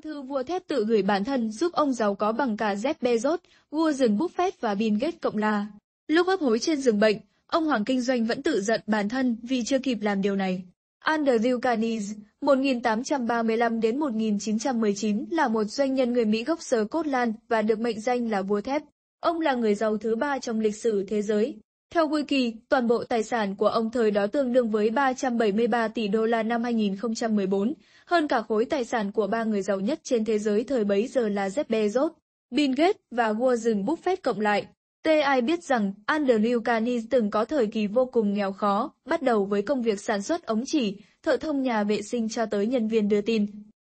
thư vua thép tự gửi bản thân giúp ông giàu có bằng cả Jeff Bezos, vua rừng Buffett và Bill Gates cộng là. Lúc hấp hối trên giường bệnh, ông Hoàng Kinh Doanh vẫn tự giận bản thân vì chưa kịp làm điều này. Andrew Carnegie, 1835 1919 là một doanh nhân người Mỹ gốc Scotland và được mệnh danh là vua thép. Ông là người giàu thứ ba trong lịch sử thế giới, theo Wiki, toàn bộ tài sản của ông thời đó tương đương với 373 tỷ đô la năm 2014, hơn cả khối tài sản của ba người giàu nhất trên thế giới thời bấy giờ là Jeff Bezos, Bill Gates và Warren Buffett cộng lại. TI biết rằng Andrew Carnegie từng có thời kỳ vô cùng nghèo khó, bắt đầu với công việc sản xuất ống chỉ, thợ thông nhà vệ sinh cho tới nhân viên đưa tin.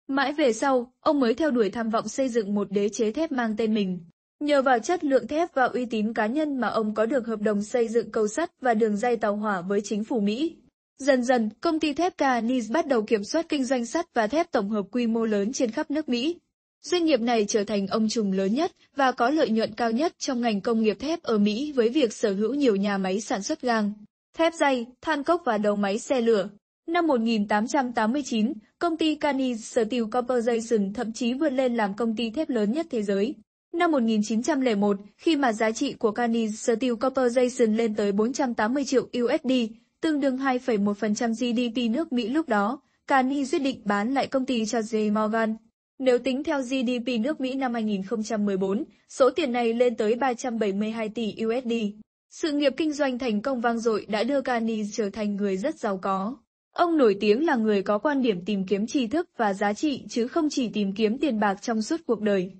Mãi về sau, ông mới theo đuổi tham vọng xây dựng một đế chế thép mang tên mình. Nhờ vào chất lượng thép và uy tín cá nhân mà ông có được hợp đồng xây dựng cầu sắt và đường dây tàu hỏa với chính phủ Mỹ. Dần dần, công ty thép Canis bắt đầu kiểm soát kinh doanh sắt và thép tổng hợp quy mô lớn trên khắp nước Mỹ. Doanh nghiệp này trở thành ông trùm lớn nhất và có lợi nhuận cao nhất trong ngành công nghiệp thép ở Mỹ với việc sở hữu nhiều nhà máy sản xuất gang, thép dây, than cốc và đầu máy xe lửa. Năm 1889, công ty Canis Steel Corporation thậm chí vươn lên làm công ty thép lớn nhất thế giới. Năm 1901, khi mà giá trị của Canning Steel Corporation lên tới 480 triệu USD, tương đương 2,1% GDP nước Mỹ lúc đó, Canis quyết định bán lại công ty cho J. Morgan. Nếu tính theo GDP nước Mỹ năm 2014, số tiền này lên tới 372 tỷ USD. Sự nghiệp kinh doanh thành công vang dội đã đưa Canis trở thành người rất giàu có. Ông nổi tiếng là người có quan điểm tìm kiếm tri thức và giá trị chứ không chỉ tìm kiếm tiền bạc trong suốt cuộc đời.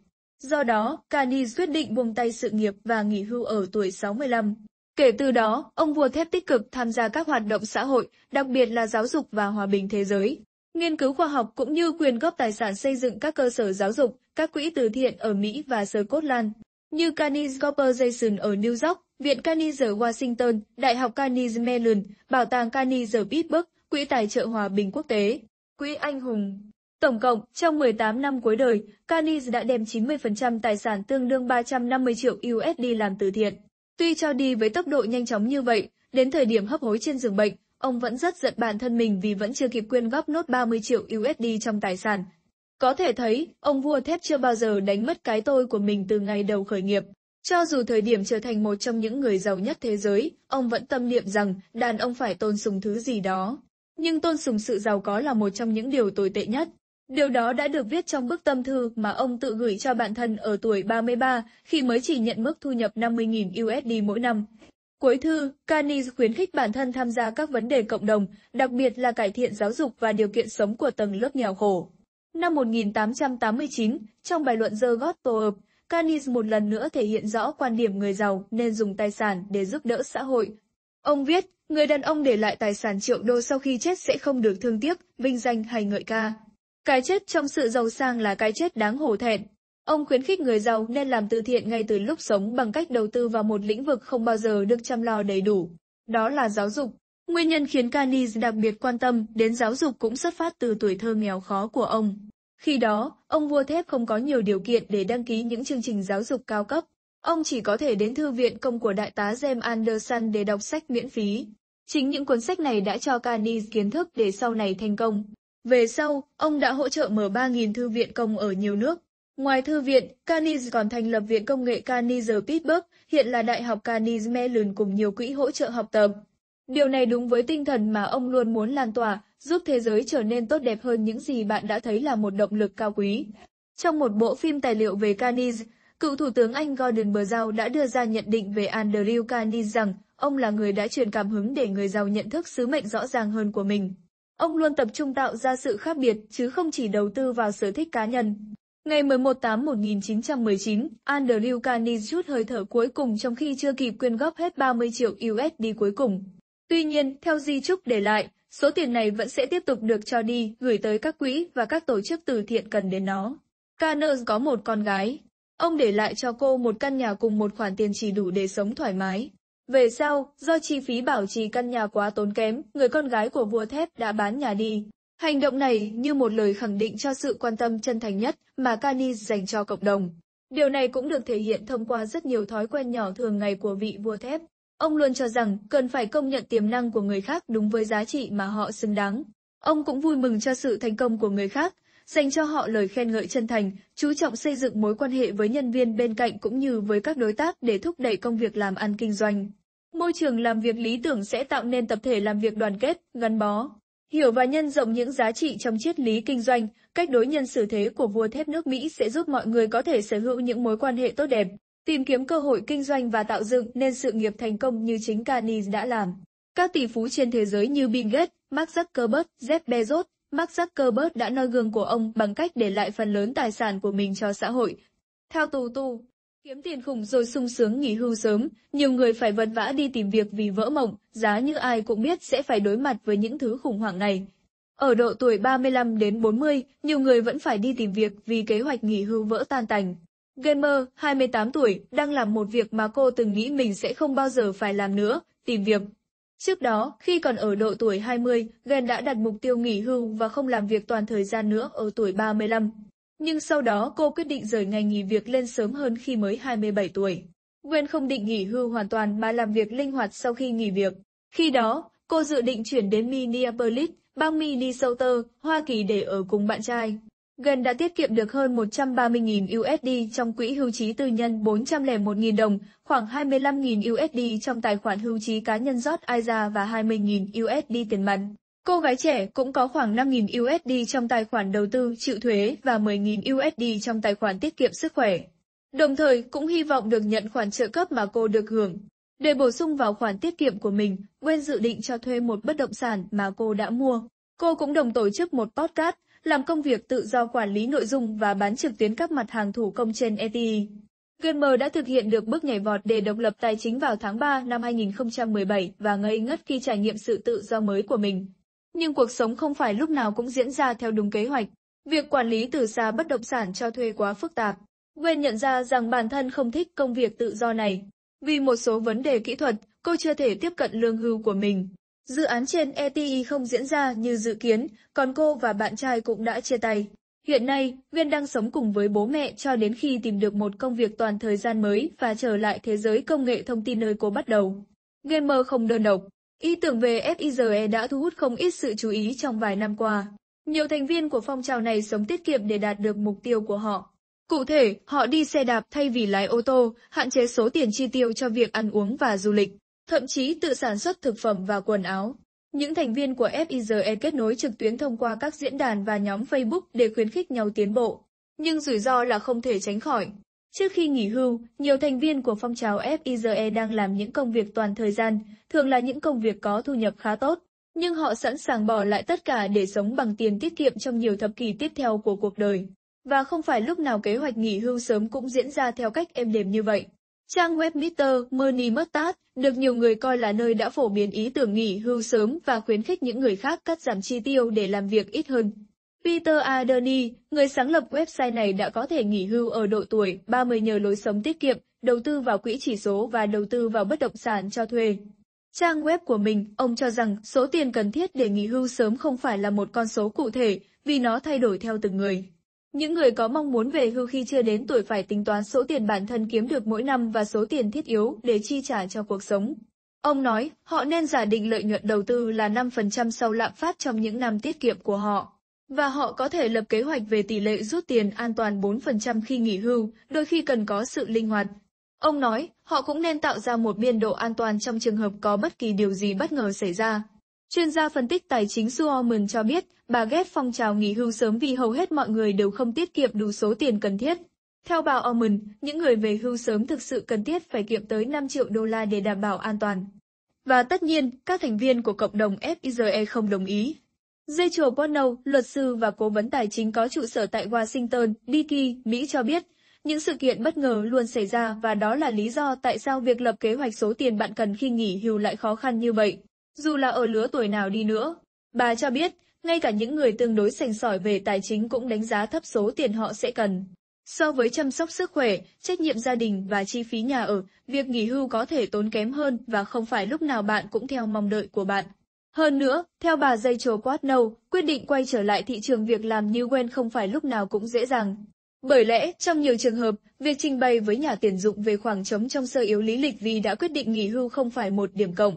Do đó, Canis quyết định buông tay sự nghiệp và nghỉ hưu ở tuổi 65. Kể từ đó, ông vua thép tích cực tham gia các hoạt động xã hội, đặc biệt là giáo dục và hòa bình thế giới. Nghiên cứu khoa học cũng như quyền góp tài sản xây dựng các cơ sở giáo dục, các quỹ từ thiện ở Mỹ và Scotland, như Canis Corporation ở New York, Viện Canis ở Washington, Đại học Canis Mellon, Bảo tàng Canis ở Pittsburgh, Quỹ tài trợ hòa bình quốc tế, Quỹ anh hùng. Tổng cộng, trong 18 năm cuối đời, Canis đã đem 90% tài sản tương đương 350 triệu USD làm từ thiện. Tuy cho đi với tốc độ nhanh chóng như vậy, đến thời điểm hấp hối trên giường bệnh, ông vẫn rất giận bản thân mình vì vẫn chưa kịp quyên góp nốt 30 triệu USD trong tài sản. Có thể thấy, ông vua thép chưa bao giờ đánh mất cái tôi của mình từ ngày đầu khởi nghiệp. Cho dù thời điểm trở thành một trong những người giàu nhất thế giới, ông vẫn tâm niệm rằng đàn ông phải tôn sùng thứ gì đó. Nhưng tôn sùng sự giàu có là một trong những điều tồi tệ nhất. Điều đó đã được viết trong bức tâm thư mà ông tự gửi cho bản thân ở tuổi 33 khi mới chỉ nhận mức thu nhập 50.000 USD mỗi năm. Cuối thư, canis khuyến khích bản thân tham gia các vấn đề cộng đồng, đặc biệt là cải thiện giáo dục và điều kiện sống của tầng lớp nghèo khổ. Năm 1889, trong bài luận The tổ hợp, canis một lần nữa thể hiện rõ quan điểm người giàu nên dùng tài sản để giúp đỡ xã hội. Ông viết, người đàn ông để lại tài sản triệu đô sau khi chết sẽ không được thương tiếc, vinh danh hay ngợi ca. Cái chết trong sự giàu sang là cái chết đáng hổ thẹn. Ông khuyến khích người giàu nên làm từ thiện ngay từ lúc sống bằng cách đầu tư vào một lĩnh vực không bao giờ được chăm lo đầy đủ. Đó là giáo dục. Nguyên nhân khiến Canis đặc biệt quan tâm đến giáo dục cũng xuất phát từ tuổi thơ nghèo khó của ông. Khi đó, ông vua thép không có nhiều điều kiện để đăng ký những chương trình giáo dục cao cấp. Ông chỉ có thể đến thư viện công của đại tá James Anderson để đọc sách miễn phí. Chính những cuốn sách này đã cho Canis kiến thức để sau này thành công. Về sau, ông đã hỗ trợ mở 3.000 thư viện công ở nhiều nước. Ngoài thư viện, Carnegie còn thành lập Viện Công nghệ Carnegie Pittsburgh, hiện là Đại học Carnegie Mellon cùng nhiều quỹ hỗ trợ học tập. Điều này đúng với tinh thần mà ông luôn muốn lan tỏa, giúp thế giới trở nên tốt đẹp hơn những gì bạn đã thấy là một động lực cao quý. Trong một bộ phim tài liệu về Carnegie, cựu Thủ tướng Anh Gordon Brown đã đưa ra nhận định về Andrew Carnegie rằng ông là người đã truyền cảm hứng để người giàu nhận thức sứ mệnh rõ ràng hơn của mình. Ông luôn tập trung tạo ra sự khác biệt chứ không chỉ đầu tư vào sở thích cá nhân. Ngày 11 tháng 1919, Andrew Carnegie rút hơi thở cuối cùng trong khi chưa kịp quyên góp hết 30 triệu USD cuối cùng. Tuy nhiên, theo di trúc để lại, số tiền này vẫn sẽ tiếp tục được cho đi, gửi tới các quỹ và các tổ chức từ thiện cần đến nó. Carnegie có một con gái. Ông để lại cho cô một căn nhà cùng một khoản tiền chỉ đủ để sống thoải mái. Về sau, do chi phí bảo trì căn nhà quá tốn kém, người con gái của vua thép đã bán nhà đi. Hành động này như một lời khẳng định cho sự quan tâm chân thành nhất mà Kani dành cho cộng đồng. Điều này cũng được thể hiện thông qua rất nhiều thói quen nhỏ thường ngày của vị vua thép. Ông luôn cho rằng cần phải công nhận tiềm năng của người khác đúng với giá trị mà họ xứng đáng. Ông cũng vui mừng cho sự thành công của người khác, dành cho họ lời khen ngợi chân thành, chú trọng xây dựng mối quan hệ với nhân viên bên cạnh cũng như với các đối tác để thúc đẩy công việc làm ăn kinh doanh. Môi trường làm việc lý tưởng sẽ tạo nên tập thể làm việc đoàn kết, gắn bó. Hiểu và nhân rộng những giá trị trong triết lý kinh doanh, cách đối nhân xử thế của vua thép nước Mỹ sẽ giúp mọi người có thể sở hữu những mối quan hệ tốt đẹp, tìm kiếm cơ hội kinh doanh và tạo dựng nên sự nghiệp thành công như chính Carney đã làm. Các tỷ phú trên thế giới như Bill Gates, Mark Zuckerberg, Jeff Bezos, Mark Zuckerberg đã noi gương của ông bằng cách để lại phần lớn tài sản của mình cho xã hội. Theo tù tù. Kiếm tiền khủng rồi sung sướng nghỉ hưu sớm, nhiều người phải vật vã đi tìm việc vì vỡ mộng, giá như ai cũng biết sẽ phải đối mặt với những thứ khủng hoảng này. Ở độ tuổi 35 đến 40, nhiều người vẫn phải đi tìm việc vì kế hoạch nghỉ hưu vỡ tan tành. Gamer, 28 tuổi, đang làm một việc mà cô từng nghĩ mình sẽ không bao giờ phải làm nữa, tìm việc. Trước đó, khi còn ở độ tuổi 20, Gen đã đặt mục tiêu nghỉ hưu và không làm việc toàn thời gian nữa ở tuổi 35. Nhưng sau đó cô quyết định rời ngày nghỉ việc lên sớm hơn khi mới 27 tuổi. Gwen không định nghỉ hưu hoàn toàn mà làm việc linh hoạt sau khi nghỉ việc. Khi đó, cô dự định chuyển đến Minneapolis, bang Minnesota, Hoa Kỳ để ở cùng bạn trai. Gần đã tiết kiệm được hơn 130.000 USD trong quỹ hưu trí tư nhân 401.000 đồng, khoảng 25.000 USD trong tài khoản hưu trí cá nhân rót ISA và 20.000 USD tiền mặt. Cô gái trẻ cũng có khoảng 5.000 USD trong tài khoản đầu tư chịu thuế và 10.000 USD trong tài khoản tiết kiệm sức khỏe. Đồng thời cũng hy vọng được nhận khoản trợ cấp mà cô được hưởng. Để bổ sung vào khoản tiết kiệm của mình, Quên dự định cho thuê một bất động sản mà cô đã mua. Cô cũng đồng tổ chức một podcast, làm công việc tự do quản lý nội dung và bán trực tuyến các mặt hàng thủ công trên ETI. Gamer đã thực hiện được bước nhảy vọt để độc lập tài chính vào tháng 3 năm 2017 và ngây ngất khi trải nghiệm sự tự do mới của mình nhưng cuộc sống không phải lúc nào cũng diễn ra theo đúng kế hoạch. Việc quản lý từ xa bất động sản cho thuê quá phức tạp. Gwen nhận ra rằng bản thân không thích công việc tự do này. Vì một số vấn đề kỹ thuật, cô chưa thể tiếp cận lương hưu của mình. Dự án trên ETI không diễn ra như dự kiến, còn cô và bạn trai cũng đã chia tay. Hiện nay, Viên đang sống cùng với bố mẹ cho đến khi tìm được một công việc toàn thời gian mới và trở lại thế giới công nghệ thông tin nơi cô bắt đầu. Gamer không đơn độc, Ý tưởng về FIRE đã thu hút không ít sự chú ý trong vài năm qua. Nhiều thành viên của phong trào này sống tiết kiệm để đạt được mục tiêu của họ. Cụ thể, họ đi xe đạp thay vì lái ô tô, hạn chế số tiền chi tiêu cho việc ăn uống và du lịch, thậm chí tự sản xuất thực phẩm và quần áo. Những thành viên của FIRE kết nối trực tuyến thông qua các diễn đàn và nhóm Facebook để khuyến khích nhau tiến bộ. Nhưng rủi ro là không thể tránh khỏi. Trước khi nghỉ hưu, nhiều thành viên của phong trào FIZE đang làm những công việc toàn thời gian, thường là những công việc có thu nhập khá tốt, nhưng họ sẵn sàng bỏ lại tất cả để sống bằng tiền tiết kiệm trong nhiều thập kỷ tiếp theo của cuộc đời. Và không phải lúc nào kế hoạch nghỉ hưu sớm cũng diễn ra theo cách êm đềm như vậy. Trang web Mr. Money Mustard được nhiều người coi là nơi đã phổ biến ý tưởng nghỉ hưu sớm và khuyến khích những người khác cắt giảm chi tiêu để làm việc ít hơn. Peter Adani, người sáng lập website này đã có thể nghỉ hưu ở độ tuổi 30 nhờ lối sống tiết kiệm, đầu tư vào quỹ chỉ số và đầu tư vào bất động sản cho thuê. Trang web của mình, ông cho rằng số tiền cần thiết để nghỉ hưu sớm không phải là một con số cụ thể, vì nó thay đổi theo từng người. Những người có mong muốn về hưu khi chưa đến tuổi phải tính toán số tiền bản thân kiếm được mỗi năm và số tiền thiết yếu để chi trả cho cuộc sống. Ông nói, họ nên giả định lợi nhuận đầu tư là 5% sau lạm phát trong những năm tiết kiệm của họ. Và họ có thể lập kế hoạch về tỷ lệ rút tiền an toàn 4% khi nghỉ hưu, đôi khi cần có sự linh hoạt. Ông nói, họ cũng nên tạo ra một biên độ an toàn trong trường hợp có bất kỳ điều gì bất ngờ xảy ra. Chuyên gia phân tích tài chính Sue Suorman cho biết, bà ghét phong trào nghỉ hưu sớm vì hầu hết mọi người đều không tiết kiệm đủ số tiền cần thiết. Theo bà Orman, những người về hưu sớm thực sự cần thiết phải kiệm tới 5 triệu đô la để đảm bảo an toàn. Và tất nhiên, các thành viên của cộng đồng FIRE không đồng ý. Dây chùa Portnow, luật sư và cố vấn tài chính có trụ sở tại Washington, D.C., Mỹ cho biết, những sự kiện bất ngờ luôn xảy ra và đó là lý do tại sao việc lập kế hoạch số tiền bạn cần khi nghỉ hưu lại khó khăn như vậy, dù là ở lứa tuổi nào đi nữa. Bà cho biết, ngay cả những người tương đối sành sỏi về tài chính cũng đánh giá thấp số tiền họ sẽ cần. So với chăm sóc sức khỏe, trách nhiệm gia đình và chi phí nhà ở, việc nghỉ hưu có thể tốn kém hơn và không phải lúc nào bạn cũng theo mong đợi của bạn. Hơn nữa, theo bà dây quát nâu, quyết định quay trở lại thị trường việc làm như quen không phải lúc nào cũng dễ dàng. Bởi lẽ, trong nhiều trường hợp, việc trình bày với nhà tuyển dụng về khoảng trống trong sơ yếu lý lịch vì đã quyết định nghỉ hưu không phải một điểm cộng.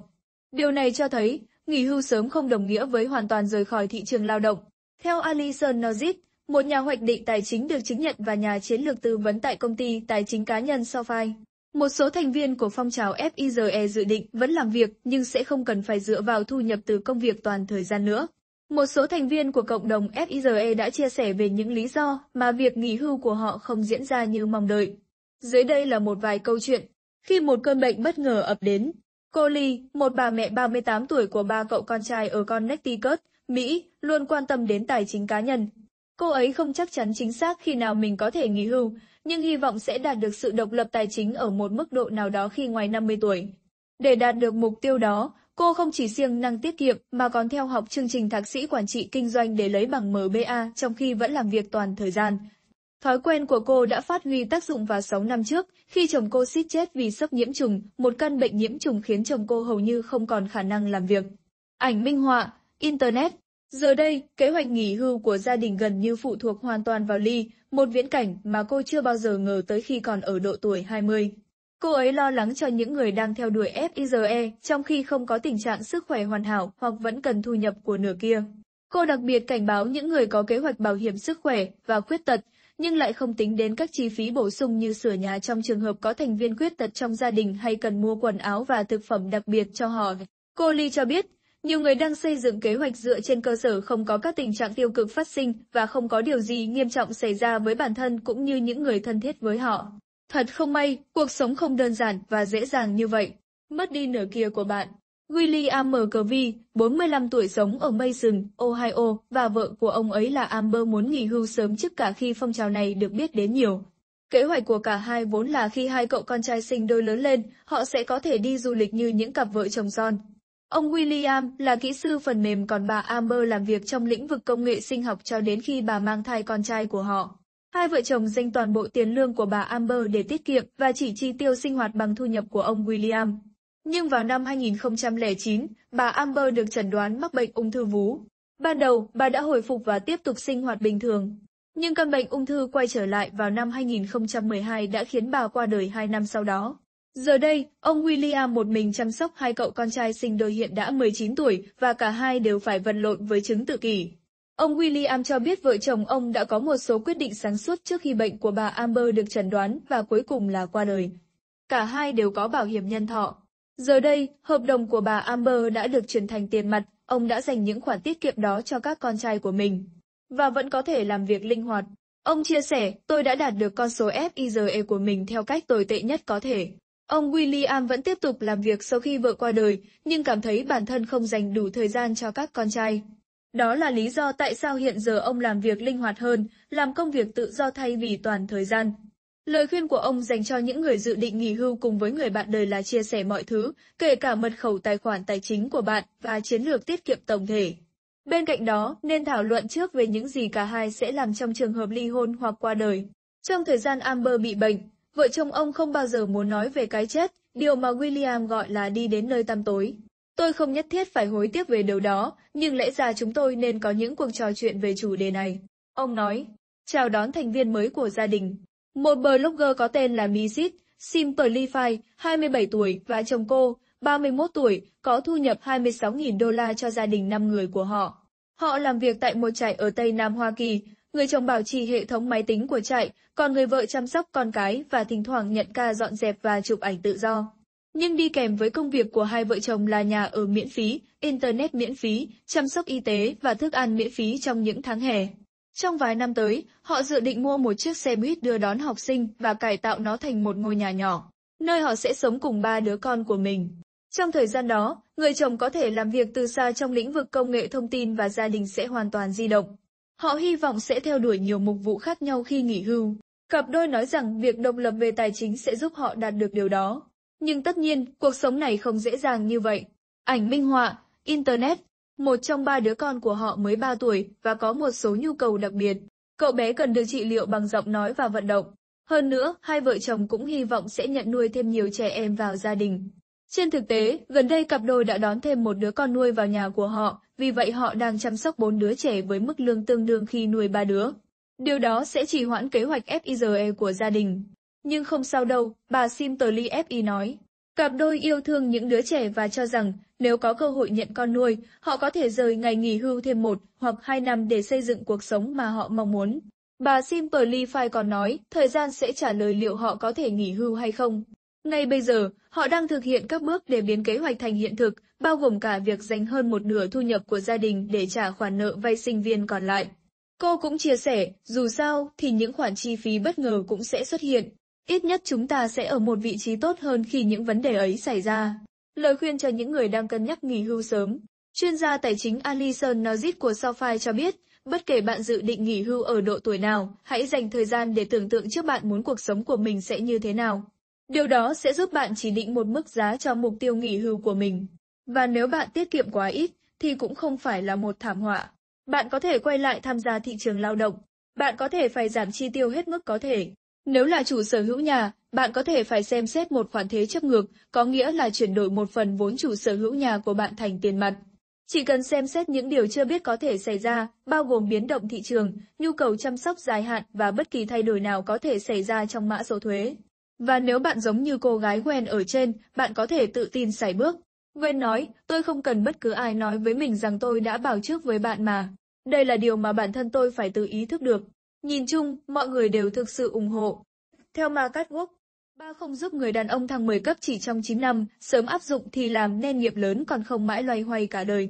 Điều này cho thấy, nghỉ hưu sớm không đồng nghĩa với hoàn toàn rời khỏi thị trường lao động. Theo Alison Nozit, một nhà hoạch định tài chính được chứng nhận và nhà chiến lược tư vấn tại công ty tài chính cá nhân SoFi. Một số thành viên của phong trào FIRE dự định vẫn làm việc nhưng sẽ không cần phải dựa vào thu nhập từ công việc toàn thời gian nữa. Một số thành viên của cộng đồng FIRE đã chia sẻ về những lý do mà việc nghỉ hưu của họ không diễn ra như mong đợi. Dưới đây là một vài câu chuyện. Khi một cơn bệnh bất ngờ ập đến, cô Lee, một bà mẹ 38 tuổi của ba cậu con trai ở Connecticut, Mỹ, luôn quan tâm đến tài chính cá nhân. Cô ấy không chắc chắn chính xác khi nào mình có thể nghỉ hưu, nhưng hy vọng sẽ đạt được sự độc lập tài chính ở một mức độ nào đó khi ngoài 50 tuổi. Để đạt được mục tiêu đó, cô không chỉ siêng năng tiết kiệm mà còn theo học chương trình thạc sĩ quản trị kinh doanh để lấy bằng MBA trong khi vẫn làm việc toàn thời gian. Thói quen của cô đã phát huy tác dụng vào 6 năm trước, khi chồng cô suýt chết vì sốc nhiễm trùng, một căn bệnh nhiễm trùng khiến chồng cô hầu như không còn khả năng làm việc. Ảnh minh họa, Internet Giờ đây, kế hoạch nghỉ hưu của gia đình gần như phụ thuộc hoàn toàn vào Ly, một viễn cảnh mà cô chưa bao giờ ngờ tới khi còn ở độ tuổi 20. Cô ấy lo lắng cho những người đang theo đuổi FIZE trong khi không có tình trạng sức khỏe hoàn hảo hoặc vẫn cần thu nhập của nửa kia. Cô đặc biệt cảnh báo những người có kế hoạch bảo hiểm sức khỏe và khuyết tật, nhưng lại không tính đến các chi phí bổ sung như sửa nhà trong trường hợp có thành viên khuyết tật trong gia đình hay cần mua quần áo và thực phẩm đặc biệt cho họ. Cô Ly cho biết, nhiều người đang xây dựng kế hoạch dựa trên cơ sở không có các tình trạng tiêu cực phát sinh và không có điều gì nghiêm trọng xảy ra với bản thân cũng như những người thân thiết với họ. Thật không may, cuộc sống không đơn giản và dễ dàng như vậy. Mất đi nửa kia của bạn. William McVie, 45 tuổi sống ở Mason, Ohio, và vợ của ông ấy là Amber muốn nghỉ hưu sớm trước cả khi phong trào này được biết đến nhiều. Kế hoạch của cả hai vốn là khi hai cậu con trai sinh đôi lớn lên, họ sẽ có thể đi du lịch như những cặp vợ chồng son, Ông William là kỹ sư phần mềm còn bà Amber làm việc trong lĩnh vực công nghệ sinh học cho đến khi bà mang thai con trai của họ. Hai vợ chồng dành toàn bộ tiền lương của bà Amber để tiết kiệm và chỉ chi tiêu sinh hoạt bằng thu nhập của ông William. Nhưng vào năm 2009, bà Amber được chẩn đoán mắc bệnh ung thư vú. Ban đầu, bà đã hồi phục và tiếp tục sinh hoạt bình thường. Nhưng căn bệnh ung thư quay trở lại vào năm 2012 đã khiến bà qua đời hai năm sau đó. Giờ đây, ông William một mình chăm sóc hai cậu con trai sinh đôi hiện đã 19 tuổi và cả hai đều phải vật lộn với chứng tự kỷ. Ông William cho biết vợ chồng ông đã có một số quyết định sáng suốt trước khi bệnh của bà Amber được chẩn đoán và cuối cùng là qua đời. Cả hai đều có bảo hiểm nhân thọ. Giờ đây, hợp đồng của bà Amber đã được chuyển thành tiền mặt, ông đã dành những khoản tiết kiệm đó cho các con trai của mình. Và vẫn có thể làm việc linh hoạt. Ông chia sẻ, tôi đã đạt được con số FIZE của mình theo cách tồi tệ nhất có thể. Ông William vẫn tiếp tục làm việc sau khi vợ qua đời, nhưng cảm thấy bản thân không dành đủ thời gian cho các con trai. Đó là lý do tại sao hiện giờ ông làm việc linh hoạt hơn, làm công việc tự do thay vì toàn thời gian. Lời khuyên của ông dành cho những người dự định nghỉ hưu cùng với người bạn đời là chia sẻ mọi thứ, kể cả mật khẩu tài khoản tài chính của bạn và chiến lược tiết kiệm tổng thể. Bên cạnh đó, nên thảo luận trước về những gì cả hai sẽ làm trong trường hợp ly hôn hoặc qua đời. Trong thời gian Amber bị bệnh, Vợ chồng ông không bao giờ muốn nói về cái chết, điều mà William gọi là đi đến nơi tăm tối. Tôi không nhất thiết phải hối tiếc về điều đó, nhưng lẽ ra chúng tôi nên có những cuộc trò chuyện về chủ đề này. Ông nói, chào đón thành viên mới của gia đình. Một blogger có tên là Mrs. Simplify, 27 tuổi, và chồng cô, 31 tuổi, có thu nhập 26.000 đô la cho gia đình 5 người của họ. Họ làm việc tại một trại ở Tây Nam Hoa Kỳ, Người chồng bảo trì hệ thống máy tính của trại, còn người vợ chăm sóc con cái và thỉnh thoảng nhận ca dọn dẹp và chụp ảnh tự do. Nhưng đi kèm với công việc của hai vợ chồng là nhà ở miễn phí, internet miễn phí, chăm sóc y tế và thức ăn miễn phí trong những tháng hè. Trong vài năm tới, họ dự định mua một chiếc xe buýt đưa đón học sinh và cải tạo nó thành một ngôi nhà nhỏ, nơi họ sẽ sống cùng ba đứa con của mình. Trong thời gian đó, người chồng có thể làm việc từ xa trong lĩnh vực công nghệ thông tin và gia đình sẽ hoàn toàn di động. Họ hy vọng sẽ theo đuổi nhiều mục vụ khác nhau khi nghỉ hưu. Cặp đôi nói rằng việc độc lập về tài chính sẽ giúp họ đạt được điều đó. Nhưng tất nhiên, cuộc sống này không dễ dàng như vậy. Ảnh minh họa, Internet, một trong ba đứa con của họ mới 3 tuổi và có một số nhu cầu đặc biệt. Cậu bé cần được trị liệu bằng giọng nói và vận động. Hơn nữa, hai vợ chồng cũng hy vọng sẽ nhận nuôi thêm nhiều trẻ em vào gia đình. Trên thực tế, gần đây cặp đôi đã đón thêm một đứa con nuôi vào nhà của họ, vì vậy họ đang chăm sóc bốn đứa trẻ với mức lương tương đương khi nuôi ba đứa. Điều đó sẽ chỉ hoãn kế hoạch FIZE của gia đình. Nhưng không sao đâu, bà Sim FI nói. Cặp đôi yêu thương những đứa trẻ và cho rằng, nếu có cơ hội nhận con nuôi, họ có thể rời ngày nghỉ hưu thêm một hoặc hai năm để xây dựng cuộc sống mà họ mong muốn. Bà Simperly Phai còn nói, thời gian sẽ trả lời liệu họ có thể nghỉ hưu hay không. Ngay bây giờ, họ đang thực hiện các bước để biến kế hoạch thành hiện thực, bao gồm cả việc dành hơn một nửa thu nhập của gia đình để trả khoản nợ vay sinh viên còn lại. Cô cũng chia sẻ, dù sao thì những khoản chi phí bất ngờ cũng sẽ xuất hiện. Ít nhất chúng ta sẽ ở một vị trí tốt hơn khi những vấn đề ấy xảy ra. Lời khuyên cho những người đang cân nhắc nghỉ hưu sớm. Chuyên gia tài chính Alison Nozit của SoFi cho biết, bất kể bạn dự định nghỉ hưu ở độ tuổi nào, hãy dành thời gian để tưởng tượng trước bạn muốn cuộc sống của mình sẽ như thế nào. Điều đó sẽ giúp bạn chỉ định một mức giá cho mục tiêu nghỉ hưu của mình. Và nếu bạn tiết kiệm quá ít, thì cũng không phải là một thảm họa. Bạn có thể quay lại tham gia thị trường lao động. Bạn có thể phải giảm chi tiêu hết mức có thể. Nếu là chủ sở hữu nhà, bạn có thể phải xem xét một khoản thế chấp ngược, có nghĩa là chuyển đổi một phần vốn chủ sở hữu nhà của bạn thành tiền mặt. Chỉ cần xem xét những điều chưa biết có thể xảy ra, bao gồm biến động thị trường, nhu cầu chăm sóc dài hạn và bất kỳ thay đổi nào có thể xảy ra trong mã số thuế. Và nếu bạn giống như cô gái quen ở trên, bạn có thể tự tin sải bước. Gwen nói, tôi không cần bất cứ ai nói với mình rằng tôi đã bảo trước với bạn mà. Đây là điều mà bản thân tôi phải tự ý thức được. Nhìn chung, mọi người đều thực sự ủng hộ. Theo Markatwalk, ba không giúp người đàn ông thăng 10 cấp chỉ trong 9 năm, sớm áp dụng thì làm nên nghiệp lớn còn không mãi loay hoay cả đời.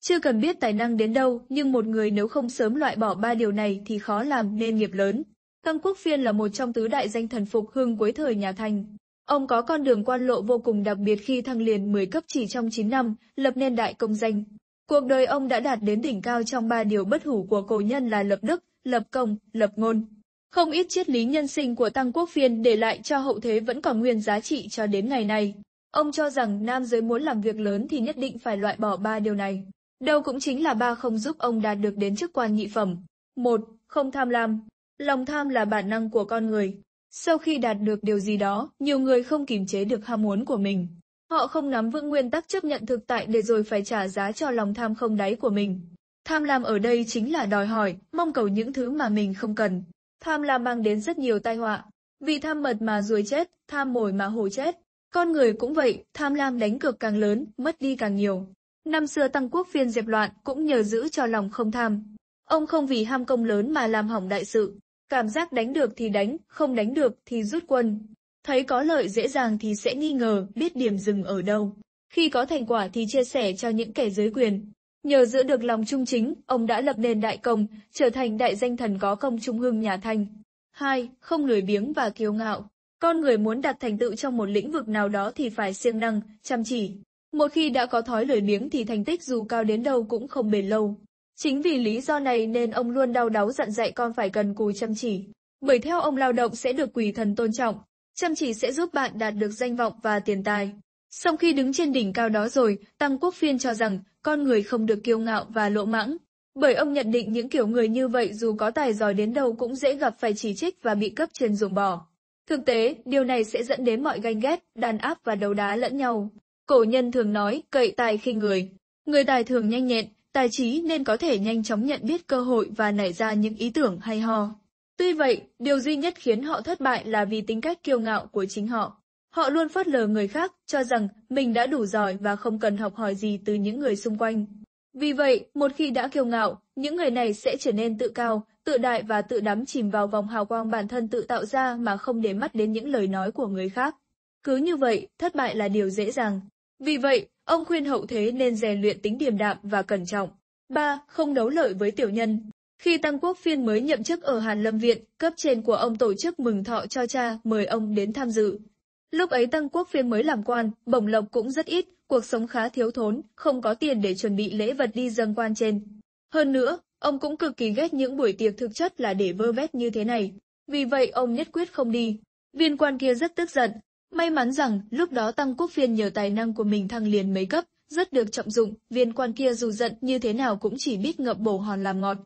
Chưa cần biết tài năng đến đâu, nhưng một người nếu không sớm loại bỏ ba điều này thì khó làm nên nghiệp lớn. Tăng Quốc Phiên là một trong tứ đại danh thần phục hưng cuối thời nhà Thanh. Ông có con đường quan lộ vô cùng đặc biệt khi thăng liền 10 cấp chỉ trong 9 năm, lập nên đại công danh. Cuộc đời ông đã đạt đến đỉnh cao trong ba điều bất hủ của cổ nhân là lập đức, lập công, lập ngôn. Không ít triết lý nhân sinh của Tăng Quốc Phiên để lại cho hậu thế vẫn còn nguyên giá trị cho đến ngày nay. Ông cho rằng nam giới muốn làm việc lớn thì nhất định phải loại bỏ ba điều này. Đâu cũng chính là ba không giúp ông đạt được đến chức quan nhị phẩm. một Không tham lam, Lòng tham là bản năng của con người. Sau khi đạt được điều gì đó, nhiều người không kiềm chế được ham muốn của mình. Họ không nắm vững nguyên tắc chấp nhận thực tại để rồi phải trả giá cho lòng tham không đáy của mình. Tham lam ở đây chính là đòi hỏi, mong cầu những thứ mà mình không cần. Tham lam mang đến rất nhiều tai họa. Vì tham mật mà ruồi chết, tham mồi mà hổ chết. Con người cũng vậy, tham lam đánh cược càng lớn, mất đi càng nhiều. Năm xưa Tăng Quốc phiên dẹp loạn cũng nhờ giữ cho lòng không tham. Ông không vì ham công lớn mà làm hỏng đại sự, cảm giác đánh được thì đánh, không đánh được thì rút quân. Thấy có lợi dễ dàng thì sẽ nghi ngờ, biết điểm dừng ở đâu. Khi có thành quả thì chia sẻ cho những kẻ dưới quyền. Nhờ giữ được lòng trung chính, ông đã lập nền đại công, trở thành đại danh thần có công trung hương nhà Thanh. 2. Không lười biếng và kiêu ngạo. Con người muốn đạt thành tựu trong một lĩnh vực nào đó thì phải siêng năng, chăm chỉ. Một khi đã có thói lười biếng thì thành tích dù cao đến đâu cũng không bền lâu. Chính vì lý do này nên ông luôn đau đáu dặn dạy con phải cần cù chăm chỉ. Bởi theo ông lao động sẽ được quỷ thần tôn trọng, chăm chỉ sẽ giúp bạn đạt được danh vọng và tiền tài. Sau khi đứng trên đỉnh cao đó rồi, Tăng Quốc Phiên cho rằng con người không được kiêu ngạo và lộ mãng. Bởi ông nhận định những kiểu người như vậy dù có tài giỏi đến đâu cũng dễ gặp phải chỉ trích và bị cấp trên dùng bỏ. Thực tế, điều này sẽ dẫn đến mọi ganh ghét, đàn áp và đấu đá lẫn nhau. Cổ nhân thường nói, cậy tài khi người. Người tài thường nhanh nhẹn, tài trí nên có thể nhanh chóng nhận biết cơ hội và nảy ra những ý tưởng hay ho. Tuy vậy, điều duy nhất khiến họ thất bại là vì tính cách kiêu ngạo của chính họ. Họ luôn phớt lờ người khác, cho rằng mình đã đủ giỏi và không cần học hỏi gì từ những người xung quanh. Vì vậy, một khi đã kiêu ngạo, những người này sẽ trở nên tự cao, tự đại và tự đắm chìm vào vòng hào quang bản thân tự tạo ra mà không để mắt đến những lời nói của người khác. Cứ như vậy, thất bại là điều dễ dàng, vì vậy, ông khuyên hậu thế nên rèn luyện tính điềm đạm và cẩn trọng. 3. Không đấu lợi với tiểu nhân Khi Tăng Quốc Phiên mới nhậm chức ở Hàn Lâm Viện, cấp trên của ông tổ chức mừng thọ cho cha mời ông đến tham dự. Lúc ấy Tăng Quốc Phiên mới làm quan, bổng lộc cũng rất ít, cuộc sống khá thiếu thốn, không có tiền để chuẩn bị lễ vật đi dâng quan trên. Hơn nữa, ông cũng cực kỳ ghét những buổi tiệc thực chất là để vơ vét như thế này. Vì vậy ông nhất quyết không đi. Viên quan kia rất tức giận, May mắn rằng, lúc đó Tăng Quốc Phiên nhờ tài năng của mình thăng liền mấy cấp, rất được trọng dụng, viên quan kia dù giận như thế nào cũng chỉ biết ngậm bổ hòn làm ngọt.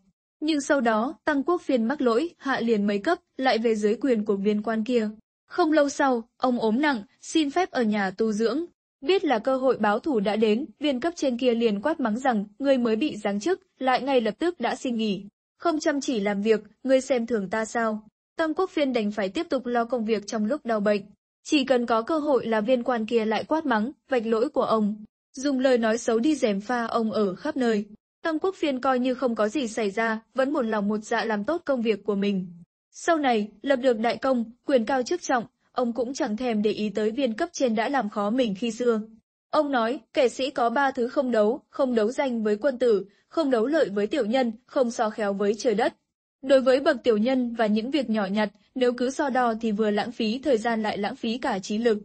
Nhưng sau đó, Tăng Quốc Phiên mắc lỗi, hạ liền mấy cấp, lại về dưới quyền của viên quan kia. Không lâu sau, ông ốm nặng, xin phép ở nhà tu dưỡng. Biết là cơ hội báo thủ đã đến, viên cấp trên kia liền quát mắng rằng, người mới bị giáng chức, lại ngay lập tức đã xin nghỉ. Không chăm chỉ làm việc, ngươi xem thường ta sao. Tăng Quốc Phiên đành phải tiếp tục lo công việc trong lúc đau bệnh. Chỉ cần có cơ hội là viên quan kia lại quát mắng, vạch lỗi của ông. Dùng lời nói xấu đi dèm pha ông ở khắp nơi. Tăng Quốc Phiên coi như không có gì xảy ra, vẫn một lòng một dạ làm tốt công việc của mình. Sau này, lập được đại công, quyền cao chức trọng, ông cũng chẳng thèm để ý tới viên cấp trên đã làm khó mình khi xưa. Ông nói, kẻ sĩ có ba thứ không đấu, không đấu danh với quân tử, không đấu lợi với tiểu nhân, không so khéo với trời đất. Đối với bậc tiểu nhân và những việc nhỏ nhặt, nếu cứ so đo thì vừa lãng phí thời gian lại lãng phí cả trí lực.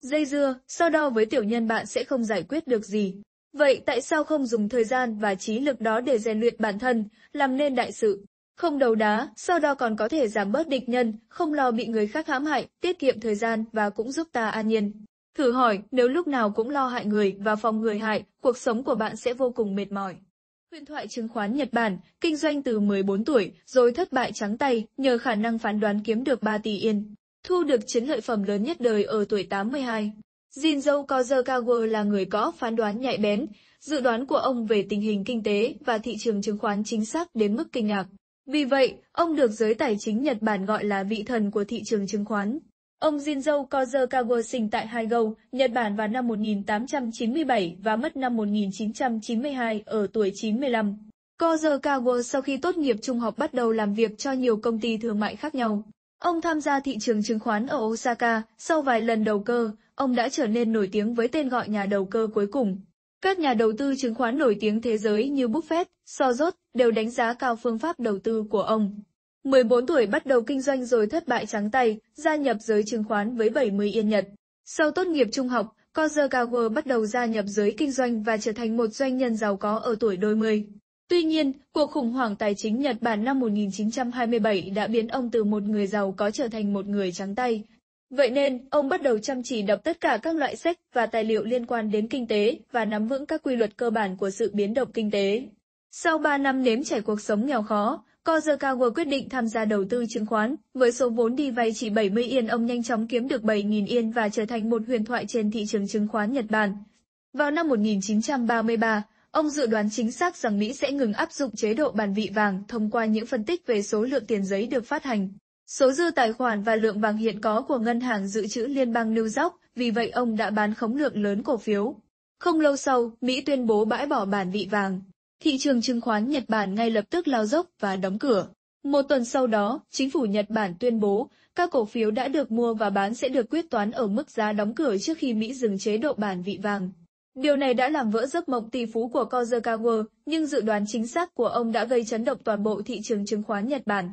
Dây dưa, so đo với tiểu nhân bạn sẽ không giải quyết được gì. Vậy tại sao không dùng thời gian và trí lực đó để rèn luyện bản thân, làm nên đại sự? Không đầu đá, so đo còn có thể giảm bớt địch nhân, không lo bị người khác hãm hại, tiết kiệm thời gian và cũng giúp ta an nhiên. Thử hỏi, nếu lúc nào cũng lo hại người và phòng người hại, cuộc sống của bạn sẽ vô cùng mệt mỏi. Huyền thoại chứng khoán Nhật Bản, kinh doanh từ 14 tuổi, rồi thất bại trắng tay, nhờ khả năng phán đoán kiếm được 3 tỷ yên, thu được chiến lợi phẩm lớn nhất đời ở tuổi 82. Jinzo Kozakawa là người có phán đoán nhạy bén, dự đoán của ông về tình hình kinh tế và thị trường chứng khoán chính xác đến mức kinh ngạc. Vì vậy, ông được giới tài chính Nhật Bản gọi là vị thần của thị trường chứng khoán. Ông Jinzo Kozer Kago sinh tại Haigo, Nhật Bản vào năm 1897 và mất năm 1992 ở tuổi 95. Kozer Kago sau khi tốt nghiệp trung học bắt đầu làm việc cho nhiều công ty thương mại khác nhau. Ông tham gia thị trường chứng khoán ở Osaka, sau vài lần đầu cơ, ông đã trở nên nổi tiếng với tên gọi nhà đầu cơ cuối cùng. Các nhà đầu tư chứng khoán nổi tiếng thế giới như Buffett, Soros đều đánh giá cao phương pháp đầu tư của ông. 14 tuổi bắt đầu kinh doanh rồi thất bại trắng tay, gia nhập giới chứng khoán với 70 yên Nhật. Sau tốt nghiệp trung học, Kozakawa bắt đầu gia nhập giới kinh doanh và trở thành một doanh nhân giàu có ở tuổi đôi mươi. Tuy nhiên, cuộc khủng hoảng tài chính Nhật Bản năm 1927 đã biến ông từ một người giàu có trở thành một người trắng tay. Vậy nên, ông bắt đầu chăm chỉ đọc tất cả các loại sách và tài liệu liên quan đến kinh tế và nắm vững các quy luật cơ bản của sự biến động kinh tế. Sau 3 năm nếm trải cuộc sống nghèo khó, Kozakawa quyết định tham gia đầu tư chứng khoán, với số vốn đi vay chỉ 70 yên ông nhanh chóng kiếm được 7.000 yên và trở thành một huyền thoại trên thị trường chứng khoán Nhật Bản. Vào năm 1933, ông dự đoán chính xác rằng Mỹ sẽ ngừng áp dụng chế độ bàn vị vàng thông qua những phân tích về số lượng tiền giấy được phát hành, số dư tài khoản và lượng vàng hiện có của Ngân hàng Dự trữ Liên bang New York, vì vậy ông đã bán khống lượng lớn cổ phiếu. Không lâu sau, Mỹ tuyên bố bãi bỏ bản vị vàng thị trường chứng khoán Nhật Bản ngay lập tức lao dốc và đóng cửa. Một tuần sau đó, chính phủ Nhật Bản tuyên bố, các cổ phiếu đã được mua và bán sẽ được quyết toán ở mức giá đóng cửa trước khi Mỹ dừng chế độ bản vị vàng. Điều này đã làm vỡ giấc mộng tỷ phú của Kozakawa, nhưng dự đoán chính xác của ông đã gây chấn động toàn bộ thị trường chứng khoán Nhật Bản.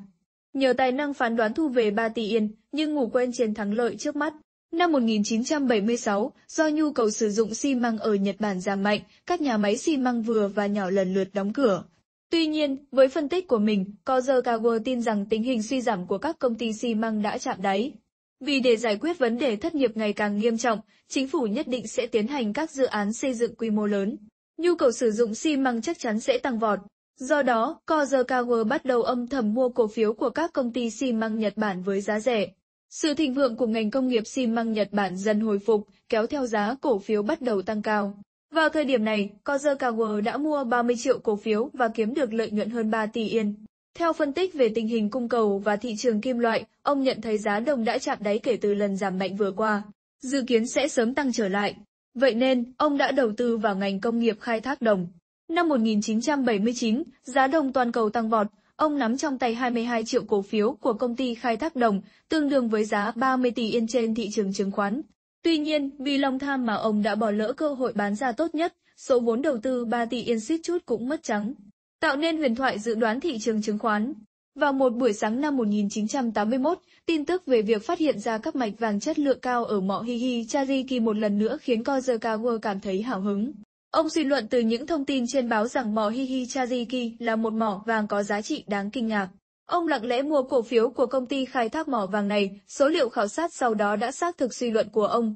Nhờ tài năng phán đoán thu về 3 tỷ yên, nhưng ngủ quên chiến thắng lợi trước mắt. Năm 1976, do nhu cầu sử dụng xi măng ở Nhật Bản giảm mạnh, các nhà máy xi măng vừa và nhỏ lần lượt đóng cửa. Tuy nhiên, với phân tích của mình, Kozerkawa tin rằng tình hình suy giảm của các công ty xi măng đã chạm đáy. Vì để giải quyết vấn đề thất nghiệp ngày càng nghiêm trọng, chính phủ nhất định sẽ tiến hành các dự án xây dựng quy mô lớn. Nhu cầu sử dụng xi măng chắc chắn sẽ tăng vọt. Do đó, Kozerkawa bắt đầu âm thầm mua cổ phiếu của các công ty xi măng Nhật Bản với giá rẻ. Sự thịnh vượng của ngành công nghiệp xi măng Nhật Bản dần hồi phục, kéo theo giá cổ phiếu bắt đầu tăng cao. Vào thời điểm này, Kozekawa đã mua 30 triệu cổ phiếu và kiếm được lợi nhuận hơn 3 tỷ yên. Theo phân tích về tình hình cung cầu và thị trường kim loại, ông nhận thấy giá đồng đã chạm đáy kể từ lần giảm mạnh vừa qua, dự kiến sẽ sớm tăng trở lại. Vậy nên, ông đã đầu tư vào ngành công nghiệp khai thác đồng. Năm 1979, giá đồng toàn cầu tăng vọt, Ông nắm trong tay 22 triệu cổ phiếu của công ty khai thác đồng, tương đương với giá 30 tỷ yên trên thị trường chứng khoán. Tuy nhiên, vì lòng tham mà ông đã bỏ lỡ cơ hội bán ra tốt nhất, số vốn đầu tư 3 tỷ yên suýt chút cũng mất trắng, tạo nên huyền thoại dự đoán thị trường chứng khoán. Vào một buổi sáng năm 1981, tin tức về việc phát hiện ra các mạch vàng chất lượng cao ở mỏ Hihi Chariki một lần nữa khiến Kozukawa cảm thấy hào hứng. Ông suy luận từ những thông tin trên báo rằng mỏ Hihi Chaziki là một mỏ vàng có giá trị đáng kinh ngạc. Ông lặng lẽ mua cổ phiếu của công ty khai thác mỏ vàng này, số liệu khảo sát sau đó đã xác thực suy luận của ông.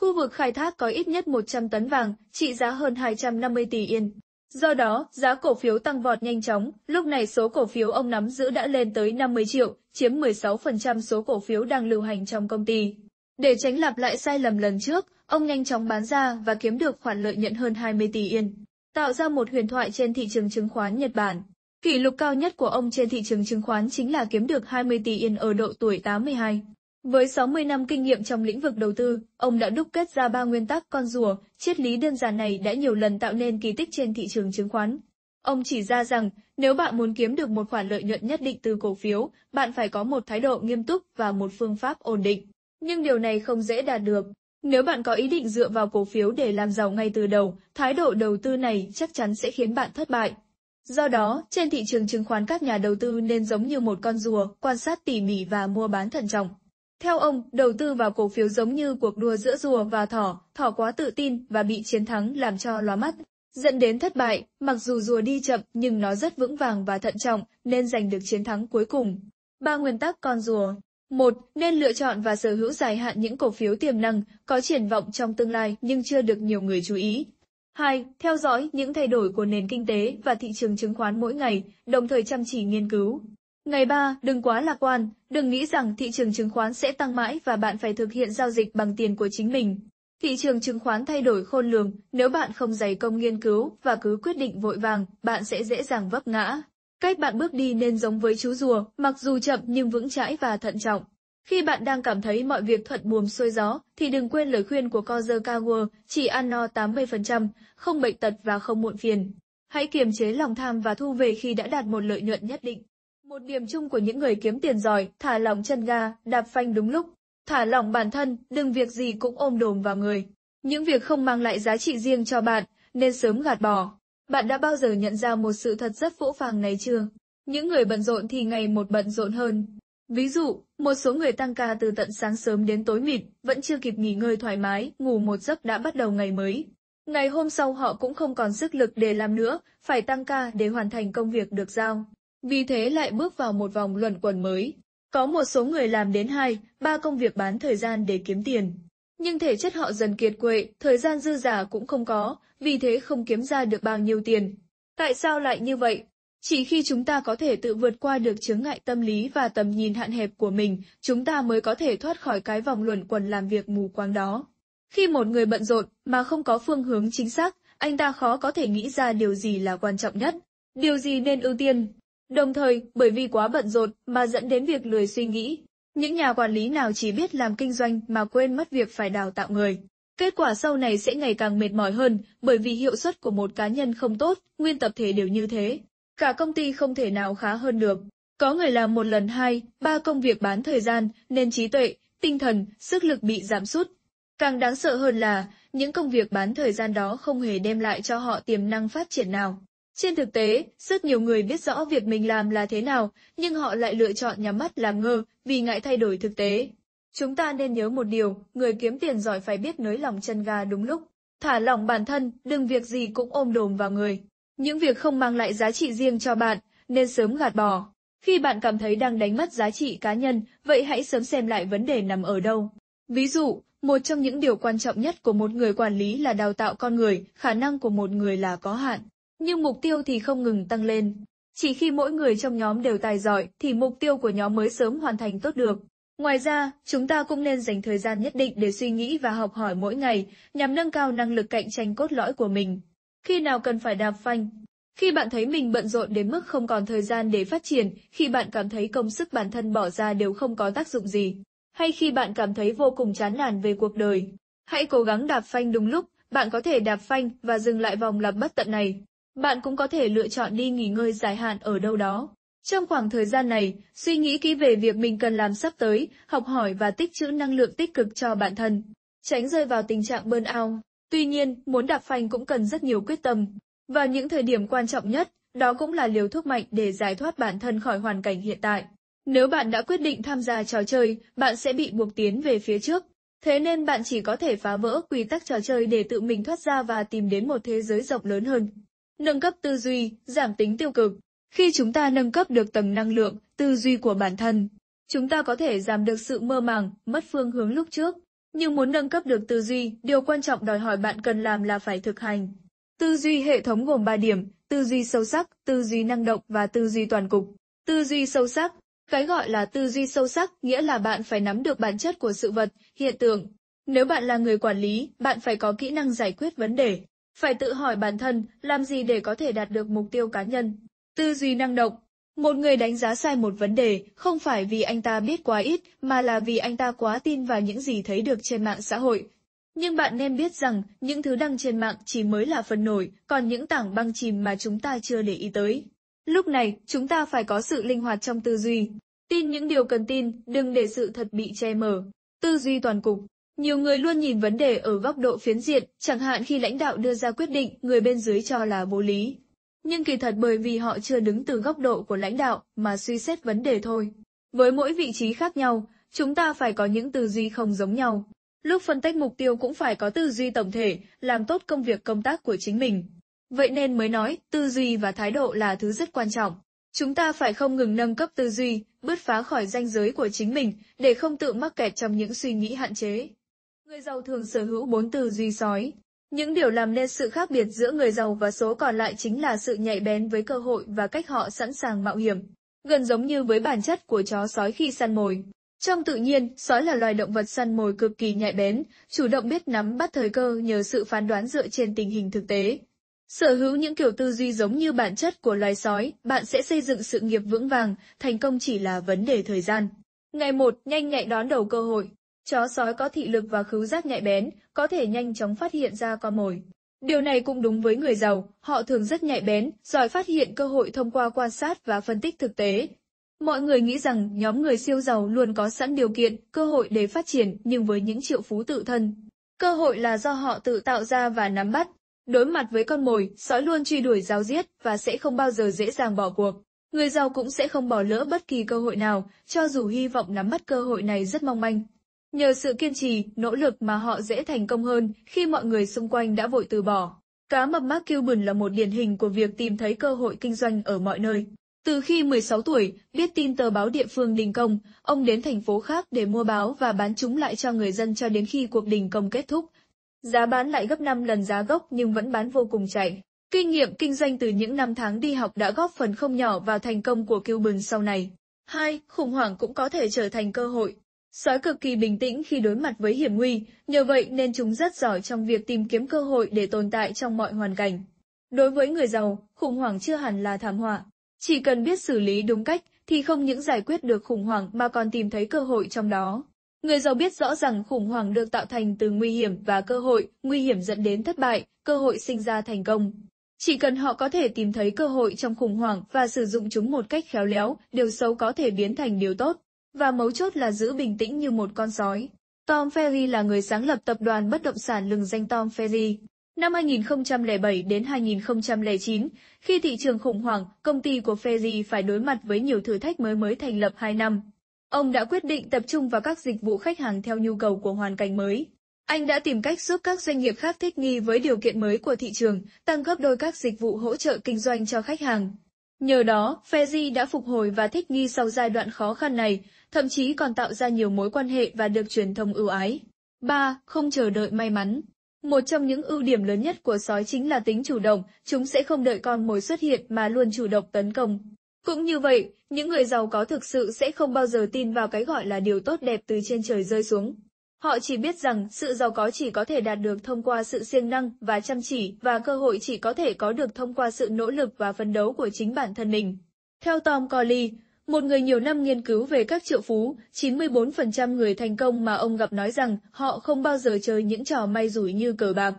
Khu vực khai thác có ít nhất 100 tấn vàng, trị giá hơn 250 tỷ yên. Do đó, giá cổ phiếu tăng vọt nhanh chóng, lúc này số cổ phiếu ông nắm giữ đã lên tới 50 triệu, chiếm 16% số cổ phiếu đang lưu hành trong công ty. Để tránh lặp lại sai lầm lần trước, Ông nhanh chóng bán ra và kiếm được khoản lợi nhuận hơn 20 tỷ yên, tạo ra một huyền thoại trên thị trường chứng khoán Nhật Bản. Kỷ lục cao nhất của ông trên thị trường chứng khoán chính là kiếm được 20 tỷ yên ở độ tuổi 82. Với 60 năm kinh nghiệm trong lĩnh vực đầu tư, ông đã đúc kết ra ba nguyên tắc con rùa, triết lý đơn giản này đã nhiều lần tạo nên kỳ tích trên thị trường chứng khoán. Ông chỉ ra rằng, nếu bạn muốn kiếm được một khoản lợi nhuận nhất định từ cổ phiếu, bạn phải có một thái độ nghiêm túc và một phương pháp ổn định. Nhưng điều này không dễ đạt được, nếu bạn có ý định dựa vào cổ phiếu để làm giàu ngay từ đầu, thái độ đầu tư này chắc chắn sẽ khiến bạn thất bại. Do đó, trên thị trường chứng khoán các nhà đầu tư nên giống như một con rùa, quan sát tỉ mỉ và mua bán thận trọng. Theo ông, đầu tư vào cổ phiếu giống như cuộc đua giữa rùa và thỏ, thỏ quá tự tin và bị chiến thắng làm cho lóa mắt, dẫn đến thất bại, mặc dù rùa đi chậm nhưng nó rất vững vàng và thận trọng nên giành được chiến thắng cuối cùng. Ba nguyên tắc con rùa 1. Nên lựa chọn và sở hữu dài hạn những cổ phiếu tiềm năng, có triển vọng trong tương lai nhưng chưa được nhiều người chú ý. 2. Theo dõi những thay đổi của nền kinh tế và thị trường chứng khoán mỗi ngày, đồng thời chăm chỉ nghiên cứu. Ngày 3. Đừng quá lạc quan, đừng nghĩ rằng thị trường chứng khoán sẽ tăng mãi và bạn phải thực hiện giao dịch bằng tiền của chính mình. Thị trường chứng khoán thay đổi khôn lường, nếu bạn không dày công nghiên cứu và cứ quyết định vội vàng, bạn sẽ dễ dàng vấp ngã. Cách bạn bước đi nên giống với chú rùa, mặc dù chậm nhưng vững chãi và thận trọng. Khi bạn đang cảm thấy mọi việc thuận buồm xuôi gió, thì đừng quên lời khuyên của Kozakawa, chỉ ăn no 80%, không bệnh tật và không muộn phiền. Hãy kiềm chế lòng tham và thu về khi đã đạt một lợi nhuận nhất định. Một điểm chung của những người kiếm tiền giỏi, thả lỏng chân ga, đạp phanh đúng lúc. Thả lỏng bản thân, đừng việc gì cũng ôm đồm vào người. Những việc không mang lại giá trị riêng cho bạn, nên sớm gạt bỏ. Bạn đã bao giờ nhận ra một sự thật rất phũ phàng này chưa? Những người bận rộn thì ngày một bận rộn hơn. Ví dụ, một số người tăng ca từ tận sáng sớm đến tối mịt, vẫn chưa kịp nghỉ ngơi thoải mái, ngủ một giấc đã bắt đầu ngày mới. Ngày hôm sau họ cũng không còn sức lực để làm nữa, phải tăng ca để hoàn thành công việc được giao. Vì thế lại bước vào một vòng luẩn quẩn mới. Có một số người làm đến hai, ba công việc bán thời gian để kiếm tiền nhưng thể chất họ dần kiệt quệ, thời gian dư giả cũng không có, vì thế không kiếm ra được bao nhiêu tiền. Tại sao lại như vậy? Chỉ khi chúng ta có thể tự vượt qua được chướng ngại tâm lý và tầm nhìn hạn hẹp của mình, chúng ta mới có thể thoát khỏi cái vòng luẩn quẩn làm việc mù quáng đó. Khi một người bận rộn mà không có phương hướng chính xác, anh ta khó có thể nghĩ ra điều gì là quan trọng nhất, điều gì nên ưu tiên. Đồng thời, bởi vì quá bận rộn mà dẫn đến việc lười suy nghĩ, những nhà quản lý nào chỉ biết làm kinh doanh mà quên mất việc phải đào tạo người. Kết quả sau này sẽ ngày càng mệt mỏi hơn bởi vì hiệu suất của một cá nhân không tốt, nguyên tập thể đều như thế. Cả công ty không thể nào khá hơn được. Có người làm một lần hai, ba công việc bán thời gian nên trí tuệ, tinh thần, sức lực bị giảm sút. Càng đáng sợ hơn là, những công việc bán thời gian đó không hề đem lại cho họ tiềm năng phát triển nào. Trên thực tế, rất nhiều người biết rõ việc mình làm là thế nào, nhưng họ lại lựa chọn nhắm mắt làm ngơ vì ngại thay đổi thực tế. Chúng ta nên nhớ một điều, người kiếm tiền giỏi phải biết nới lỏng chân ga đúng lúc. Thả lỏng bản thân, đừng việc gì cũng ôm đồm vào người. Những việc không mang lại giá trị riêng cho bạn, nên sớm gạt bỏ. Khi bạn cảm thấy đang đánh mất giá trị cá nhân, vậy hãy sớm xem lại vấn đề nằm ở đâu. Ví dụ, một trong những điều quan trọng nhất của một người quản lý là đào tạo con người, khả năng của một người là có hạn nhưng mục tiêu thì không ngừng tăng lên. Chỉ khi mỗi người trong nhóm đều tài giỏi thì mục tiêu của nhóm mới sớm hoàn thành tốt được. Ngoài ra, chúng ta cũng nên dành thời gian nhất định để suy nghĩ và học hỏi mỗi ngày nhằm nâng cao năng lực cạnh tranh cốt lõi của mình. Khi nào cần phải đạp phanh? Khi bạn thấy mình bận rộn đến mức không còn thời gian để phát triển, khi bạn cảm thấy công sức bản thân bỏ ra đều không có tác dụng gì, hay khi bạn cảm thấy vô cùng chán nản về cuộc đời, hãy cố gắng đạp phanh đúng lúc, bạn có thể đạp phanh và dừng lại vòng lặp bất tận này bạn cũng có thể lựa chọn đi nghỉ ngơi dài hạn ở đâu đó. Trong khoảng thời gian này, suy nghĩ kỹ về việc mình cần làm sắp tới, học hỏi và tích trữ năng lượng tích cực cho bản thân, tránh rơi vào tình trạng burnout. Tuy nhiên, muốn đạp phanh cũng cần rất nhiều quyết tâm. Và những thời điểm quan trọng nhất, đó cũng là liều thuốc mạnh để giải thoát bản thân khỏi hoàn cảnh hiện tại. Nếu bạn đã quyết định tham gia trò chơi, bạn sẽ bị buộc tiến về phía trước. Thế nên bạn chỉ có thể phá vỡ quy tắc trò chơi để tự mình thoát ra và tìm đến một thế giới rộng lớn hơn. Nâng cấp tư duy, giảm tính tiêu cực. Khi chúng ta nâng cấp được tầng năng lượng, tư duy của bản thân, chúng ta có thể giảm được sự mơ màng, mất phương hướng lúc trước. Nhưng muốn nâng cấp được tư duy, điều quan trọng đòi hỏi bạn cần làm là phải thực hành. Tư duy hệ thống gồm 3 điểm, tư duy sâu sắc, tư duy năng động và tư duy toàn cục. Tư duy sâu sắc, cái gọi là tư duy sâu sắc nghĩa là bạn phải nắm được bản chất của sự vật, hiện tượng. Nếu bạn là người quản lý, bạn phải có kỹ năng giải quyết vấn đề, phải tự hỏi bản thân, làm gì để có thể đạt được mục tiêu cá nhân. Tư duy năng động. Một người đánh giá sai một vấn đề, không phải vì anh ta biết quá ít, mà là vì anh ta quá tin vào những gì thấy được trên mạng xã hội. Nhưng bạn nên biết rằng, những thứ đăng trên mạng chỉ mới là phần nổi, còn những tảng băng chìm mà chúng ta chưa để ý tới. Lúc này, chúng ta phải có sự linh hoạt trong tư duy. Tin những điều cần tin, đừng để sự thật bị che mờ. Tư duy toàn cục. Nhiều người luôn nhìn vấn đề ở góc độ phiến diện, chẳng hạn khi lãnh đạo đưa ra quyết định, người bên dưới cho là vô lý. Nhưng kỳ thật bởi vì họ chưa đứng từ góc độ của lãnh đạo mà suy xét vấn đề thôi. Với mỗi vị trí khác nhau, chúng ta phải có những tư duy không giống nhau. Lúc phân tích mục tiêu cũng phải có tư duy tổng thể, làm tốt công việc công tác của chính mình. Vậy nên mới nói, tư duy và thái độ là thứ rất quan trọng. Chúng ta phải không ngừng nâng cấp tư duy, bứt phá khỏi ranh giới của chính mình, để không tự mắc kẹt trong những suy nghĩ hạn chế. Người giàu thường sở hữu bốn từ duy sói. Những điều làm nên sự khác biệt giữa người giàu và số còn lại chính là sự nhạy bén với cơ hội và cách họ sẵn sàng mạo hiểm, gần giống như với bản chất của chó sói khi săn mồi. Trong tự nhiên, sói là loài động vật săn mồi cực kỳ nhạy bén, chủ động biết nắm bắt thời cơ nhờ sự phán đoán dựa trên tình hình thực tế. Sở hữu những kiểu tư duy giống như bản chất của loài sói, bạn sẽ xây dựng sự nghiệp vững vàng, thành công chỉ là vấn đề thời gian. Ngày 1, nhanh nhạy đón đầu cơ hội. Chó sói có thị lực và khứu giác nhạy bén, có thể nhanh chóng phát hiện ra con mồi. Điều này cũng đúng với người giàu, họ thường rất nhạy bén, giỏi phát hiện cơ hội thông qua quan sát và phân tích thực tế. Mọi người nghĩ rằng nhóm người siêu giàu luôn có sẵn điều kiện, cơ hội để phát triển, nhưng với những triệu phú tự thân, cơ hội là do họ tự tạo ra và nắm bắt. Đối mặt với con mồi, sói luôn truy đuổi giáo giết và sẽ không bao giờ dễ dàng bỏ cuộc. Người giàu cũng sẽ không bỏ lỡ bất kỳ cơ hội nào, cho dù hy vọng nắm bắt cơ hội này rất mong manh. Nhờ sự kiên trì, nỗ lực mà họ dễ thành công hơn khi mọi người xung quanh đã vội từ bỏ. Cá mập Mark Cuban là một điển hình của việc tìm thấy cơ hội kinh doanh ở mọi nơi. Từ khi 16 tuổi, biết tin tờ báo địa phương đình công, ông đến thành phố khác để mua báo và bán chúng lại cho người dân cho đến khi cuộc đình công kết thúc. Giá bán lại gấp 5 lần giá gốc nhưng vẫn bán vô cùng chạy. Kinh nghiệm kinh doanh từ những năm tháng đi học đã góp phần không nhỏ vào thành công của Cuban sau này. Hai, Khủng hoảng cũng có thể trở thành cơ hội. Sói cực kỳ bình tĩnh khi đối mặt với hiểm nguy, nhờ vậy nên chúng rất giỏi trong việc tìm kiếm cơ hội để tồn tại trong mọi hoàn cảnh. Đối với người giàu, khủng hoảng chưa hẳn là thảm họa. Chỉ cần biết xử lý đúng cách thì không những giải quyết được khủng hoảng mà còn tìm thấy cơ hội trong đó. Người giàu biết rõ rằng khủng hoảng được tạo thành từ nguy hiểm và cơ hội, nguy hiểm dẫn đến thất bại, cơ hội sinh ra thành công. Chỉ cần họ có thể tìm thấy cơ hội trong khủng hoảng và sử dụng chúng một cách khéo léo, điều xấu có thể biến thành điều tốt và mấu chốt là giữ bình tĩnh như một con sói. Tom Ferry là người sáng lập tập đoàn bất động sản lừng danh Tom Ferry. Năm 2007 đến 2009, khi thị trường khủng hoảng, công ty của Ferry phải đối mặt với nhiều thử thách mới mới thành lập 2 năm. Ông đã quyết định tập trung vào các dịch vụ khách hàng theo nhu cầu của hoàn cảnh mới. Anh đã tìm cách giúp các doanh nghiệp khác thích nghi với điều kiện mới của thị trường, tăng gấp đôi các dịch vụ hỗ trợ kinh doanh cho khách hàng. Nhờ đó, Ferry đã phục hồi và thích nghi sau giai đoạn khó khăn này, thậm chí còn tạo ra nhiều mối quan hệ và được truyền thông ưu ái. 3. Không chờ đợi may mắn Một trong những ưu điểm lớn nhất của sói chính là tính chủ động, chúng sẽ không đợi con mồi xuất hiện mà luôn chủ động tấn công. Cũng như vậy, những người giàu có thực sự sẽ không bao giờ tin vào cái gọi là điều tốt đẹp từ trên trời rơi xuống. Họ chỉ biết rằng sự giàu có chỉ có thể đạt được thông qua sự siêng năng và chăm chỉ và cơ hội chỉ có thể có được thông qua sự nỗ lực và phấn đấu của chính bản thân mình. Theo Tom Corley, một người nhiều năm nghiên cứu về các triệu phú, 94% người thành công mà ông gặp nói rằng họ không bao giờ chơi những trò may rủi như cờ bạc.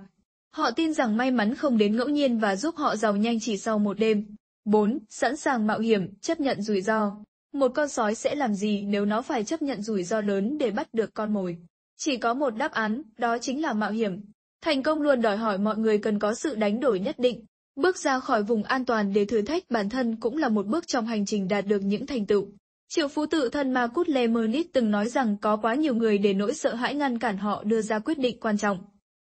Họ tin rằng may mắn không đến ngẫu nhiên và giúp họ giàu nhanh chỉ sau một đêm. 4. Sẵn sàng mạo hiểm, chấp nhận rủi ro. Một con sói sẽ làm gì nếu nó phải chấp nhận rủi ro lớn để bắt được con mồi? Chỉ có một đáp án, đó chính là mạo hiểm. Thành công luôn đòi hỏi mọi người cần có sự đánh đổi nhất định, Bước ra khỏi vùng an toàn để thử thách bản thân cũng là một bước trong hành trình đạt được những thành tựu. Triệu phú tự thân Marcus Lemonis từng nói rằng có quá nhiều người để nỗi sợ hãi ngăn cản họ đưa ra quyết định quan trọng.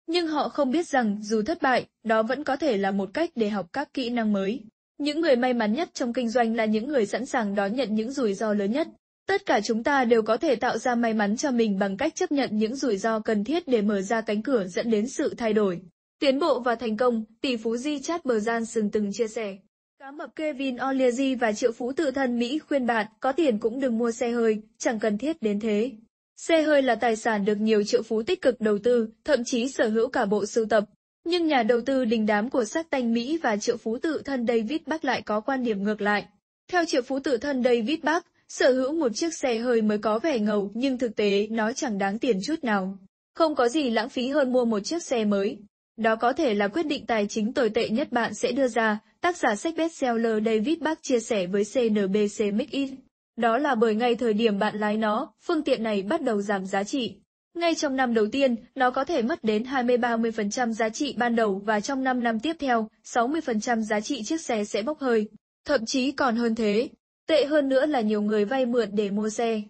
Nhưng họ không biết rằng dù thất bại, đó vẫn có thể là một cách để học các kỹ năng mới. Những người may mắn nhất trong kinh doanh là những người sẵn sàng đón nhận những rủi ro lớn nhất. Tất cả chúng ta đều có thể tạo ra may mắn cho mình bằng cách chấp nhận những rủi ro cần thiết để mở ra cánh cửa dẫn đến sự thay đổi. Tiến bộ và thành công, tỷ phú Di Chát Bờ Gian sừng từng chia sẻ. Cá mập Kevin O'Leary và triệu phú tự thân Mỹ khuyên bạn có tiền cũng đừng mua xe hơi, chẳng cần thiết đến thế. Xe hơi là tài sản được nhiều triệu phú tích cực đầu tư, thậm chí sở hữu cả bộ sưu tập. Nhưng nhà đầu tư đình đám của sắc tanh Mỹ và triệu phú tự thân David Bắc lại có quan điểm ngược lại. Theo triệu phú tự thân David Bắc, sở hữu một chiếc xe hơi mới có vẻ ngầu nhưng thực tế nó chẳng đáng tiền chút nào. Không có gì lãng phí hơn mua một chiếc xe mới. Đó có thể là quyết định tài chính tồi tệ nhất bạn sẽ đưa ra, tác giả sách bestseller David Bach chia sẻ với CNBC Make It. Đó là bởi ngay thời điểm bạn lái nó, phương tiện này bắt đầu giảm giá trị. Ngay trong năm đầu tiên, nó có thể mất đến 20-30% giá trị ban đầu và trong 5 năm tiếp theo, 60% giá trị chiếc xe sẽ bốc hơi. Thậm chí còn hơn thế. Tệ hơn nữa là nhiều người vay mượn để mua xe.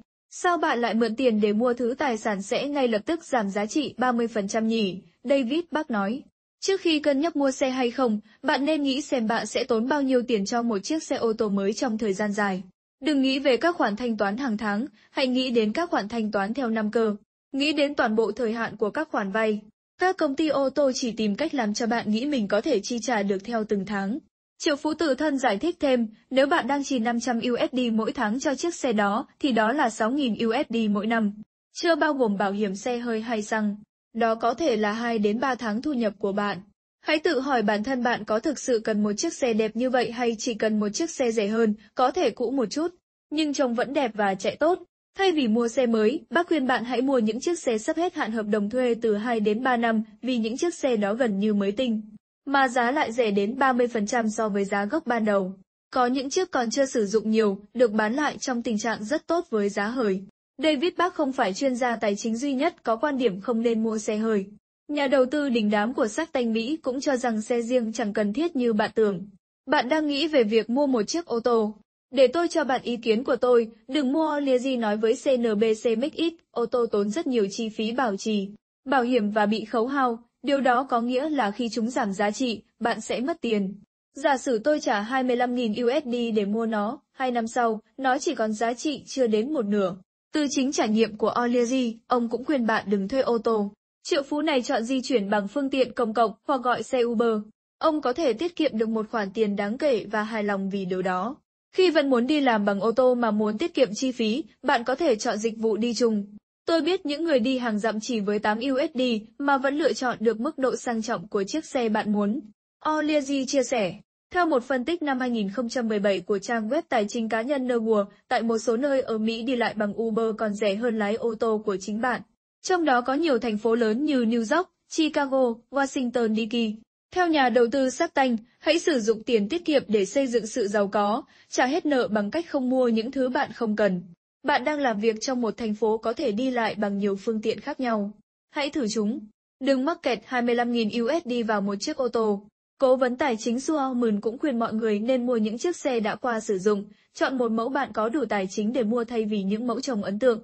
Sao bạn lại mượn tiền để mua thứ tài sản sẽ ngay lập tức giảm giá trị 30% nhỉ? David Park nói. Trước khi cân nhắc mua xe hay không, bạn nên nghĩ xem bạn sẽ tốn bao nhiêu tiền cho một chiếc xe ô tô mới trong thời gian dài. Đừng nghĩ về các khoản thanh toán hàng tháng, hãy nghĩ đến các khoản thanh toán theo năm cơ. Nghĩ đến toàn bộ thời hạn của các khoản vay. Các công ty ô tô chỉ tìm cách làm cho bạn nghĩ mình có thể chi trả được theo từng tháng. Triệu Phú tự thân giải thích thêm, nếu bạn đang chi 500 USD mỗi tháng cho chiếc xe đó, thì đó là 6.000 USD mỗi năm, chưa bao gồm bảo hiểm xe hơi hay xăng. Đó có thể là 2 đến 3 tháng thu nhập của bạn. Hãy tự hỏi bản thân bạn có thực sự cần một chiếc xe đẹp như vậy hay chỉ cần một chiếc xe rẻ hơn, có thể cũ một chút, nhưng trông vẫn đẹp và chạy tốt. Thay vì mua xe mới, bác khuyên bạn hãy mua những chiếc xe sắp hết hạn hợp đồng thuê từ 2 đến 3 năm vì những chiếc xe đó gần như mới tinh mà giá lại rẻ đến 30% so với giá gốc ban đầu. Có những chiếc còn chưa sử dụng nhiều, được bán lại trong tình trạng rất tốt với giá hời. David Bach không phải chuyên gia tài chính duy nhất có quan điểm không nên mua xe hời. Nhà đầu tư đình đám của sách tanh Mỹ cũng cho rằng xe riêng chẳng cần thiết như bạn tưởng. Bạn đang nghĩ về việc mua một chiếc ô tô. Để tôi cho bạn ý kiến của tôi, đừng mua Leargy nói với CNBC Make It, ô tô tốn rất nhiều chi phí bảo trì, bảo hiểm và bị khấu hao, Điều đó có nghĩa là khi chúng giảm giá trị, bạn sẽ mất tiền. Giả sử tôi trả 25.000 USD để mua nó, hai năm sau, nó chỉ còn giá trị chưa đến một nửa. Từ chính trải nghiệm của O'Leary, ông cũng khuyên bạn đừng thuê ô tô. Triệu phú này chọn di chuyển bằng phương tiện công cộng hoặc gọi xe Uber. Ông có thể tiết kiệm được một khoản tiền đáng kể và hài lòng vì điều đó. Khi vẫn muốn đi làm bằng ô tô mà muốn tiết kiệm chi phí, bạn có thể chọn dịch vụ đi chung. Tôi biết những người đi hàng dặm chỉ với 8 USD mà vẫn lựa chọn được mức độ sang trọng của chiếc xe bạn muốn. O'Leary chia sẻ, theo một phân tích năm 2017 của trang web tài chính cá nhân Newworld, tại một số nơi ở Mỹ đi lại bằng Uber còn rẻ hơn lái ô tô của chính bạn. Trong đó có nhiều thành phố lớn như New York, Chicago, Washington DC. Theo nhà đầu tư sắc Saptanh, hãy sử dụng tiền tiết kiệm để xây dựng sự giàu có, trả hết nợ bằng cách không mua những thứ bạn không cần. Bạn đang làm việc trong một thành phố có thể đi lại bằng nhiều phương tiện khác nhau. Hãy thử chúng. Đừng mắc kẹt 25.000 USD vào một chiếc ô tô. Cố vấn tài chính Sualmon cũng khuyên mọi người nên mua những chiếc xe đã qua sử dụng, chọn một mẫu bạn có đủ tài chính để mua thay vì những mẫu trồng ấn tượng.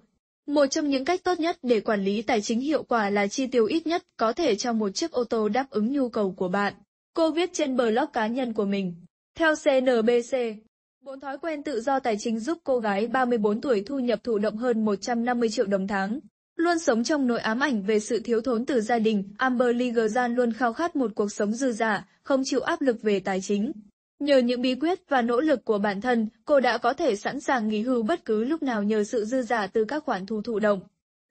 Một trong những cách tốt nhất để quản lý tài chính hiệu quả là chi tiêu ít nhất có thể cho một chiếc ô tô đáp ứng nhu cầu của bạn. Cô viết trên blog cá nhân của mình. Theo CNBC, Bốn thói quen tự do tài chính giúp cô gái 34 tuổi thu nhập thụ động hơn 150 triệu đồng tháng. Luôn sống trong nỗi ám ảnh về sự thiếu thốn từ gia đình, Amber Lee Gerjan luôn khao khát một cuộc sống dư giả, không chịu áp lực về tài chính. Nhờ những bí quyết và nỗ lực của bản thân, cô đã có thể sẵn sàng nghỉ hưu bất cứ lúc nào nhờ sự dư giả từ các khoản thu thụ động.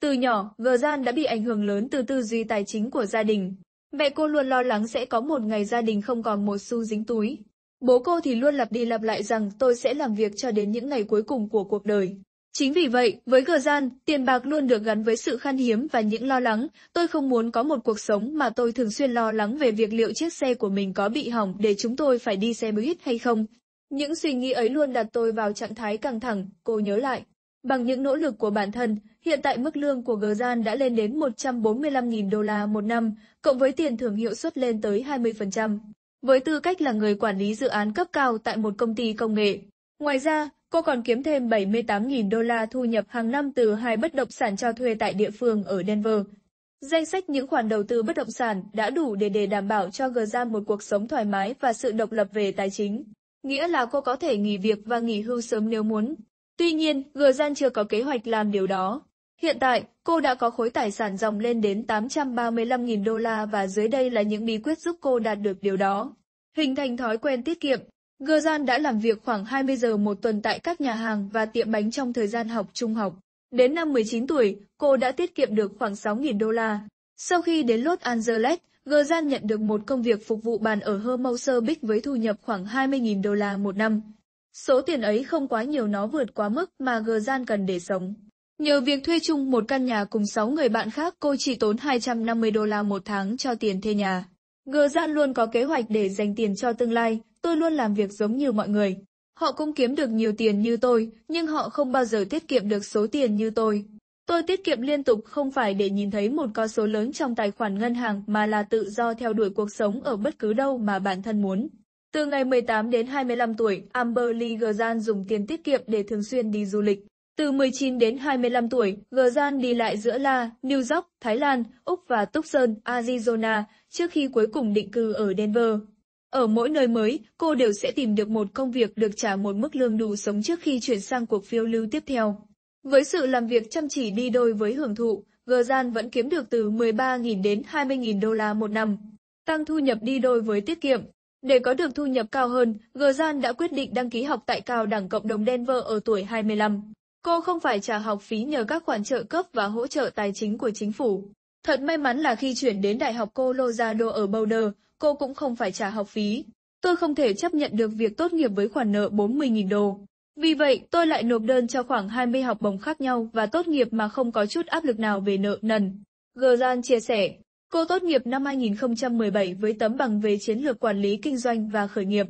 Từ nhỏ, Gerjan đã bị ảnh hưởng lớn từ tư duy tài chính của gia đình. Mẹ cô luôn lo lắng sẽ có một ngày gia đình không còn một xu dính túi, Bố cô thì luôn lặp đi lặp lại rằng tôi sẽ làm việc cho đến những ngày cuối cùng của cuộc đời. Chính vì vậy, với gờ gian, tiền bạc luôn được gắn với sự khan hiếm và những lo lắng. Tôi không muốn có một cuộc sống mà tôi thường xuyên lo lắng về việc liệu chiếc xe của mình có bị hỏng để chúng tôi phải đi xe buýt hay không. Những suy nghĩ ấy luôn đặt tôi vào trạng thái căng thẳng, cô nhớ lại. Bằng những nỗ lực của bản thân, hiện tại mức lương của gờ gian đã lên đến 145.000 đô la một năm, cộng với tiền thưởng hiệu suất lên tới 20% với tư cách là người quản lý dự án cấp cao tại một công ty công nghệ. Ngoài ra, cô còn kiếm thêm 78.000 đô la thu nhập hàng năm từ hai bất động sản cho thuê tại địa phương ở Denver. Danh sách những khoản đầu tư bất động sản đã đủ để để đảm bảo cho Gza một cuộc sống thoải mái và sự độc lập về tài chính. Nghĩa là cô có thể nghỉ việc và nghỉ hưu sớm nếu muốn. Tuy nhiên, Gzan chưa có kế hoạch làm điều đó. Hiện tại, cô đã có khối tài sản dòng lên đến 835.000 đô la và dưới đây là những bí quyết giúp cô đạt được điều đó. Hình thành thói quen tiết kiệm. Gerzan đã làm việc khoảng 20 giờ một tuần tại các nhà hàng và tiệm bánh trong thời gian học trung học. Đến năm 19 tuổi, cô đã tiết kiệm được khoảng 6.000 đô la. Sau khi đến Los Angeles, Gerzan nhận được một công việc phục vụ bàn ở Hermosa Beach với thu nhập khoảng 20.000 đô la một năm. Số tiền ấy không quá nhiều nó vượt quá mức mà Gerzan cần để sống. Nhờ việc thuê chung một căn nhà cùng 6 người bạn khác cô chỉ tốn 250 đô la một tháng cho tiền thuê nhà. Gờ dạn luôn có kế hoạch để dành tiền cho tương lai, tôi luôn làm việc giống như mọi người. Họ cũng kiếm được nhiều tiền như tôi, nhưng họ không bao giờ tiết kiệm được số tiền như tôi. Tôi tiết kiệm liên tục không phải để nhìn thấy một con số lớn trong tài khoản ngân hàng mà là tự do theo đuổi cuộc sống ở bất cứ đâu mà bản thân muốn. Từ ngày 18 đến 25 tuổi, Amber Lee Gazan dùng tiền tiết kiệm để thường xuyên đi du lịch. Từ 19 đến 25 tuổi, Gjan đi lại giữa La, New York, Thái Lan, Úc và Túc Sơn, Arizona, trước khi cuối cùng định cư ở Denver. Ở mỗi nơi mới, cô đều sẽ tìm được một công việc được trả một mức lương đủ sống trước khi chuyển sang cuộc phiêu lưu tiếp theo. Với sự làm việc chăm chỉ đi đôi với hưởng thụ, Gjan vẫn kiếm được từ 13.000 đến 20.000 đô la một năm. Tăng thu nhập đi đôi với tiết kiệm. Để có được thu nhập cao hơn, Gjan đã quyết định đăng ký học tại cao đẳng cộng đồng Denver ở tuổi 25. Cô không phải trả học phí nhờ các khoản trợ cấp và hỗ trợ tài chính của chính phủ. Thật may mắn là khi chuyển đến Đại học Colorado ở Boulder, cô cũng không phải trả học phí. Tôi không thể chấp nhận được việc tốt nghiệp với khoản nợ 40.000 đô. Vì vậy, tôi lại nộp đơn cho khoảng 20 học bổng khác nhau và tốt nghiệp mà không có chút áp lực nào về nợ nần. Geran chia sẻ, cô tốt nghiệp năm 2017 với tấm bằng về chiến lược quản lý kinh doanh và khởi nghiệp.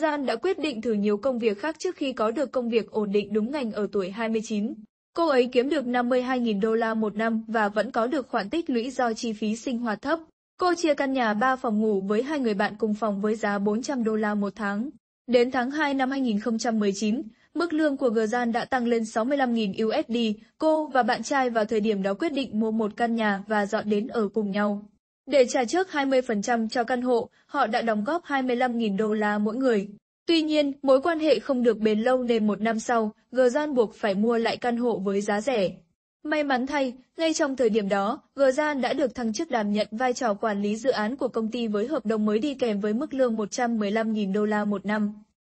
Gian đã quyết định thử nhiều công việc khác trước khi có được công việc ổn định đúng ngành ở tuổi 29. Cô ấy kiếm được 52.000 đô la một năm và vẫn có được khoản tích lũy do chi phí sinh hoạt thấp. Cô chia căn nhà 3 phòng ngủ với hai người bạn cùng phòng với giá 400 đô la một tháng. Đến tháng 2 năm 2019, mức lương của Gian đã tăng lên 65.000 USD. Cô và bạn trai vào thời điểm đó quyết định mua một căn nhà và dọn đến ở cùng nhau. Để trả trước 20% cho căn hộ, họ đã đóng góp 25.000 đô la mỗi người. Tuy nhiên, mối quan hệ không được bền lâu nên một năm sau, Gian buộc phải mua lại căn hộ với giá rẻ. May mắn thay, ngay trong thời điểm đó, Gian đã được thăng chức đảm nhận vai trò quản lý dự án của công ty với hợp đồng mới đi kèm với mức lương 115.000 đô la một năm.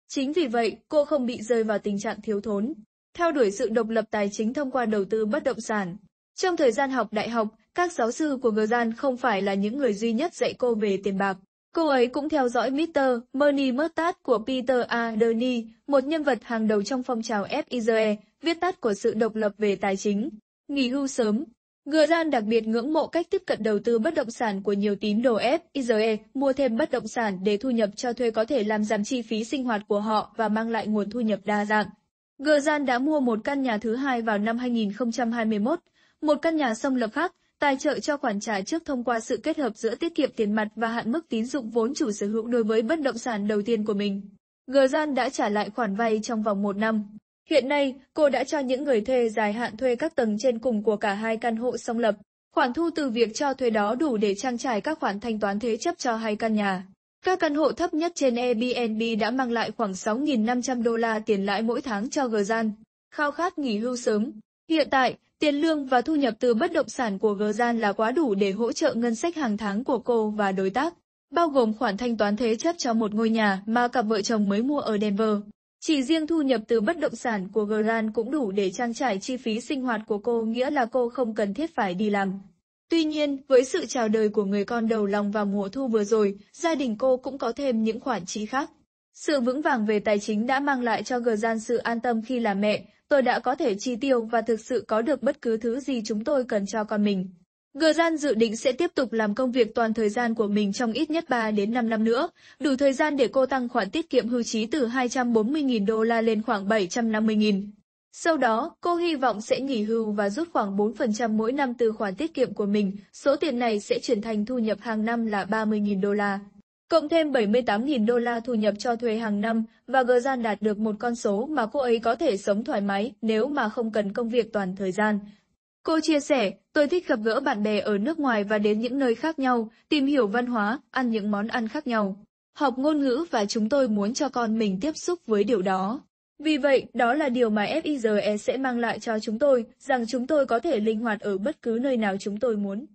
Chính vì vậy, cô không bị rơi vào tình trạng thiếu thốn. Theo đuổi sự độc lập tài chính thông qua đầu tư bất động sản, trong thời gian học đại học, các giáo sư của Gian không phải là những người duy nhất dạy cô về tiền bạc. Cô ấy cũng theo dõi Mr. Bernie Murtad của Peter A. Derny, một nhân vật hàng đầu trong phong trào FIZE, viết tắt của sự độc lập về tài chính. Nghỉ hưu sớm, Gian đặc biệt ngưỡng mộ cách tiếp cận đầu tư bất động sản của nhiều tín đồ FIZE, mua thêm bất động sản để thu nhập cho thuê có thể làm giảm chi phí sinh hoạt của họ và mang lại nguồn thu nhập đa dạng. Gian đã mua một căn nhà thứ hai vào năm 2021, một căn nhà sông lập khác, tài trợ cho khoản trả trước thông qua sự kết hợp giữa tiết kiệm tiền mặt và hạn mức tín dụng vốn chủ sở hữu đối với bất động sản đầu tiên của mình. Gian đã trả lại khoản vay trong vòng một năm. Hiện nay, cô đã cho những người thuê dài hạn thuê các tầng trên cùng của cả hai căn hộ song lập. Khoản thu từ việc cho thuê đó đủ để trang trải các khoản thanh toán thế chấp cho hai căn nhà. Các căn hộ thấp nhất trên Airbnb đã mang lại khoảng 6.500 đô la tiền lãi mỗi tháng cho Gian. Khao khát nghỉ hưu sớm. Hiện tại, Tiền lương và thu nhập từ bất động sản của Gian là quá đủ để hỗ trợ ngân sách hàng tháng của cô và đối tác, bao gồm khoản thanh toán thế chấp cho một ngôi nhà mà cặp vợ chồng mới mua ở Denver. Chỉ riêng thu nhập từ bất động sản của Gran cũng đủ để trang trải chi phí sinh hoạt của cô nghĩa là cô không cần thiết phải đi làm. Tuy nhiên, với sự chào đời của người con đầu lòng vào mùa thu vừa rồi, gia đình cô cũng có thêm những khoản chi khác. Sự vững vàng về tài chính đã mang lại cho Gian sự an tâm khi là mẹ, tôi đã có thể chi tiêu và thực sự có được bất cứ thứ gì chúng tôi cần cho con mình. Gian dự định sẽ tiếp tục làm công việc toàn thời gian của mình trong ít nhất 3 đến 5 năm nữa, đủ thời gian để cô tăng khoản tiết kiệm hưu trí từ 240.000 đô la lên khoảng 750.000. Sau đó, cô hy vọng sẽ nghỉ hưu và rút khoảng 4% mỗi năm từ khoản tiết kiệm của mình, số tiền này sẽ chuyển thành thu nhập hàng năm là 30.000 đô la cộng thêm 78.000 đô la thu nhập cho thuê hàng năm và gờ gian đạt được một con số mà cô ấy có thể sống thoải mái nếu mà không cần công việc toàn thời gian. Cô chia sẻ, tôi thích gặp gỡ bạn bè ở nước ngoài và đến những nơi khác nhau, tìm hiểu văn hóa, ăn những món ăn khác nhau. Học ngôn ngữ và chúng tôi muốn cho con mình tiếp xúc với điều đó. Vì vậy, đó là điều mà FIZE sẽ mang lại cho chúng tôi, rằng chúng tôi có thể linh hoạt ở bất cứ nơi nào chúng tôi muốn.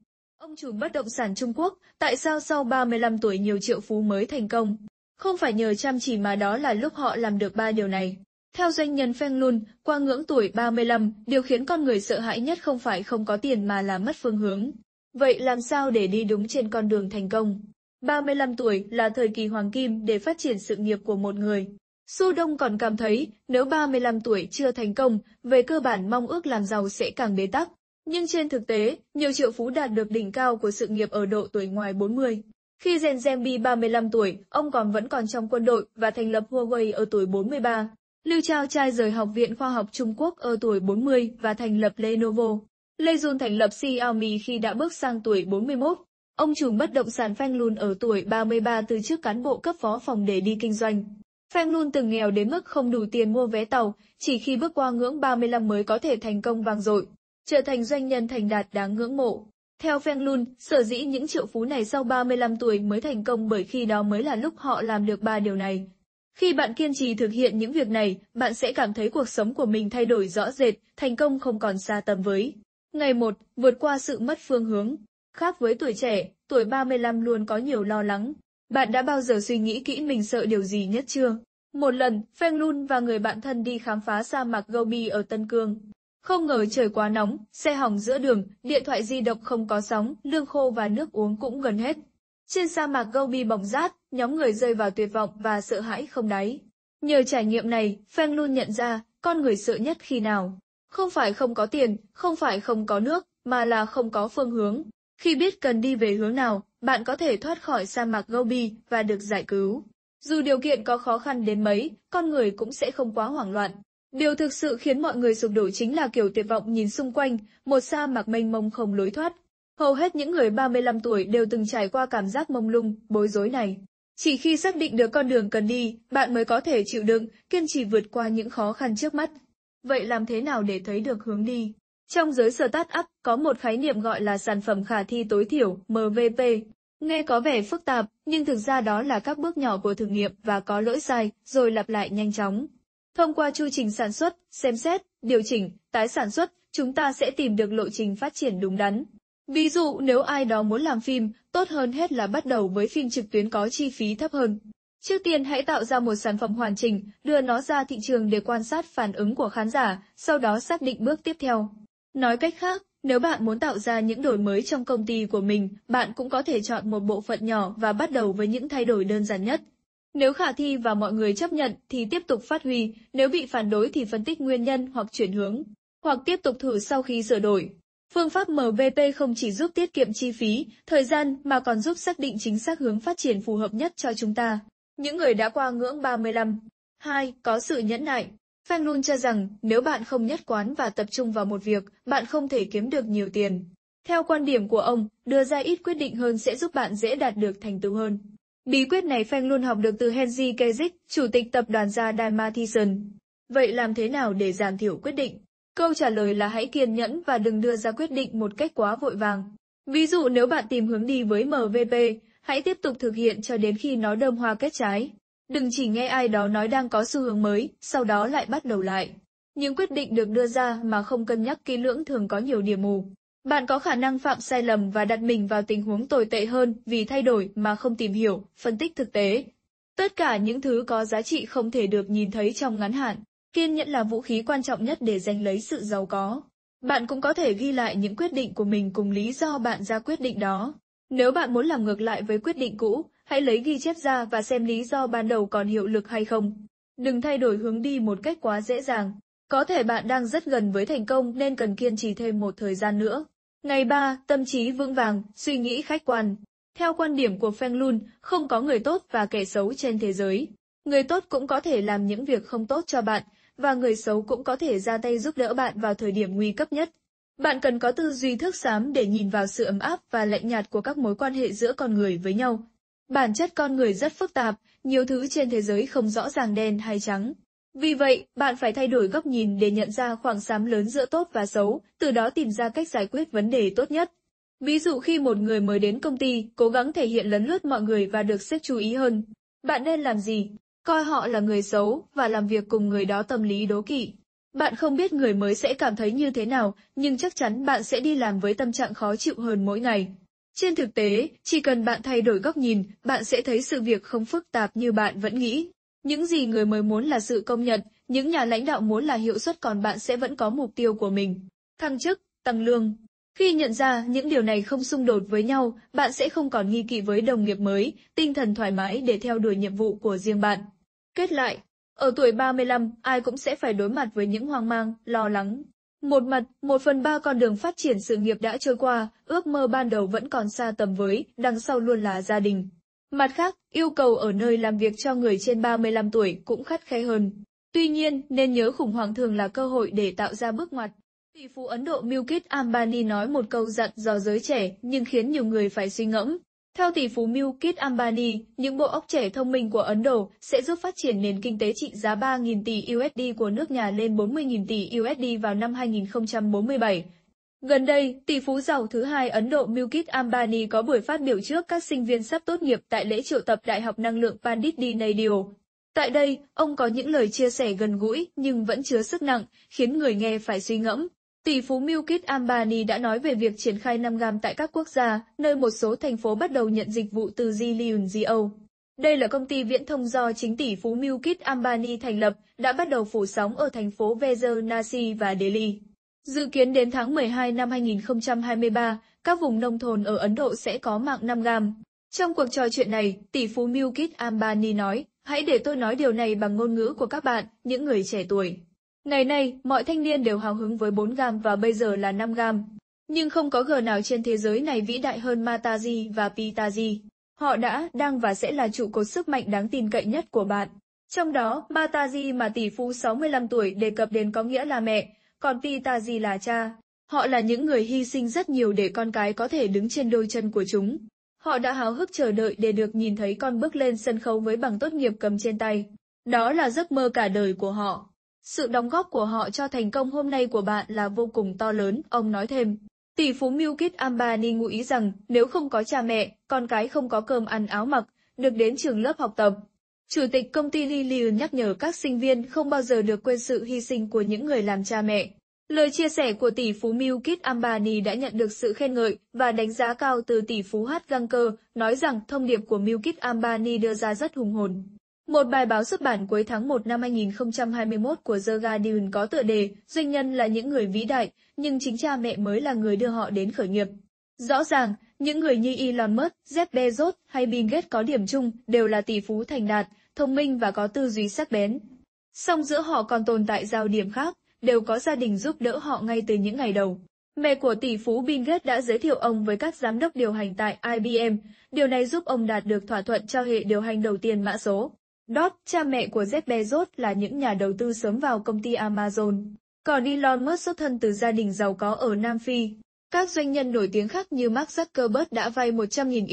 Ông chủ bất động sản Trung Quốc, tại sao sau 35 tuổi nhiều triệu phú mới thành công? Không phải nhờ chăm chỉ mà đó là lúc họ làm được ba điều này. Theo doanh nhân Feng Lun, qua ngưỡng tuổi 35, điều khiến con người sợ hãi nhất không phải không có tiền mà là mất phương hướng. Vậy làm sao để đi đúng trên con đường thành công? 35 tuổi là thời kỳ hoàng kim để phát triển sự nghiệp của một người. Su Đông còn cảm thấy, nếu 35 tuổi chưa thành công, về cơ bản mong ước làm giàu sẽ càng bế tắc. Nhưng trên thực tế, nhiều triệu phú đạt được đỉnh cao của sự nghiệp ở độ tuổi ngoài 40. Khi Gen Zembi 35 tuổi, ông còn vẫn còn trong quân đội và thành lập Huawei ở tuổi 43. Lưu Trao trai rời Học viện Khoa học Trung Quốc ở tuổi 40 và thành lập Lenovo. Lê Jun thành lập Xiaomi khi đã bước sang tuổi 41. Ông chủ bất động sản Feng Lun ở tuổi 33 từ trước cán bộ cấp phó phòng để đi kinh doanh. Feng Lun từng nghèo đến mức không đủ tiền mua vé tàu, chỉ khi bước qua ngưỡng 35 mới có thể thành công vang dội trở thành doanh nhân thành đạt đáng ngưỡng mộ. Theo Feng Lun, sở dĩ những triệu phú này sau 35 tuổi mới thành công bởi khi đó mới là lúc họ làm được ba điều này. Khi bạn kiên trì thực hiện những việc này, bạn sẽ cảm thấy cuộc sống của mình thay đổi rõ rệt, thành công không còn xa tầm với. Ngày 1. Vượt qua sự mất phương hướng Khác với tuổi trẻ, tuổi 35 luôn có nhiều lo lắng. Bạn đã bao giờ suy nghĩ kỹ mình sợ điều gì nhất chưa? Một lần, Feng Lun và người bạn thân đi khám phá sa mạc Gobi ở Tân Cương. Không ngờ trời quá nóng, xe hỏng giữa đường, điện thoại di động không có sóng, lương khô và nước uống cũng gần hết. Trên sa mạc Gobi bỏng rát, nhóm người rơi vào tuyệt vọng và sợ hãi không đáy. Nhờ trải nghiệm này, Feng Lu nhận ra, con người sợ nhất khi nào. Không phải không có tiền, không phải không có nước, mà là không có phương hướng. Khi biết cần đi về hướng nào, bạn có thể thoát khỏi sa mạc Gobi và được giải cứu. Dù điều kiện có khó khăn đến mấy, con người cũng sẽ không quá hoảng loạn. Điều thực sự khiến mọi người sụp đổ chính là kiểu tuyệt vọng nhìn xung quanh, một sa mạc mênh mông không lối thoát. Hầu hết những người 35 tuổi đều từng trải qua cảm giác mông lung, bối rối này. Chỉ khi xác định được con đường cần đi, bạn mới có thể chịu đựng, kiên trì vượt qua những khó khăn trước mắt. Vậy làm thế nào để thấy được hướng đi? Trong giới startup có một khái niệm gọi là sản phẩm khả thi tối thiểu MVP. Nghe có vẻ phức tạp, nhưng thực ra đó là các bước nhỏ của thử nghiệm và có lỗi sai, rồi lặp lại nhanh chóng. Thông qua chu trình sản xuất, xem xét, điều chỉnh, tái sản xuất, chúng ta sẽ tìm được lộ trình phát triển đúng đắn. Ví dụ nếu ai đó muốn làm phim, tốt hơn hết là bắt đầu với phim trực tuyến có chi phí thấp hơn. Trước tiên hãy tạo ra một sản phẩm hoàn chỉnh, đưa nó ra thị trường để quan sát phản ứng của khán giả, sau đó xác định bước tiếp theo. Nói cách khác, nếu bạn muốn tạo ra những đổi mới trong công ty của mình, bạn cũng có thể chọn một bộ phận nhỏ và bắt đầu với những thay đổi đơn giản nhất, nếu khả thi và mọi người chấp nhận thì tiếp tục phát huy, nếu bị phản đối thì phân tích nguyên nhân hoặc chuyển hướng, hoặc tiếp tục thử sau khi sửa đổi. Phương pháp MVP không chỉ giúp tiết kiệm chi phí, thời gian mà còn giúp xác định chính xác hướng phát triển phù hợp nhất cho chúng ta. Những người đã qua ngưỡng 35. 2. Có sự nhẫn nại. Feng Lun cho rằng nếu bạn không nhất quán và tập trung vào một việc, bạn không thể kiếm được nhiều tiền. Theo quan điểm của ông, đưa ra ít quyết định hơn sẽ giúp bạn dễ đạt được thành tựu hơn. Bí quyết này Frank luôn học được từ Henry Kezik, chủ tịch tập đoàn gia Dymathison. Vậy làm thế nào để giảm thiểu quyết định? Câu trả lời là hãy kiên nhẫn và đừng đưa ra quyết định một cách quá vội vàng. Ví dụ nếu bạn tìm hướng đi với MVP, hãy tiếp tục thực hiện cho đến khi nó đơm hoa kết trái. Đừng chỉ nghe ai đó nói đang có xu hướng mới, sau đó lại bắt đầu lại. Những quyết định được đưa ra mà không cân nhắc kỹ lưỡng thường có nhiều điểm mù. Bạn có khả năng phạm sai lầm và đặt mình vào tình huống tồi tệ hơn vì thay đổi mà không tìm hiểu, phân tích thực tế. Tất cả những thứ có giá trị không thể được nhìn thấy trong ngắn hạn. Kiên nhẫn là vũ khí quan trọng nhất để giành lấy sự giàu có. Bạn cũng có thể ghi lại những quyết định của mình cùng lý do bạn ra quyết định đó. Nếu bạn muốn làm ngược lại với quyết định cũ, hãy lấy ghi chép ra và xem lý do ban đầu còn hiệu lực hay không. Đừng thay đổi hướng đi một cách quá dễ dàng. Có thể bạn đang rất gần với thành công nên cần kiên trì thêm một thời gian nữa. Ngày 3, tâm trí vững vàng, suy nghĩ khách quan. Theo quan điểm của Feng Lun, không có người tốt và kẻ xấu trên thế giới. Người tốt cũng có thể làm những việc không tốt cho bạn, và người xấu cũng có thể ra tay giúp đỡ bạn vào thời điểm nguy cấp nhất. Bạn cần có tư duy thức xám để nhìn vào sự ấm áp và lạnh nhạt của các mối quan hệ giữa con người với nhau. Bản chất con người rất phức tạp, nhiều thứ trên thế giới không rõ ràng đen hay trắng. Vì vậy, bạn phải thay đổi góc nhìn để nhận ra khoảng xám lớn giữa tốt và xấu, từ đó tìm ra cách giải quyết vấn đề tốt nhất. Ví dụ khi một người mới đến công ty, cố gắng thể hiện lấn lướt mọi người và được xếp chú ý hơn. Bạn nên làm gì? Coi họ là người xấu và làm việc cùng người đó tâm lý đố kỵ. Bạn không biết người mới sẽ cảm thấy như thế nào, nhưng chắc chắn bạn sẽ đi làm với tâm trạng khó chịu hơn mỗi ngày. Trên thực tế, chỉ cần bạn thay đổi góc nhìn, bạn sẽ thấy sự việc không phức tạp như bạn vẫn nghĩ. Những gì người mới muốn là sự công nhận, những nhà lãnh đạo muốn là hiệu suất còn bạn sẽ vẫn có mục tiêu của mình. Thăng chức, tăng lương. Khi nhận ra những điều này không xung đột với nhau, bạn sẽ không còn nghi kỵ với đồng nghiệp mới, tinh thần thoải mái để theo đuổi nhiệm vụ của riêng bạn. Kết lại, ở tuổi 35, ai cũng sẽ phải đối mặt với những hoang mang, lo lắng. Một mặt, một phần ba con đường phát triển sự nghiệp đã trôi qua, ước mơ ban đầu vẫn còn xa tầm với, đằng sau luôn là gia đình. Mặt khác, yêu cầu ở nơi làm việc cho người trên 35 tuổi cũng khắt khe hơn. Tuy nhiên, nên nhớ khủng hoảng thường là cơ hội để tạo ra bước ngoặt. Tỷ phú Ấn Độ Milkit Ambani nói một câu dặn dò giới trẻ nhưng khiến nhiều người phải suy ngẫm. Theo tỷ phú Milkit Ambani, những bộ óc trẻ thông minh của Ấn Độ sẽ giúp phát triển nền kinh tế trị giá 3.000 tỷ USD của nước nhà lên 40.000 tỷ USD vào năm 2047, Gần đây, tỷ phú giàu thứ hai Ấn Độ Milkit Ambani có buổi phát biểu trước các sinh viên sắp tốt nghiệp tại lễ triệu tập Đại học Năng lượng Pandit Dinadio. Tại đây, ông có những lời chia sẻ gần gũi nhưng vẫn chứa sức nặng, khiến người nghe phải suy ngẫm. Tỷ phú Milkit Ambani đã nói về việc triển khai 5 gam tại các quốc gia, nơi một số thành phố bắt đầu nhận dịch vụ từ Zillion Geo. Đây là công ty viễn thông do chính tỷ phú Milkit Ambani thành lập, đã bắt đầu phủ sóng ở thành phố Varanasi và Delhi. Dự kiến đến tháng 12 năm 2023, các vùng nông thôn ở Ấn Độ sẽ có mạng 5 gram. Trong cuộc trò chuyện này, tỷ phú Milkit Ambani nói, hãy để tôi nói điều này bằng ngôn ngữ của các bạn, những người trẻ tuổi. Ngày nay, mọi thanh niên đều hào hứng với 4 gram và bây giờ là 5 gram. Nhưng không có gờ nào trên thế giới này vĩ đại hơn Mataji và Pitaji. Họ đã, đang và sẽ là trụ cột sức mạnh đáng tin cậy nhất của bạn. Trong đó, Mataji mà tỷ phú 65 tuổi đề cập đến có nghĩa là mẹ, còn Pita gì là cha, họ là những người hy sinh rất nhiều để con cái có thể đứng trên đôi chân của chúng. Họ đã háo hức chờ đợi để được nhìn thấy con bước lên sân khấu với bằng tốt nghiệp cầm trên tay. Đó là giấc mơ cả đời của họ. Sự đóng góp của họ cho thành công hôm nay của bạn là vô cùng to lớn, ông nói thêm. Tỷ phú Milkit Ambani ngụ ý rằng nếu không có cha mẹ, con cái không có cơm ăn áo mặc, được đến trường lớp học tập, Chủ tịch công ty Lily nhắc nhở các sinh viên không bao giờ được quên sự hy sinh của những người làm cha mẹ. Lời chia sẻ của tỷ phú Milkit Ambani đã nhận được sự khen ngợi và đánh giá cao từ tỷ phú H. Ganker, nói rằng thông điệp của Milkit Ambani đưa ra rất hùng hồn. Một bài báo xuất bản cuối tháng 1 năm 2021 của The Guardian có tựa đề Doanh nhân là những người vĩ đại, nhưng chính cha mẹ mới là người đưa họ đến khởi nghiệp. Rõ ràng, những người như Elon Musk, Jeff Bezos hay Bill Gates có điểm chung đều là tỷ phú thành đạt, thông minh và có tư duy sắc bén. Song giữa họ còn tồn tại giao điểm khác, đều có gia đình giúp đỡ họ ngay từ những ngày đầu. Mẹ của tỷ phú Bill Gates đã giới thiệu ông với các giám đốc điều hành tại IBM, điều này giúp ông đạt được thỏa thuận cho hệ điều hành đầu tiên mã số. Dot, cha mẹ của Jeff Bezos là những nhà đầu tư sớm vào công ty Amazon. Còn Elon Musk xuất thân từ gia đình giàu có ở Nam Phi. Các doanh nhân nổi tiếng khác như Mark Zuckerberg đã vay 100.000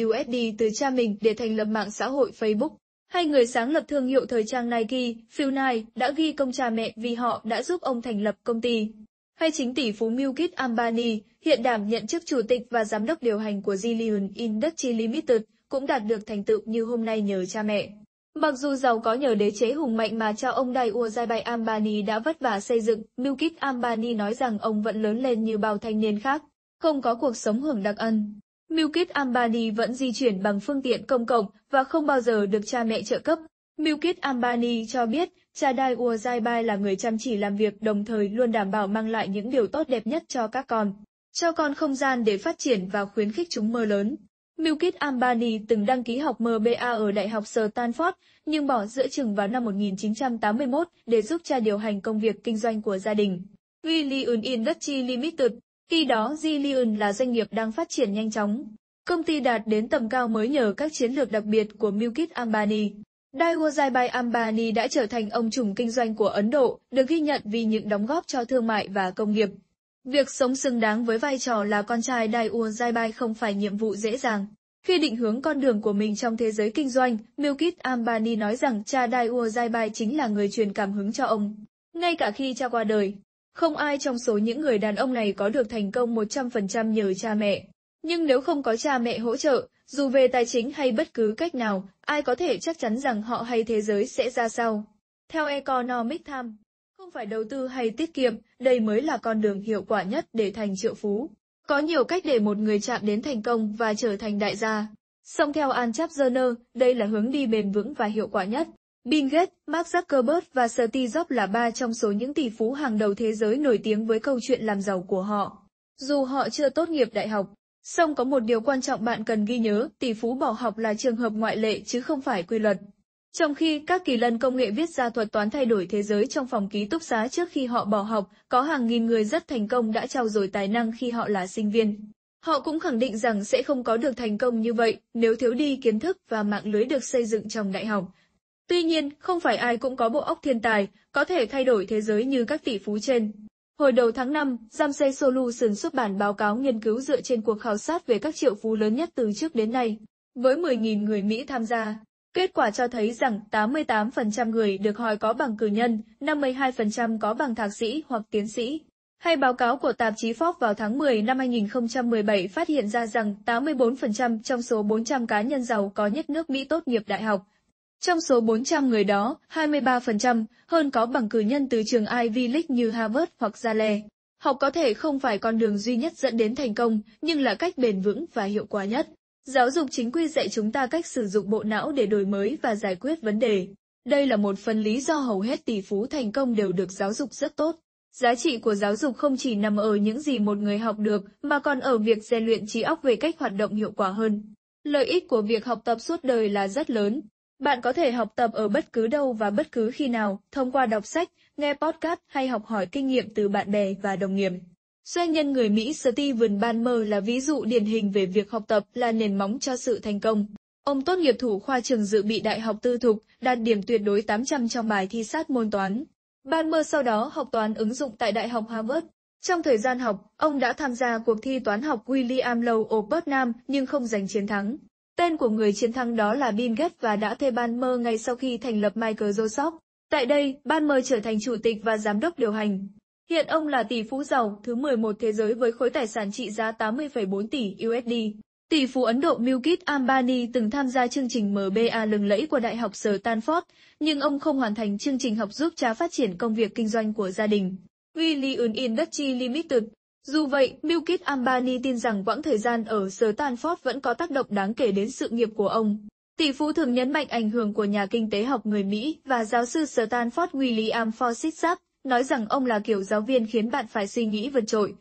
USD từ cha mình để thành lập mạng xã hội Facebook. Hai người sáng lập thương hiệu thời trang Nike, Phil Knight, đã ghi công cha mẹ vì họ đã giúp ông thành lập công ty. Hay chính tỷ phú Mukit Ambani, hiện đảm nhận chức chủ tịch và giám đốc điều hành của Zillion Industry Limited, cũng đạt được thành tựu như hôm nay nhờ cha mẹ. Mặc dù giàu có nhờ đế chế hùng mạnh mà cha ông Dai Uzaibay Ambani đã vất vả xây dựng, Mukit Ambani nói rằng ông vẫn lớn lên như bao thanh niên khác không có cuộc sống hưởng đặc ân. Milkit Ambani vẫn di chuyển bằng phương tiện công cộng và không bao giờ được cha mẹ trợ cấp. Milkit Ambani cho biết, cha Dai Uozaibai là người chăm chỉ làm việc đồng thời luôn đảm bảo mang lại những điều tốt đẹp nhất cho các con, cho con không gian để phát triển và khuyến khích chúng mơ lớn. Milkit Ambani từng đăng ký học MBA ở Đại học Stanford, nhưng bỏ giữa trường vào năm 1981 để giúp cha điều hành công việc kinh doanh của gia đình. William Industry Limited khi đó Zillion là doanh nghiệp đang phát triển nhanh chóng. Công ty đạt đến tầm cao mới nhờ các chiến lược đặc biệt của Mukit Ambani. Daiwajibai Ambani đã trở thành ông chủ kinh doanh của Ấn Độ, được ghi nhận vì những đóng góp cho thương mại và công nghiệp. Việc sống xứng đáng với vai trò là con trai Daiwajibai không phải nhiệm vụ dễ dàng. Khi định hướng con đường của mình trong thế giới kinh doanh, Milkit Ambani nói rằng cha Daiwajibai chính là người truyền cảm hứng cho ông. Ngay cả khi cha qua đời, không ai trong số những người đàn ông này có được thành công 100% nhờ cha mẹ. Nhưng nếu không có cha mẹ hỗ trợ, dù về tài chính hay bất cứ cách nào, ai có thể chắc chắn rằng họ hay thế giới sẽ ra sao. Theo Economic Times, không phải đầu tư hay tiết kiệm, đây mới là con đường hiệu quả nhất để thành triệu phú. Có nhiều cách để một người chạm đến thành công và trở thành đại gia. Song theo An Chapzerner, đây là hướng đi bền vững và hiệu quả nhất. Bill Gates, Mark Zuckerberg và Steve Jobs là ba trong số những tỷ phú hàng đầu thế giới nổi tiếng với câu chuyện làm giàu của họ. Dù họ chưa tốt nghiệp đại học, song có một điều quan trọng bạn cần ghi nhớ, tỷ phú bỏ học là trường hợp ngoại lệ chứ không phải quy luật. Trong khi các kỳ lân công nghệ viết ra thuật toán thay đổi thế giới trong phòng ký túc xá trước khi họ bỏ học, có hàng nghìn người rất thành công đã trao dồi tài năng khi họ là sinh viên. Họ cũng khẳng định rằng sẽ không có được thành công như vậy nếu thiếu đi kiến thức và mạng lưới được xây dựng trong đại học, Tuy nhiên, không phải ai cũng có bộ óc thiên tài, có thể thay đổi thế giới như các tỷ phú trên. Hồi đầu tháng 5, Jamsey Solution xuất bản báo cáo nghiên cứu dựa trên cuộc khảo sát về các triệu phú lớn nhất từ trước đến nay, với 10.000 người Mỹ tham gia. Kết quả cho thấy rằng 88% người được hỏi có bằng cử nhân, 52% có bằng thạc sĩ hoặc tiến sĩ. Hay báo cáo của tạp chí Forbes vào tháng 10 năm 2017 phát hiện ra rằng 84% trong số 400 cá nhân giàu có nhất nước Mỹ tốt nghiệp đại học, trong số 400 người đó, 23% hơn có bằng cử nhân từ trường Ivy League như Harvard hoặc Yale. Học có thể không phải con đường duy nhất dẫn đến thành công, nhưng là cách bền vững và hiệu quả nhất. Giáo dục chính quy dạy chúng ta cách sử dụng bộ não để đổi mới và giải quyết vấn đề. Đây là một phần lý do hầu hết tỷ phú thành công đều được giáo dục rất tốt. Giá trị của giáo dục không chỉ nằm ở những gì một người học được, mà còn ở việc rèn luyện trí óc về cách hoạt động hiệu quả hơn. Lợi ích của việc học tập suốt đời là rất lớn, bạn có thể học tập ở bất cứ đâu và bất cứ khi nào, thông qua đọc sách, nghe podcast hay học hỏi kinh nghiệm từ bạn bè và đồng nghiệp. Doanh nhân người Mỹ Steven Ballmer là ví dụ điển hình về việc học tập là nền móng cho sự thành công. Ông tốt nghiệp thủ khoa trường dự bị đại học tư thục, đạt điểm tuyệt đối 800 trong bài thi sát môn toán. Ballmer sau đó học toán ứng dụng tại Đại học Harvard. Trong thời gian học, ông đã tham gia cuộc thi toán học William Lowe ở Putnam nhưng không giành chiến thắng. Tên của người chiến thắng đó là Bill Gates và đã thuê Ban Mơ ngay sau khi thành lập Microsoft. Tại đây, Ban Mơ trở thành chủ tịch và giám đốc điều hành. Hiện ông là tỷ phú giàu thứ 11 thế giới với khối tài sản trị giá 80,4 tỷ USD. Tỷ phú Ấn Độ Milkit Ambani từng tham gia chương trình MBA lừng lẫy của Đại học Sở Stanford, nhưng ông không hoàn thành chương trình học giúp cha phát triển công việc kinh doanh của gia đình. William Industry Limited dù vậy, Bill Gates Ambani tin rằng quãng thời gian ở Stanford vẫn có tác động đáng kể đến sự nghiệp của ông. Tỷ phú thường nhấn mạnh ảnh hưởng của nhà kinh tế học người Mỹ và giáo sư Stanford William Forsythe nói rằng ông là kiểu giáo viên khiến bạn phải suy nghĩ vượt trội.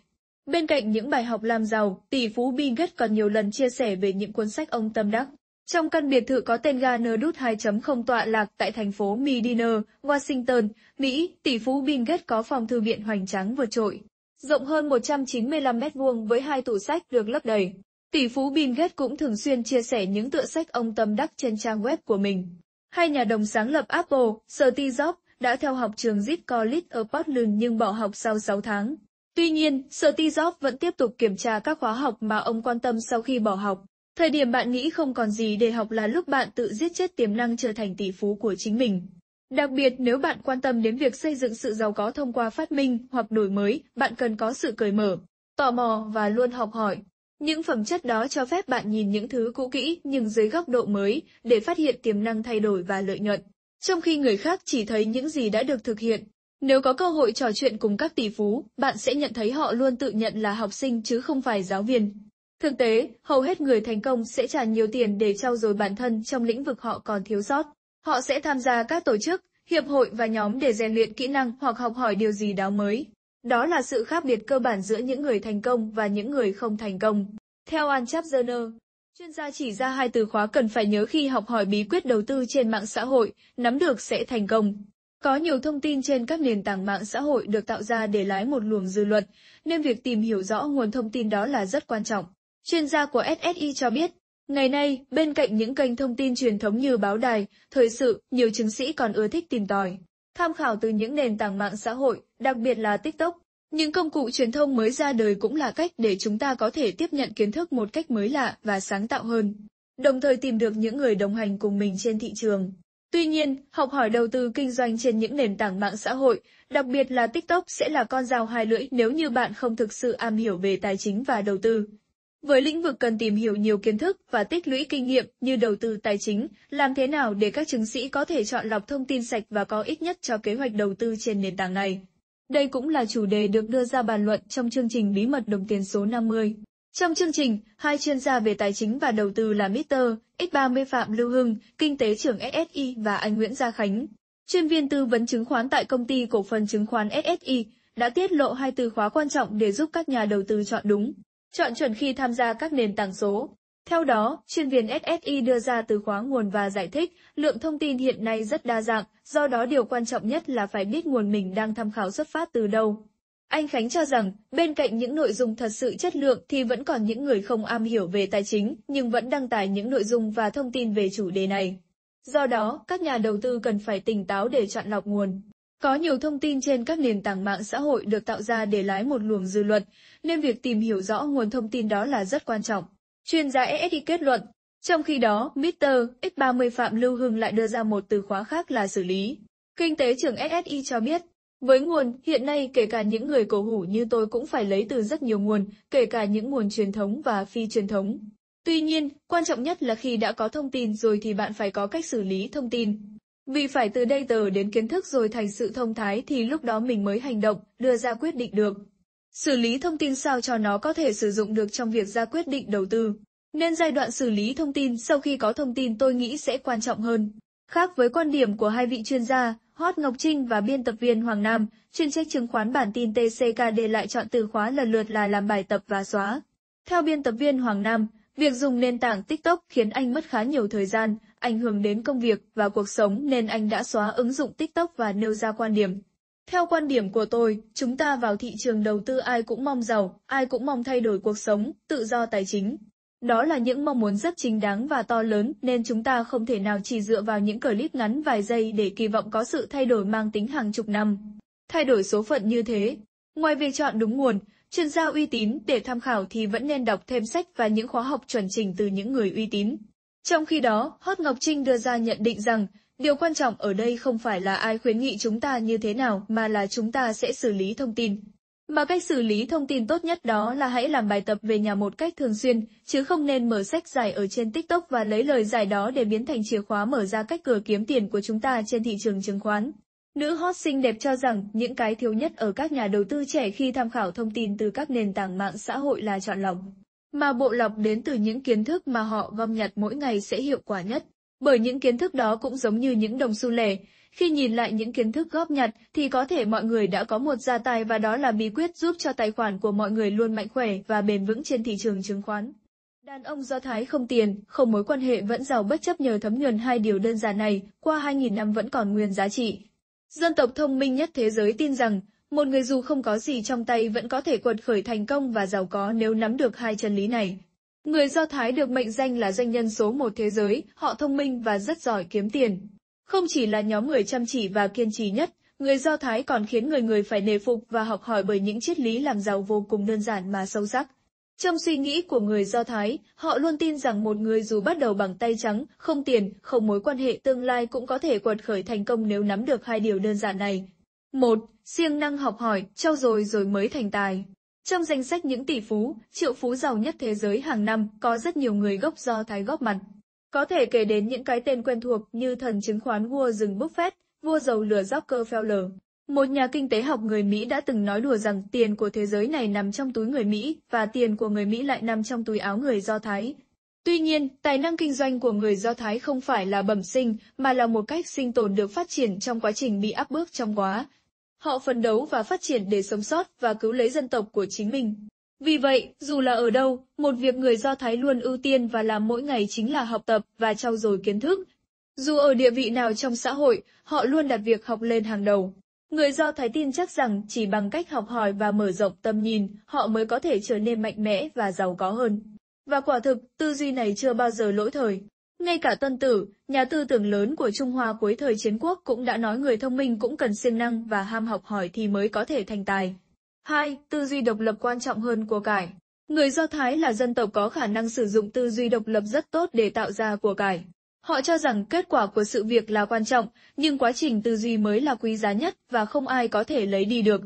Bên cạnh những bài học làm giàu, tỷ phú Bill Gates còn nhiều lần chia sẻ về những cuốn sách ông tâm đắc. Trong căn biệt thự có tên ga 2.0 tọa lạc tại thành phố Medina, Washington, Mỹ, tỷ phú Bill Gates có phòng thư viện hoành tráng vượt trội rộng hơn 195 mét vuông với hai tủ sách được lấp đầy. Tỷ phú Bill Gates cũng thường xuyên chia sẻ những tựa sách ông tâm đắc trên trang web của mình. Hai nhà đồng sáng lập Apple, Steve Jobs, đã theo học trường Zip College ở Portland nhưng bỏ học sau 6 tháng. Tuy nhiên, Steve Jobs vẫn tiếp tục kiểm tra các khóa học mà ông quan tâm sau khi bỏ học. Thời điểm bạn nghĩ không còn gì để học là lúc bạn tự giết chết tiềm năng trở thành tỷ phú của chính mình. Đặc biệt nếu bạn quan tâm đến việc xây dựng sự giàu có thông qua phát minh hoặc đổi mới, bạn cần có sự cởi mở, tò mò và luôn học hỏi. Những phẩm chất đó cho phép bạn nhìn những thứ cũ kỹ nhưng dưới góc độ mới để phát hiện tiềm năng thay đổi và lợi nhuận, trong khi người khác chỉ thấy những gì đã được thực hiện. Nếu có cơ hội trò chuyện cùng các tỷ phú, bạn sẽ nhận thấy họ luôn tự nhận là học sinh chứ không phải giáo viên. Thực tế, hầu hết người thành công sẽ trả nhiều tiền để trau dồi bản thân trong lĩnh vực họ còn thiếu sót. Họ sẽ tham gia các tổ chức, hiệp hội và nhóm để rèn luyện kỹ năng hoặc học hỏi điều gì đó mới. Đó là sự khác biệt cơ bản giữa những người thành công và những người không thành công. Theo An Chapzerner, chuyên gia chỉ ra hai từ khóa cần phải nhớ khi học hỏi bí quyết đầu tư trên mạng xã hội, nắm được sẽ thành công. Có nhiều thông tin trên các nền tảng mạng xã hội được tạo ra để lái một luồng dư luận, nên việc tìm hiểu rõ nguồn thông tin đó là rất quan trọng. Chuyên gia của SSI cho biết, Ngày nay, bên cạnh những kênh thông tin truyền thống như báo đài, thời sự, nhiều chứng sĩ còn ưa thích tìm tòi, tham khảo từ những nền tảng mạng xã hội, đặc biệt là TikTok. Những công cụ truyền thông mới ra đời cũng là cách để chúng ta có thể tiếp nhận kiến thức một cách mới lạ và sáng tạo hơn, đồng thời tìm được những người đồng hành cùng mình trên thị trường. Tuy nhiên, học hỏi đầu tư kinh doanh trên những nền tảng mạng xã hội, đặc biệt là TikTok sẽ là con dao hai lưỡi nếu như bạn không thực sự am hiểu về tài chính và đầu tư. Với lĩnh vực cần tìm hiểu nhiều kiến thức và tích lũy kinh nghiệm như đầu tư tài chính, làm thế nào để các chứng sĩ có thể chọn lọc thông tin sạch và có ích nhất cho kế hoạch đầu tư trên nền tảng này? Đây cũng là chủ đề được đưa ra bàn luận trong chương trình Bí mật đồng tiền số 50. Trong chương trình, hai chuyên gia về tài chính và đầu tư là Mr. X30 Phạm Lưu Hưng, kinh tế trưởng SSI và anh Nguyễn Gia Khánh, chuyên viên tư vấn chứng khoán tại công ty cổ phần chứng khoán SSI, đã tiết lộ hai từ khóa quan trọng để giúp các nhà đầu tư chọn đúng chọn chuẩn khi tham gia các nền tảng số. Theo đó, chuyên viên SSI đưa ra từ khóa nguồn và giải thích, lượng thông tin hiện nay rất đa dạng, do đó điều quan trọng nhất là phải biết nguồn mình đang tham khảo xuất phát từ đâu. Anh Khánh cho rằng, bên cạnh những nội dung thật sự chất lượng thì vẫn còn những người không am hiểu về tài chính nhưng vẫn đăng tải những nội dung và thông tin về chủ đề này. Do đó, các nhà đầu tư cần phải tỉnh táo để chọn lọc nguồn. Có nhiều thông tin trên các nền tảng mạng xã hội được tạo ra để lái một luồng dư luận, nên việc tìm hiểu rõ nguồn thông tin đó là rất quan trọng. Chuyên gia ESI kết luận, trong khi đó, Mr. X30 Phạm Lưu Hưng lại đưa ra một từ khóa khác là xử lý. Kinh tế trưởng SSI cho biết, với nguồn, hiện nay kể cả những người cổ hủ như tôi cũng phải lấy từ rất nhiều nguồn, kể cả những nguồn truyền thống và phi truyền thống. Tuy nhiên, quan trọng nhất là khi đã có thông tin rồi thì bạn phải có cách xử lý thông tin, vì phải từ đây tờ đến kiến thức rồi thành sự thông thái thì lúc đó mình mới hành động, đưa ra quyết định được. Xử lý thông tin sao cho nó có thể sử dụng được trong việc ra quyết định đầu tư. Nên giai đoạn xử lý thông tin sau khi có thông tin tôi nghĩ sẽ quan trọng hơn. Khác với quan điểm của hai vị chuyên gia, Hot Ngọc Trinh và biên tập viên Hoàng Nam, chuyên trách chứng khoán bản tin TCKD lại chọn từ khóa lần lượt là làm bài tập và xóa. Theo biên tập viên Hoàng Nam, việc dùng nền tảng TikTok khiến anh mất khá nhiều thời gian, ảnh hưởng đến công việc và cuộc sống nên anh đã xóa ứng dụng TikTok và nêu ra quan điểm. Theo quan điểm của tôi, chúng ta vào thị trường đầu tư ai cũng mong giàu, ai cũng mong thay đổi cuộc sống, tự do tài chính. Đó là những mong muốn rất chính đáng và to lớn nên chúng ta không thể nào chỉ dựa vào những clip ngắn vài giây để kỳ vọng có sự thay đổi mang tính hàng chục năm. Thay đổi số phận như thế. Ngoài việc chọn đúng nguồn, chuyên gia uy tín để tham khảo thì vẫn nên đọc thêm sách và những khóa học chuẩn chỉnh từ những người uy tín. Trong khi đó, Hót Ngọc Trinh đưa ra nhận định rằng, điều quan trọng ở đây không phải là ai khuyến nghị chúng ta như thế nào mà là chúng ta sẽ xử lý thông tin. Mà cách xử lý thông tin tốt nhất đó là hãy làm bài tập về nhà một cách thường xuyên, chứ không nên mở sách giải ở trên TikTok và lấy lời giải đó để biến thành chìa khóa mở ra cách cửa kiếm tiền của chúng ta trên thị trường chứng khoán. Nữ hot xinh đẹp cho rằng những cái thiếu nhất ở các nhà đầu tư trẻ khi tham khảo thông tin từ các nền tảng mạng xã hội là chọn lọc mà bộ lọc đến từ những kiến thức mà họ gom nhặt mỗi ngày sẽ hiệu quả nhất. Bởi những kiến thức đó cũng giống như những đồng xu lẻ, khi nhìn lại những kiến thức góp nhặt thì có thể mọi người đã có một gia tài và đó là bí quyết giúp cho tài khoản của mọi người luôn mạnh khỏe và bền vững trên thị trường chứng khoán. Đàn ông do Thái không tiền, không mối quan hệ vẫn giàu bất chấp nhờ thấm nhuần hai điều đơn giản này, qua 2.000 năm vẫn còn nguyên giá trị. Dân tộc thông minh nhất thế giới tin rằng, một người dù không có gì trong tay vẫn có thể quật khởi thành công và giàu có nếu nắm được hai chân lý này. Người Do Thái được mệnh danh là doanh nhân số một thế giới, họ thông minh và rất giỏi kiếm tiền. Không chỉ là nhóm người chăm chỉ và kiên trì nhất, người Do Thái còn khiến người người phải nề phục và học hỏi bởi những triết lý làm giàu vô cùng đơn giản mà sâu sắc. Trong suy nghĩ của người Do Thái, họ luôn tin rằng một người dù bắt đầu bằng tay trắng, không tiền, không mối quan hệ tương lai cũng có thể quật khởi thành công nếu nắm được hai điều đơn giản này. 1. Siêng năng học hỏi, trau dồi rồi mới thành tài. Trong danh sách những tỷ phú, triệu phú giàu nhất thế giới hàng năm có rất nhiều người gốc do Thái góp mặt. Có thể kể đến những cái tên quen thuộc như thần chứng khoán vua Warren Buffett, vua dầu lửa Rockefeller. Một nhà kinh tế học người Mỹ đã từng nói đùa rằng tiền của thế giới này nằm trong túi người Mỹ và tiền của người Mỹ lại nằm trong túi áo người Do Thái. Tuy nhiên, tài năng kinh doanh của người Do Thái không phải là bẩm sinh mà là một cách sinh tồn được phát triển trong quá trình bị áp bức trong quá, họ phấn đấu và phát triển để sống sót và cứu lấy dân tộc của chính mình. Vì vậy, dù là ở đâu, một việc người Do Thái luôn ưu tiên và làm mỗi ngày chính là học tập và trau dồi kiến thức. Dù ở địa vị nào trong xã hội, họ luôn đặt việc học lên hàng đầu. Người Do Thái tin chắc rằng chỉ bằng cách học hỏi và mở rộng tầm nhìn, họ mới có thể trở nên mạnh mẽ và giàu có hơn. Và quả thực, tư duy này chưa bao giờ lỗi thời. Ngay cả Tân Tử, nhà tư tưởng lớn của Trung Hoa cuối thời chiến quốc cũng đã nói người thông minh cũng cần siêng năng và ham học hỏi thì mới có thể thành tài. 2. Tư duy độc lập quan trọng hơn của cải. Người Do Thái là dân tộc có khả năng sử dụng tư duy độc lập rất tốt để tạo ra của cải. Họ cho rằng kết quả của sự việc là quan trọng, nhưng quá trình tư duy mới là quý giá nhất và không ai có thể lấy đi được.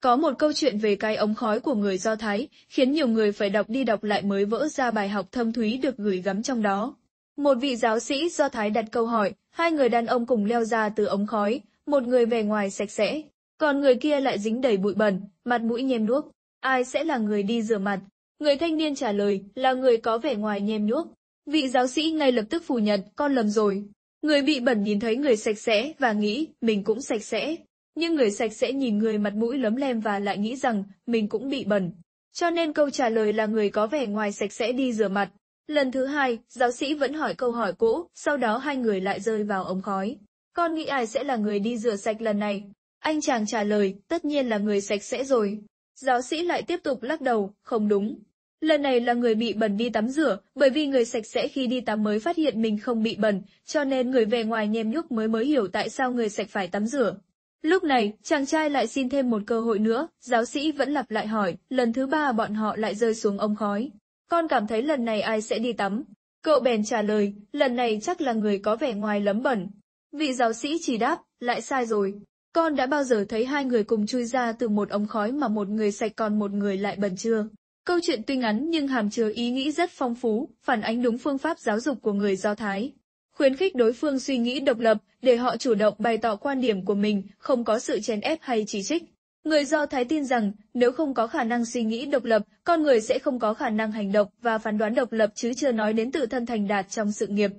Có một câu chuyện về cái ống khói của người Do Thái, khiến nhiều người phải đọc đi đọc lại mới vỡ ra bài học thâm thúy được gửi gắm trong đó. Một vị giáo sĩ do Thái đặt câu hỏi, hai người đàn ông cùng leo ra từ ống khói, một người vẻ ngoài sạch sẽ, còn người kia lại dính đầy bụi bẩn, mặt mũi nhem nhuốc. Ai sẽ là người đi rửa mặt? Người thanh niên trả lời là người có vẻ ngoài nhem nhuốc. Vị giáo sĩ ngay lập tức phủ nhận, con lầm rồi. Người bị bẩn nhìn thấy người sạch sẽ và nghĩ mình cũng sạch sẽ. Nhưng người sạch sẽ nhìn người mặt mũi lấm lem và lại nghĩ rằng mình cũng bị bẩn. Cho nên câu trả lời là người có vẻ ngoài sạch sẽ đi rửa mặt, Lần thứ hai, giáo sĩ vẫn hỏi câu hỏi cũ, sau đó hai người lại rơi vào ống khói. Con nghĩ ai sẽ là người đi rửa sạch lần này? Anh chàng trả lời, tất nhiên là người sạch sẽ rồi. Giáo sĩ lại tiếp tục lắc đầu, không đúng. Lần này là người bị bẩn đi tắm rửa, bởi vì người sạch sẽ khi đi tắm mới phát hiện mình không bị bẩn, cho nên người về ngoài nhem nhúc mới mới hiểu tại sao người sạch phải tắm rửa. Lúc này, chàng trai lại xin thêm một cơ hội nữa, giáo sĩ vẫn lặp lại hỏi, lần thứ ba bọn họ lại rơi xuống ống khói con cảm thấy lần này ai sẽ đi tắm. Cậu bèn trả lời, lần này chắc là người có vẻ ngoài lấm bẩn. Vị giáo sĩ chỉ đáp, lại sai rồi. Con đã bao giờ thấy hai người cùng chui ra từ một ống khói mà một người sạch còn một người lại bẩn chưa? Câu chuyện tuy ngắn nhưng hàm chứa ý nghĩ rất phong phú, phản ánh đúng phương pháp giáo dục của người Do Thái. Khuyến khích đối phương suy nghĩ độc lập, để họ chủ động bày tỏ quan điểm của mình, không có sự chèn ép hay chỉ trích. Người Do Thái tin rằng nếu không có khả năng suy nghĩ độc lập, con người sẽ không có khả năng hành động và phán đoán độc lập chứ chưa nói đến tự thân thành đạt trong sự nghiệp.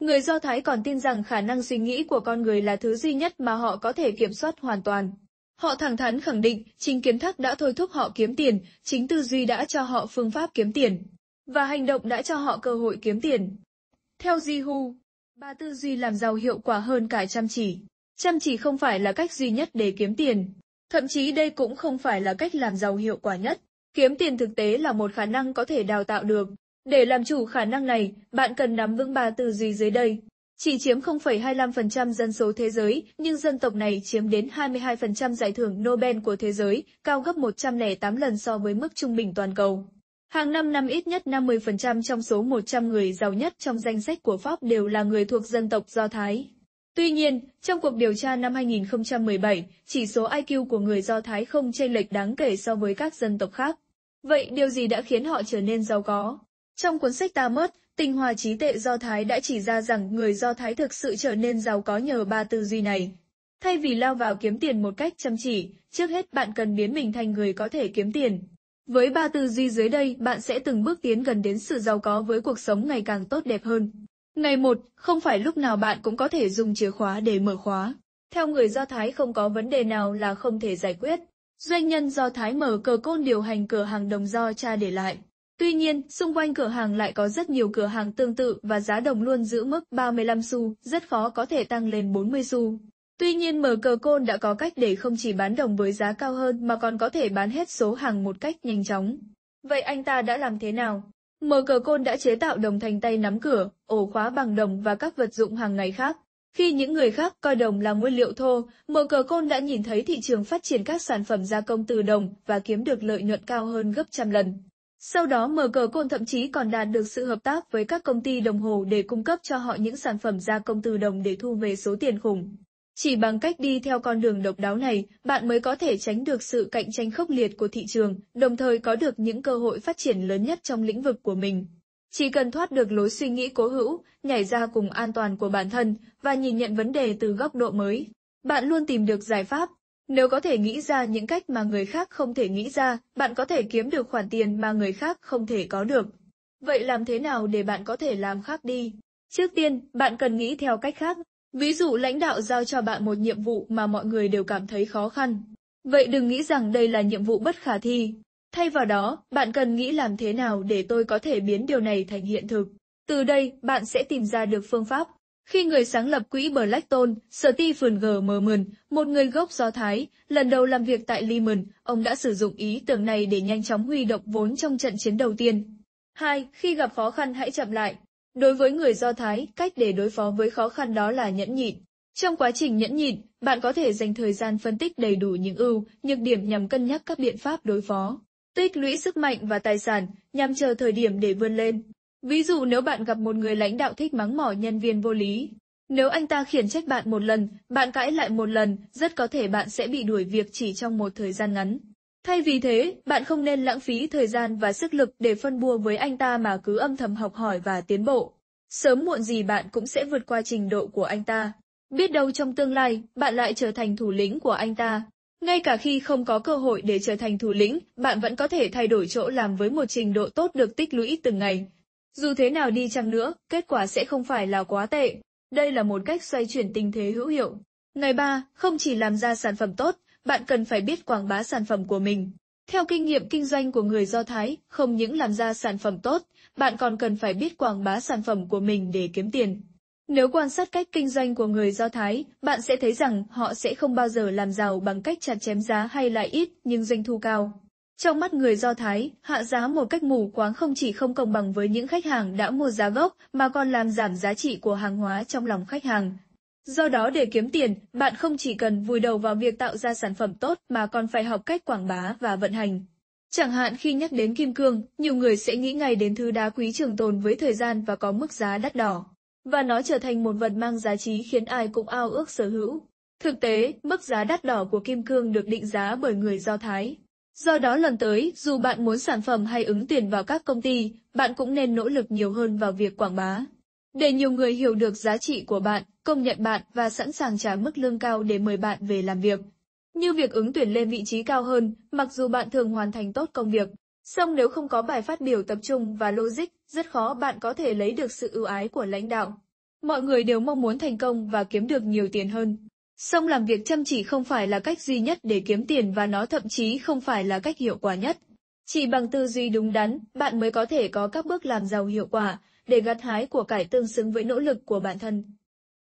Người Do Thái còn tin rằng khả năng suy nghĩ của con người là thứ duy nhất mà họ có thể kiểm soát hoàn toàn. Họ thẳng thắn khẳng định chính kiến thức đã thôi thúc họ kiếm tiền, chính tư duy đã cho họ phương pháp kiếm tiền, và hành động đã cho họ cơ hội kiếm tiền. Theo Jihu, ba tư duy làm giàu hiệu quả hơn cả chăm chỉ. Chăm chỉ không phải là cách duy nhất để kiếm tiền, Thậm chí đây cũng không phải là cách làm giàu hiệu quả nhất. Kiếm tiền thực tế là một khả năng có thể đào tạo được. Để làm chủ khả năng này, bạn cần nắm vững ba từ duy dưới đây. Chỉ chiếm 0,25% dân số thế giới, nhưng dân tộc này chiếm đến 22% giải thưởng Nobel của thế giới, cao gấp 108 lần so với mức trung bình toàn cầu. Hàng năm năm ít nhất 50% trong số 100 người giàu nhất trong danh sách của Pháp đều là người thuộc dân tộc Do Thái. Tuy nhiên, trong cuộc điều tra năm 2017, chỉ số IQ của người Do Thái không chênh lệch đáng kể so với các dân tộc khác. Vậy điều gì đã khiến họ trở nên giàu có? Trong cuốn sách Ta Mất, Tinh Hoa Trí Tệ Do Thái đã chỉ ra rằng người Do Thái thực sự trở nên giàu có nhờ ba tư duy này. Thay vì lao vào kiếm tiền một cách chăm chỉ, trước hết bạn cần biến mình thành người có thể kiếm tiền. Với ba tư duy dưới đây, bạn sẽ từng bước tiến gần đến sự giàu có với cuộc sống ngày càng tốt đẹp hơn. Ngày một, không phải lúc nào bạn cũng có thể dùng chìa khóa để mở khóa. Theo người Do Thái không có vấn đề nào là không thể giải quyết. Doanh nhân Do Thái mở cờ côn điều hành cửa hàng đồng do cha để lại. Tuy nhiên, xung quanh cửa hàng lại có rất nhiều cửa hàng tương tự và giá đồng luôn giữ mức 35 xu, rất khó có thể tăng lên 40 xu. Tuy nhiên mở cờ côn đã có cách để không chỉ bán đồng với giá cao hơn mà còn có thể bán hết số hàng một cách nhanh chóng. Vậy anh ta đã làm thế nào? Mở cửa côn đã chế tạo đồng thành tay nắm cửa, ổ khóa bằng đồng và các vật dụng hàng ngày khác. Khi những người khác coi đồng là nguyên liệu thô, mở cửa côn đã nhìn thấy thị trường phát triển các sản phẩm gia công từ đồng và kiếm được lợi nhuận cao hơn gấp trăm lần. Sau đó mở cờ côn thậm chí còn đạt được sự hợp tác với các công ty đồng hồ để cung cấp cho họ những sản phẩm gia công từ đồng để thu về số tiền khủng. Chỉ bằng cách đi theo con đường độc đáo này, bạn mới có thể tránh được sự cạnh tranh khốc liệt của thị trường, đồng thời có được những cơ hội phát triển lớn nhất trong lĩnh vực của mình. Chỉ cần thoát được lối suy nghĩ cố hữu, nhảy ra cùng an toàn của bản thân và nhìn nhận vấn đề từ góc độ mới, bạn luôn tìm được giải pháp. Nếu có thể nghĩ ra những cách mà người khác không thể nghĩ ra, bạn có thể kiếm được khoản tiền mà người khác không thể có được. Vậy làm thế nào để bạn có thể làm khác đi? Trước tiên, bạn cần nghĩ theo cách khác, Ví dụ lãnh đạo giao cho bạn một nhiệm vụ mà mọi người đều cảm thấy khó khăn. Vậy đừng nghĩ rằng đây là nhiệm vụ bất khả thi. Thay vào đó, bạn cần nghĩ làm thế nào để tôi có thể biến điều này thành hiện thực. Từ đây, bạn sẽ tìm ra được phương pháp. Khi người sáng lập quỹ Blackstone, Stephen G. Merman, một người gốc Do Thái, lần đầu làm việc tại Lehman, ông đã sử dụng ý tưởng này để nhanh chóng huy động vốn trong trận chiến đầu tiên. 2. Khi gặp khó khăn hãy chậm lại, Đối với người Do Thái, cách để đối phó với khó khăn đó là nhẫn nhịn. Trong quá trình nhẫn nhịn, bạn có thể dành thời gian phân tích đầy đủ những ưu, nhược điểm nhằm cân nhắc các biện pháp đối phó. Tích lũy sức mạnh và tài sản, nhằm chờ thời điểm để vươn lên. Ví dụ nếu bạn gặp một người lãnh đạo thích mắng mỏ nhân viên vô lý, nếu anh ta khiển trách bạn một lần, bạn cãi lại một lần, rất có thể bạn sẽ bị đuổi việc chỉ trong một thời gian ngắn. Thay vì thế, bạn không nên lãng phí thời gian và sức lực để phân bua với anh ta mà cứ âm thầm học hỏi và tiến bộ. Sớm muộn gì bạn cũng sẽ vượt qua trình độ của anh ta. Biết đâu trong tương lai, bạn lại trở thành thủ lĩnh của anh ta. Ngay cả khi không có cơ hội để trở thành thủ lĩnh, bạn vẫn có thể thay đổi chỗ làm với một trình độ tốt được tích lũy từng ngày. Dù thế nào đi chăng nữa, kết quả sẽ không phải là quá tệ. Đây là một cách xoay chuyển tình thế hữu hiệu. Ngày ba không chỉ làm ra sản phẩm tốt, bạn cần phải biết quảng bá sản phẩm của mình. Theo kinh nghiệm kinh doanh của người Do Thái, không những làm ra sản phẩm tốt, bạn còn cần phải biết quảng bá sản phẩm của mình để kiếm tiền. Nếu quan sát cách kinh doanh của người Do Thái, bạn sẽ thấy rằng họ sẽ không bao giờ làm giàu bằng cách chặt chém giá hay lại ít nhưng doanh thu cao. Trong mắt người Do Thái, hạ giá một cách mù quáng không chỉ không công bằng với những khách hàng đã mua giá gốc mà còn làm giảm giá trị của hàng hóa trong lòng khách hàng, Do đó để kiếm tiền, bạn không chỉ cần vùi đầu vào việc tạo ra sản phẩm tốt mà còn phải học cách quảng bá và vận hành. Chẳng hạn khi nhắc đến kim cương, nhiều người sẽ nghĩ ngay đến thứ đá quý trường tồn với thời gian và có mức giá đắt đỏ. Và nó trở thành một vật mang giá trị khiến ai cũng ao ước sở hữu. Thực tế, mức giá đắt đỏ của kim cương được định giá bởi người Do Thái. Do đó lần tới, dù bạn muốn sản phẩm hay ứng tiền vào các công ty, bạn cũng nên nỗ lực nhiều hơn vào việc quảng bá để nhiều người hiểu được giá trị của bạn, công nhận bạn và sẵn sàng trả mức lương cao để mời bạn về làm việc. Như việc ứng tuyển lên vị trí cao hơn, mặc dù bạn thường hoàn thành tốt công việc, song nếu không có bài phát biểu tập trung và logic, rất khó bạn có thể lấy được sự ưu ái của lãnh đạo. Mọi người đều mong muốn thành công và kiếm được nhiều tiền hơn. Song làm việc chăm chỉ không phải là cách duy nhất để kiếm tiền và nó thậm chí không phải là cách hiệu quả nhất. Chỉ bằng tư duy đúng đắn, bạn mới có thể có các bước làm giàu hiệu quả, để gặt hái của cải tương xứng với nỗ lực của bản thân.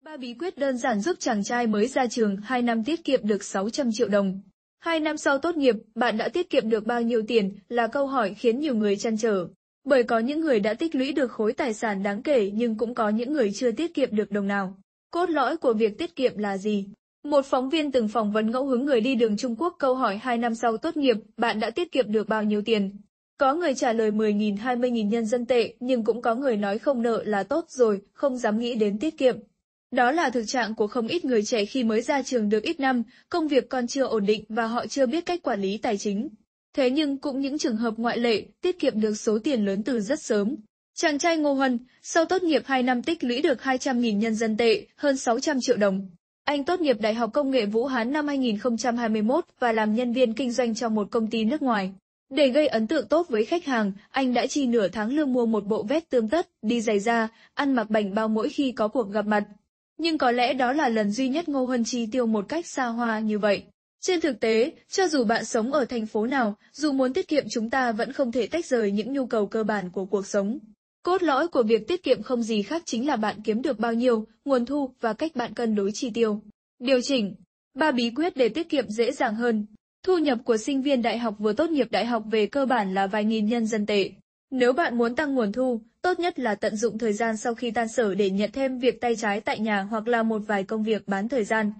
Ba bí quyết đơn giản giúp chàng trai mới ra trường 2 năm tiết kiệm được 600 triệu đồng. Hai năm sau tốt nghiệp, bạn đã tiết kiệm được bao nhiêu tiền là câu hỏi khiến nhiều người chăn trở. Bởi có những người đã tích lũy được khối tài sản đáng kể nhưng cũng có những người chưa tiết kiệm được đồng nào. Cốt lõi của việc tiết kiệm là gì? Một phóng viên từng phỏng vấn ngẫu hứng người đi đường Trung Quốc câu hỏi 2 năm sau tốt nghiệp, bạn đã tiết kiệm được bao nhiêu tiền? Có người trả lời 10.000 20.000 nhân dân tệ, nhưng cũng có người nói không nợ là tốt rồi, không dám nghĩ đến tiết kiệm. Đó là thực trạng của không ít người trẻ khi mới ra trường được ít năm, công việc còn chưa ổn định và họ chưa biết cách quản lý tài chính. Thế nhưng cũng những trường hợp ngoại lệ, tiết kiệm được số tiền lớn từ rất sớm. Chàng trai Ngô Huân, sau tốt nghiệp 2 năm tích lũy được 200.000 nhân dân tệ, hơn 600 triệu đồng. Anh tốt nghiệp Đại học Công nghệ Vũ Hán năm 2021 và làm nhân viên kinh doanh trong một công ty nước ngoài. Để gây ấn tượng tốt với khách hàng, anh đã chi nửa tháng lương mua một bộ vest tươm tất, đi giày da, ăn mặc bảnh bao mỗi khi có cuộc gặp mặt. Nhưng có lẽ đó là lần duy nhất Ngô Huân chi tiêu một cách xa hoa như vậy. Trên thực tế, cho dù bạn sống ở thành phố nào, dù muốn tiết kiệm chúng ta vẫn không thể tách rời những nhu cầu cơ bản của cuộc sống. Cốt lõi của việc tiết kiệm không gì khác chính là bạn kiếm được bao nhiêu, nguồn thu và cách bạn cân đối chi tiêu. Điều chỉnh Ba bí quyết để tiết kiệm dễ dàng hơn. Thu nhập của sinh viên đại học vừa tốt nghiệp đại học về cơ bản là vài nghìn nhân dân tệ. Nếu bạn muốn tăng nguồn thu, tốt nhất là tận dụng thời gian sau khi tan sở để nhận thêm việc tay trái tại nhà hoặc là một vài công việc bán thời gian.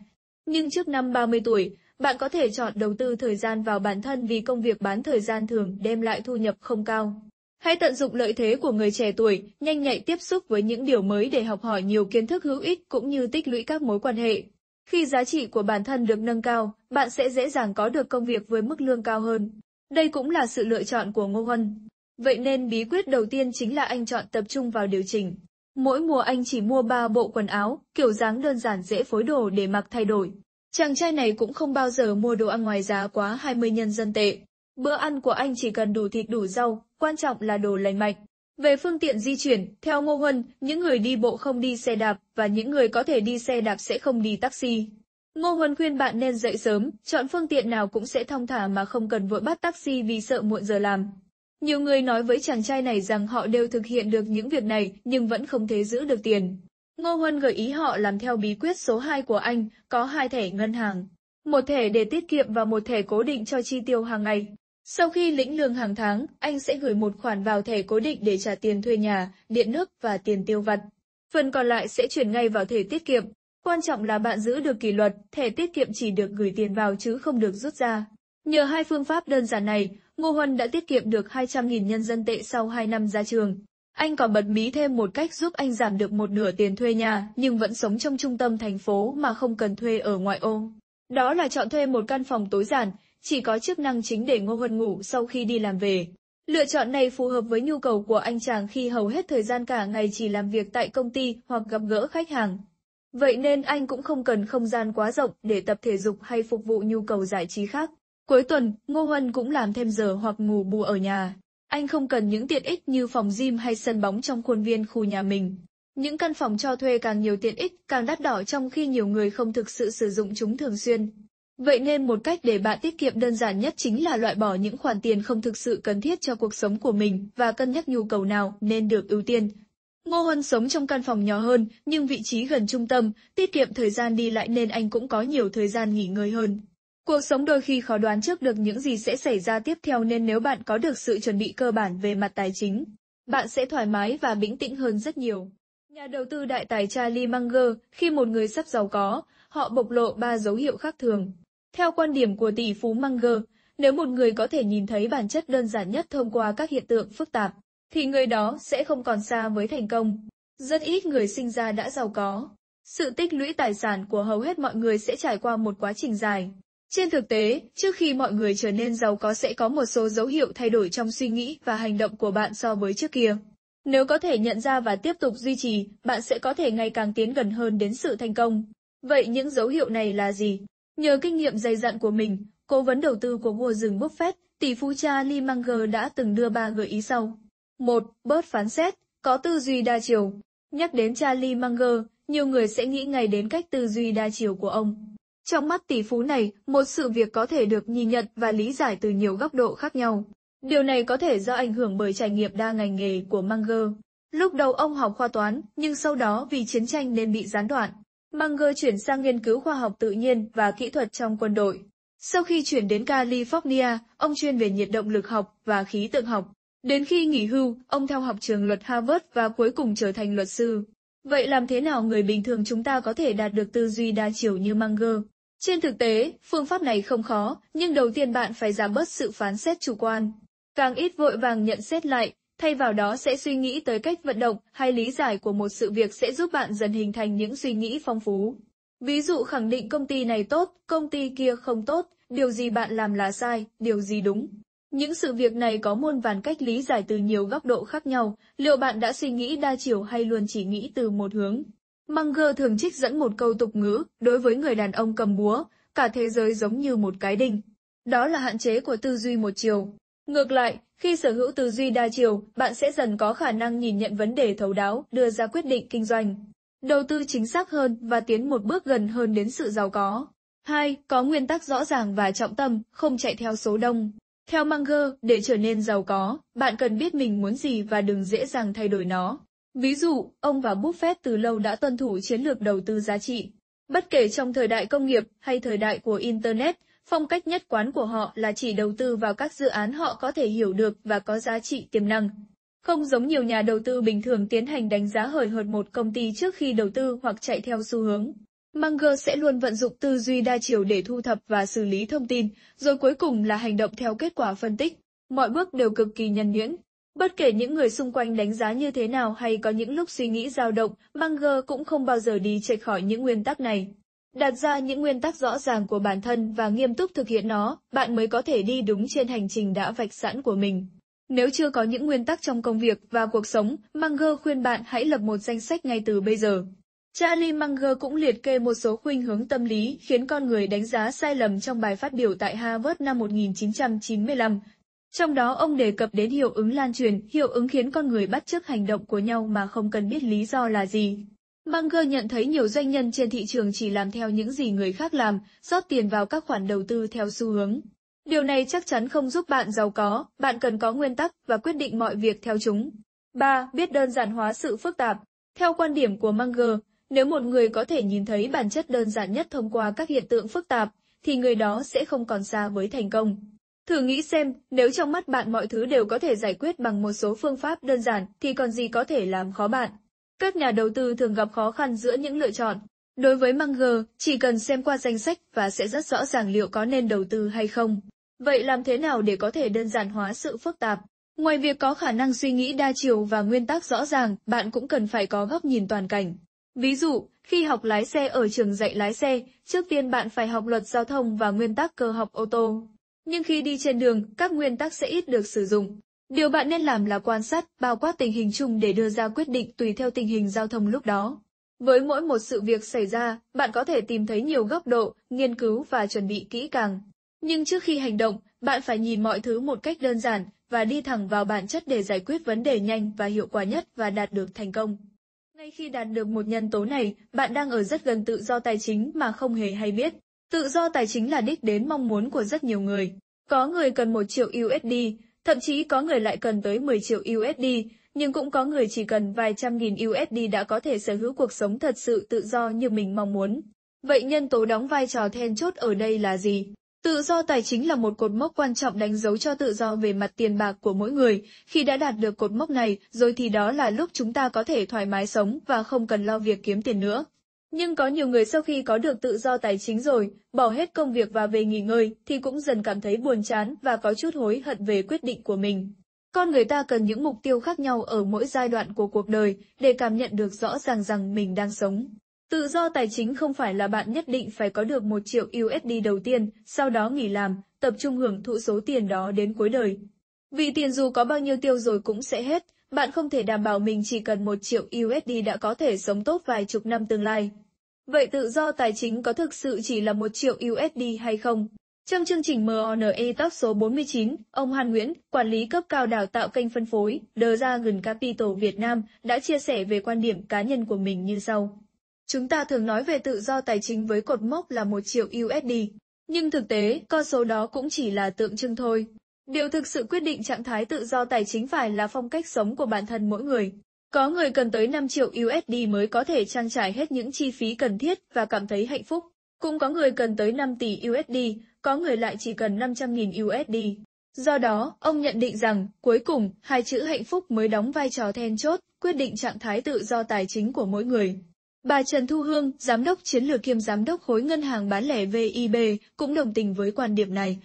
Nhưng trước năm 30 tuổi, bạn có thể chọn đầu tư thời gian vào bản thân vì công việc bán thời gian thường đem lại thu nhập không cao. Hãy tận dụng lợi thế của người trẻ tuổi, nhanh nhạy tiếp xúc với những điều mới để học hỏi nhiều kiến thức hữu ích cũng như tích lũy các mối quan hệ. Khi giá trị của bản thân được nâng cao, bạn sẽ dễ dàng có được công việc với mức lương cao hơn. Đây cũng là sự lựa chọn của Ngô Huân. Vậy nên bí quyết đầu tiên chính là anh chọn tập trung vào điều chỉnh. Mỗi mùa anh chỉ mua 3 bộ quần áo, kiểu dáng đơn giản dễ phối đồ để mặc thay đổi. Chàng trai này cũng không bao giờ mua đồ ăn ngoài giá quá 20 nhân dân tệ. Bữa ăn của anh chỉ cần đủ thịt đủ rau, quan trọng là đồ lành mạnh. Về phương tiện di chuyển, theo Ngô Huân, những người đi bộ không đi xe đạp và những người có thể đi xe đạp sẽ không đi taxi. Ngô Huân khuyên bạn nên dậy sớm, chọn phương tiện nào cũng sẽ thông thả mà không cần vội bắt taxi vì sợ muộn giờ làm. Nhiều người nói với chàng trai này rằng họ đều thực hiện được những việc này nhưng vẫn không thể giữ được tiền. Ngô Huân gợi ý họ làm theo bí quyết số 2 của anh, có hai thẻ ngân hàng. Một thẻ để tiết kiệm và một thẻ cố định cho chi tiêu hàng ngày. Sau khi lĩnh lương hàng tháng, anh sẽ gửi một khoản vào thẻ cố định để trả tiền thuê nhà, điện nước và tiền tiêu vặt. Phần còn lại sẽ chuyển ngay vào thẻ tiết kiệm. Quan trọng là bạn giữ được kỷ luật, thẻ tiết kiệm chỉ được gửi tiền vào chứ không được rút ra. Nhờ hai phương pháp đơn giản này, Ngô Huân đã tiết kiệm được 200.000 nhân dân tệ sau 2 năm ra trường. Anh còn bật mí thêm một cách giúp anh giảm được một nửa tiền thuê nhà nhưng vẫn sống trong trung tâm thành phố mà không cần thuê ở ngoại ô. Đó là chọn thuê một căn phòng tối giản, chỉ có chức năng chính để Ngô Huân ngủ sau khi đi làm về. Lựa chọn này phù hợp với nhu cầu của anh chàng khi hầu hết thời gian cả ngày chỉ làm việc tại công ty hoặc gặp gỡ khách hàng. Vậy nên anh cũng không cần không gian quá rộng để tập thể dục hay phục vụ nhu cầu giải trí khác. Cuối tuần, Ngô Huân cũng làm thêm giờ hoặc ngủ bù ở nhà. Anh không cần những tiện ích như phòng gym hay sân bóng trong khuôn viên khu nhà mình. Những căn phòng cho thuê càng nhiều tiện ích càng đắt đỏ trong khi nhiều người không thực sự sử dụng chúng thường xuyên. Vậy nên một cách để bạn tiết kiệm đơn giản nhất chính là loại bỏ những khoản tiền không thực sự cần thiết cho cuộc sống của mình và cân nhắc nhu cầu nào nên được ưu tiên. Ngô Huân sống trong căn phòng nhỏ hơn, nhưng vị trí gần trung tâm, tiết kiệm thời gian đi lại nên anh cũng có nhiều thời gian nghỉ ngơi hơn. Cuộc sống đôi khi khó đoán trước được những gì sẽ xảy ra tiếp theo nên nếu bạn có được sự chuẩn bị cơ bản về mặt tài chính, bạn sẽ thoải mái và bình tĩnh hơn rất nhiều. Nhà đầu tư đại tài Charlie Munger, khi một người sắp giàu có, họ bộc lộ ba dấu hiệu khác thường. Theo quan điểm của tỷ phú Munger, nếu một người có thể nhìn thấy bản chất đơn giản nhất thông qua các hiện tượng phức tạp, thì người đó sẽ không còn xa với thành công. Rất ít người sinh ra đã giàu có. Sự tích lũy tài sản của hầu hết mọi người sẽ trải qua một quá trình dài. Trên thực tế, trước khi mọi người trở nên giàu có sẽ có một số dấu hiệu thay đổi trong suy nghĩ và hành động của bạn so với trước kia. Nếu có thể nhận ra và tiếp tục duy trì, bạn sẽ có thể ngày càng tiến gần hơn đến sự thành công. Vậy những dấu hiệu này là gì? Nhờ kinh nghiệm dày dặn của mình, cố vấn đầu tư của vua rừng Buffett, tỷ phú Charlie Munger đã từng đưa ba gợi ý sau. 1. Bớt phán xét, có tư duy đa chiều. Nhắc đến Charlie Munger, nhiều người sẽ nghĩ ngay đến cách tư duy đa chiều của ông. Trong mắt tỷ phú này, một sự việc có thể được nhìn nhận và lý giải từ nhiều góc độ khác nhau. Điều này có thể do ảnh hưởng bởi trải nghiệm đa ngành nghề của Munger. Lúc đầu ông học khoa toán, nhưng sau đó vì chiến tranh nên bị gián đoạn. Manger chuyển sang nghiên cứu khoa học tự nhiên và kỹ thuật trong quân đội. Sau khi chuyển đến California, ông chuyên về nhiệt động lực học và khí tượng học. Đến khi nghỉ hưu, ông theo học trường luật Harvard và cuối cùng trở thành luật sư. Vậy làm thế nào người bình thường chúng ta có thể đạt được tư duy đa chiều như Manger? Trên thực tế, phương pháp này không khó, nhưng đầu tiên bạn phải giảm bớt sự phán xét chủ quan. Càng ít vội vàng nhận xét lại, Thay vào đó sẽ suy nghĩ tới cách vận động hay lý giải của một sự việc sẽ giúp bạn dần hình thành những suy nghĩ phong phú. Ví dụ khẳng định công ty này tốt, công ty kia không tốt, điều gì bạn làm là sai, điều gì đúng. Những sự việc này có muôn vàn cách lý giải từ nhiều góc độ khác nhau, liệu bạn đã suy nghĩ đa chiều hay luôn chỉ nghĩ từ một hướng? Munger thường trích dẫn một câu tục ngữ, đối với người đàn ông cầm búa, cả thế giới giống như một cái đinh. Đó là hạn chế của tư duy một chiều. Ngược lại, khi sở hữu tư duy đa chiều, bạn sẽ dần có khả năng nhìn nhận vấn đề thấu đáo, đưa ra quyết định kinh doanh, đầu tư chính xác hơn và tiến một bước gần hơn đến sự giàu có. 2. Có nguyên tắc rõ ràng và trọng tâm, không chạy theo số đông. Theo Munger, để trở nên giàu có, bạn cần biết mình muốn gì và đừng dễ dàng thay đổi nó. Ví dụ, ông và Buffett từ lâu đã tuân thủ chiến lược đầu tư giá trị. Bất kể trong thời đại công nghiệp hay thời đại của Internet, Phong cách nhất quán của họ là chỉ đầu tư vào các dự án họ có thể hiểu được và có giá trị tiềm năng. Không giống nhiều nhà đầu tư bình thường tiến hành đánh giá hời hợt một công ty trước khi đầu tư hoặc chạy theo xu hướng. Munger sẽ luôn vận dụng tư duy đa chiều để thu thập và xử lý thông tin, rồi cuối cùng là hành động theo kết quả phân tích. Mọi bước đều cực kỳ nhân nhuyễn. Bất kể những người xung quanh đánh giá như thế nào hay có những lúc suy nghĩ dao động, Munger cũng không bao giờ đi chạy khỏi những nguyên tắc này. Đặt ra những nguyên tắc rõ ràng của bản thân và nghiêm túc thực hiện nó, bạn mới có thể đi đúng trên hành trình đã vạch sẵn của mình. Nếu chưa có những nguyên tắc trong công việc và cuộc sống, Munger khuyên bạn hãy lập một danh sách ngay từ bây giờ. Charlie Munger cũng liệt kê một số khuynh hướng tâm lý khiến con người đánh giá sai lầm trong bài phát biểu tại Harvard năm 1995. Trong đó ông đề cập đến hiệu ứng lan truyền, hiệu ứng khiến con người bắt chước hành động của nhau mà không cần biết lý do là gì. Munger nhận thấy nhiều doanh nhân trên thị trường chỉ làm theo những gì người khác làm, rót tiền vào các khoản đầu tư theo xu hướng. Điều này chắc chắn không giúp bạn giàu có, bạn cần có nguyên tắc và quyết định mọi việc theo chúng. 3. Biết đơn giản hóa sự phức tạp. Theo quan điểm của Munger, nếu một người có thể nhìn thấy bản chất đơn giản nhất thông qua các hiện tượng phức tạp, thì người đó sẽ không còn xa với thành công. Thử nghĩ xem, nếu trong mắt bạn mọi thứ đều có thể giải quyết bằng một số phương pháp đơn giản, thì còn gì có thể làm khó bạn. Các nhà đầu tư thường gặp khó khăn giữa những lựa chọn. Đối với măng Munger, chỉ cần xem qua danh sách và sẽ rất rõ ràng liệu có nên đầu tư hay không. Vậy làm thế nào để có thể đơn giản hóa sự phức tạp? Ngoài việc có khả năng suy nghĩ đa chiều và nguyên tắc rõ ràng, bạn cũng cần phải có góc nhìn toàn cảnh. Ví dụ, khi học lái xe ở trường dạy lái xe, trước tiên bạn phải học luật giao thông và nguyên tắc cơ học ô tô. Nhưng khi đi trên đường, các nguyên tắc sẽ ít được sử dụng. Điều bạn nên làm là quan sát, bao quát tình hình chung để đưa ra quyết định tùy theo tình hình giao thông lúc đó. Với mỗi một sự việc xảy ra, bạn có thể tìm thấy nhiều góc độ, nghiên cứu và chuẩn bị kỹ càng. Nhưng trước khi hành động, bạn phải nhìn mọi thứ một cách đơn giản và đi thẳng vào bản chất để giải quyết vấn đề nhanh và hiệu quả nhất và đạt được thành công. Ngay khi đạt được một nhân tố này, bạn đang ở rất gần tự do tài chính mà không hề hay biết. Tự do tài chính là đích đến mong muốn của rất nhiều người. Có người cần 1 triệu USD, Thậm chí có người lại cần tới 10 triệu USD, nhưng cũng có người chỉ cần vài trăm nghìn USD đã có thể sở hữu cuộc sống thật sự tự do như mình mong muốn. Vậy nhân tố đóng vai trò then chốt ở đây là gì? Tự do tài chính là một cột mốc quan trọng đánh dấu cho tự do về mặt tiền bạc của mỗi người. Khi đã đạt được cột mốc này, rồi thì đó là lúc chúng ta có thể thoải mái sống và không cần lo việc kiếm tiền nữa. Nhưng có nhiều người sau khi có được tự do tài chính rồi, bỏ hết công việc và về nghỉ ngơi, thì cũng dần cảm thấy buồn chán và có chút hối hận về quyết định của mình. Con người ta cần những mục tiêu khác nhau ở mỗi giai đoạn của cuộc đời để cảm nhận được rõ ràng rằng mình đang sống. Tự do tài chính không phải là bạn nhất định phải có được 1 triệu USD đầu tiên, sau đó nghỉ làm, tập trung hưởng thụ số tiền đó đến cuối đời. Vì tiền dù có bao nhiêu tiêu rồi cũng sẽ hết, bạn không thể đảm bảo mình chỉ cần 1 triệu USD đã có thể sống tốt vài chục năm tương lai. Vậy tự do tài chính có thực sự chỉ là 1 triệu USD hay không? Trong chương trình MONE Talk số 49, ông Hàn Nguyễn, quản lý cấp cao đào tạo kênh phân phối The Dragon Capital Việt Nam, đã chia sẻ về quan điểm cá nhân của mình như sau. Chúng ta thường nói về tự do tài chính với cột mốc là 1 triệu USD, nhưng thực tế, con số đó cũng chỉ là tượng trưng thôi. Điều thực sự quyết định trạng thái tự do tài chính phải là phong cách sống của bản thân mỗi người. Có người cần tới 5 triệu USD mới có thể trang trải hết những chi phí cần thiết và cảm thấy hạnh phúc. Cũng có người cần tới 5 tỷ USD, có người lại chỉ cần 500.000 USD. Do đó, ông nhận định rằng, cuối cùng, hai chữ hạnh phúc mới đóng vai trò then chốt, quyết định trạng thái tự do tài chính của mỗi người. Bà Trần Thu Hương, Giám đốc Chiến lược kiêm Giám đốc Khối Ngân hàng Bán lẻ VIB, cũng đồng tình với quan điểm này.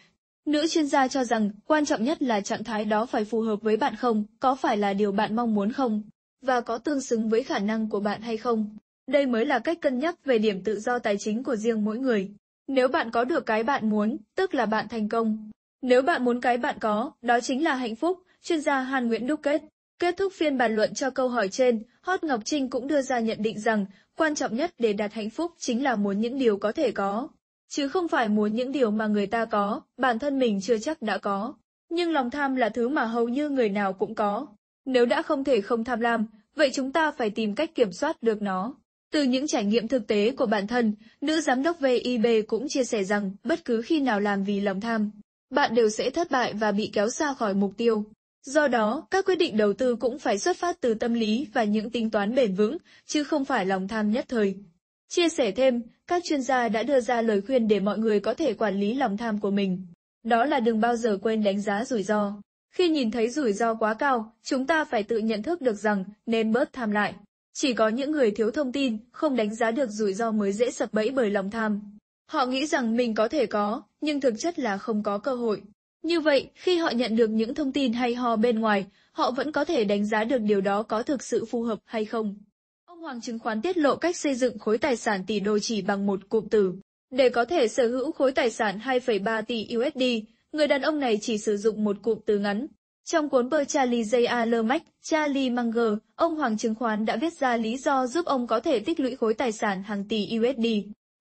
Nữ chuyên gia cho rằng, quan trọng nhất là trạng thái đó phải phù hợp với bạn không, có phải là điều bạn mong muốn không và có tương xứng với khả năng của bạn hay không. Đây mới là cách cân nhắc về điểm tự do tài chính của riêng mỗi người. Nếu bạn có được cái bạn muốn, tức là bạn thành công. Nếu bạn muốn cái bạn có, đó chính là hạnh phúc, chuyên gia Hàn Nguyễn đúc kết. Kết thúc phiên bàn luận cho câu hỏi trên, Hot Ngọc Trinh cũng đưa ra nhận định rằng, quan trọng nhất để đạt hạnh phúc chính là muốn những điều có thể có, chứ không phải muốn những điều mà người ta có, bản thân mình chưa chắc đã có. Nhưng lòng tham là thứ mà hầu như người nào cũng có. Nếu đã không thể không tham lam, vậy chúng ta phải tìm cách kiểm soát được nó. Từ những trải nghiệm thực tế của bản thân, nữ giám đốc VIB cũng chia sẻ rằng bất cứ khi nào làm vì lòng tham, bạn đều sẽ thất bại và bị kéo xa khỏi mục tiêu. Do đó, các quyết định đầu tư cũng phải xuất phát từ tâm lý và những tính toán bền vững, chứ không phải lòng tham nhất thời. Chia sẻ thêm, các chuyên gia đã đưa ra lời khuyên để mọi người có thể quản lý lòng tham của mình. Đó là đừng bao giờ quên đánh giá rủi ro. Khi nhìn thấy rủi ro quá cao, chúng ta phải tự nhận thức được rằng nên bớt tham lại. Chỉ có những người thiếu thông tin, không đánh giá được rủi ro mới dễ sập bẫy bởi lòng tham. Họ nghĩ rằng mình có thể có, nhưng thực chất là không có cơ hội. Như vậy, khi họ nhận được những thông tin hay ho bên ngoài, họ vẫn có thể đánh giá được điều đó có thực sự phù hợp hay không. Ông Hoàng chứng khoán tiết lộ cách xây dựng khối tài sản tỷ đô chỉ bằng một cụm từ. Để có thể sở hữu khối tài sản 2,3 tỷ USD, Người đàn ông này chỉ sử dụng một cụm từ ngắn. Trong cuốn bơ Charlie J. A. Lermack, Charlie Munger, ông Hoàng Chứng khoán đã viết ra lý do giúp ông có thể tích lũy khối tài sản hàng tỷ USD.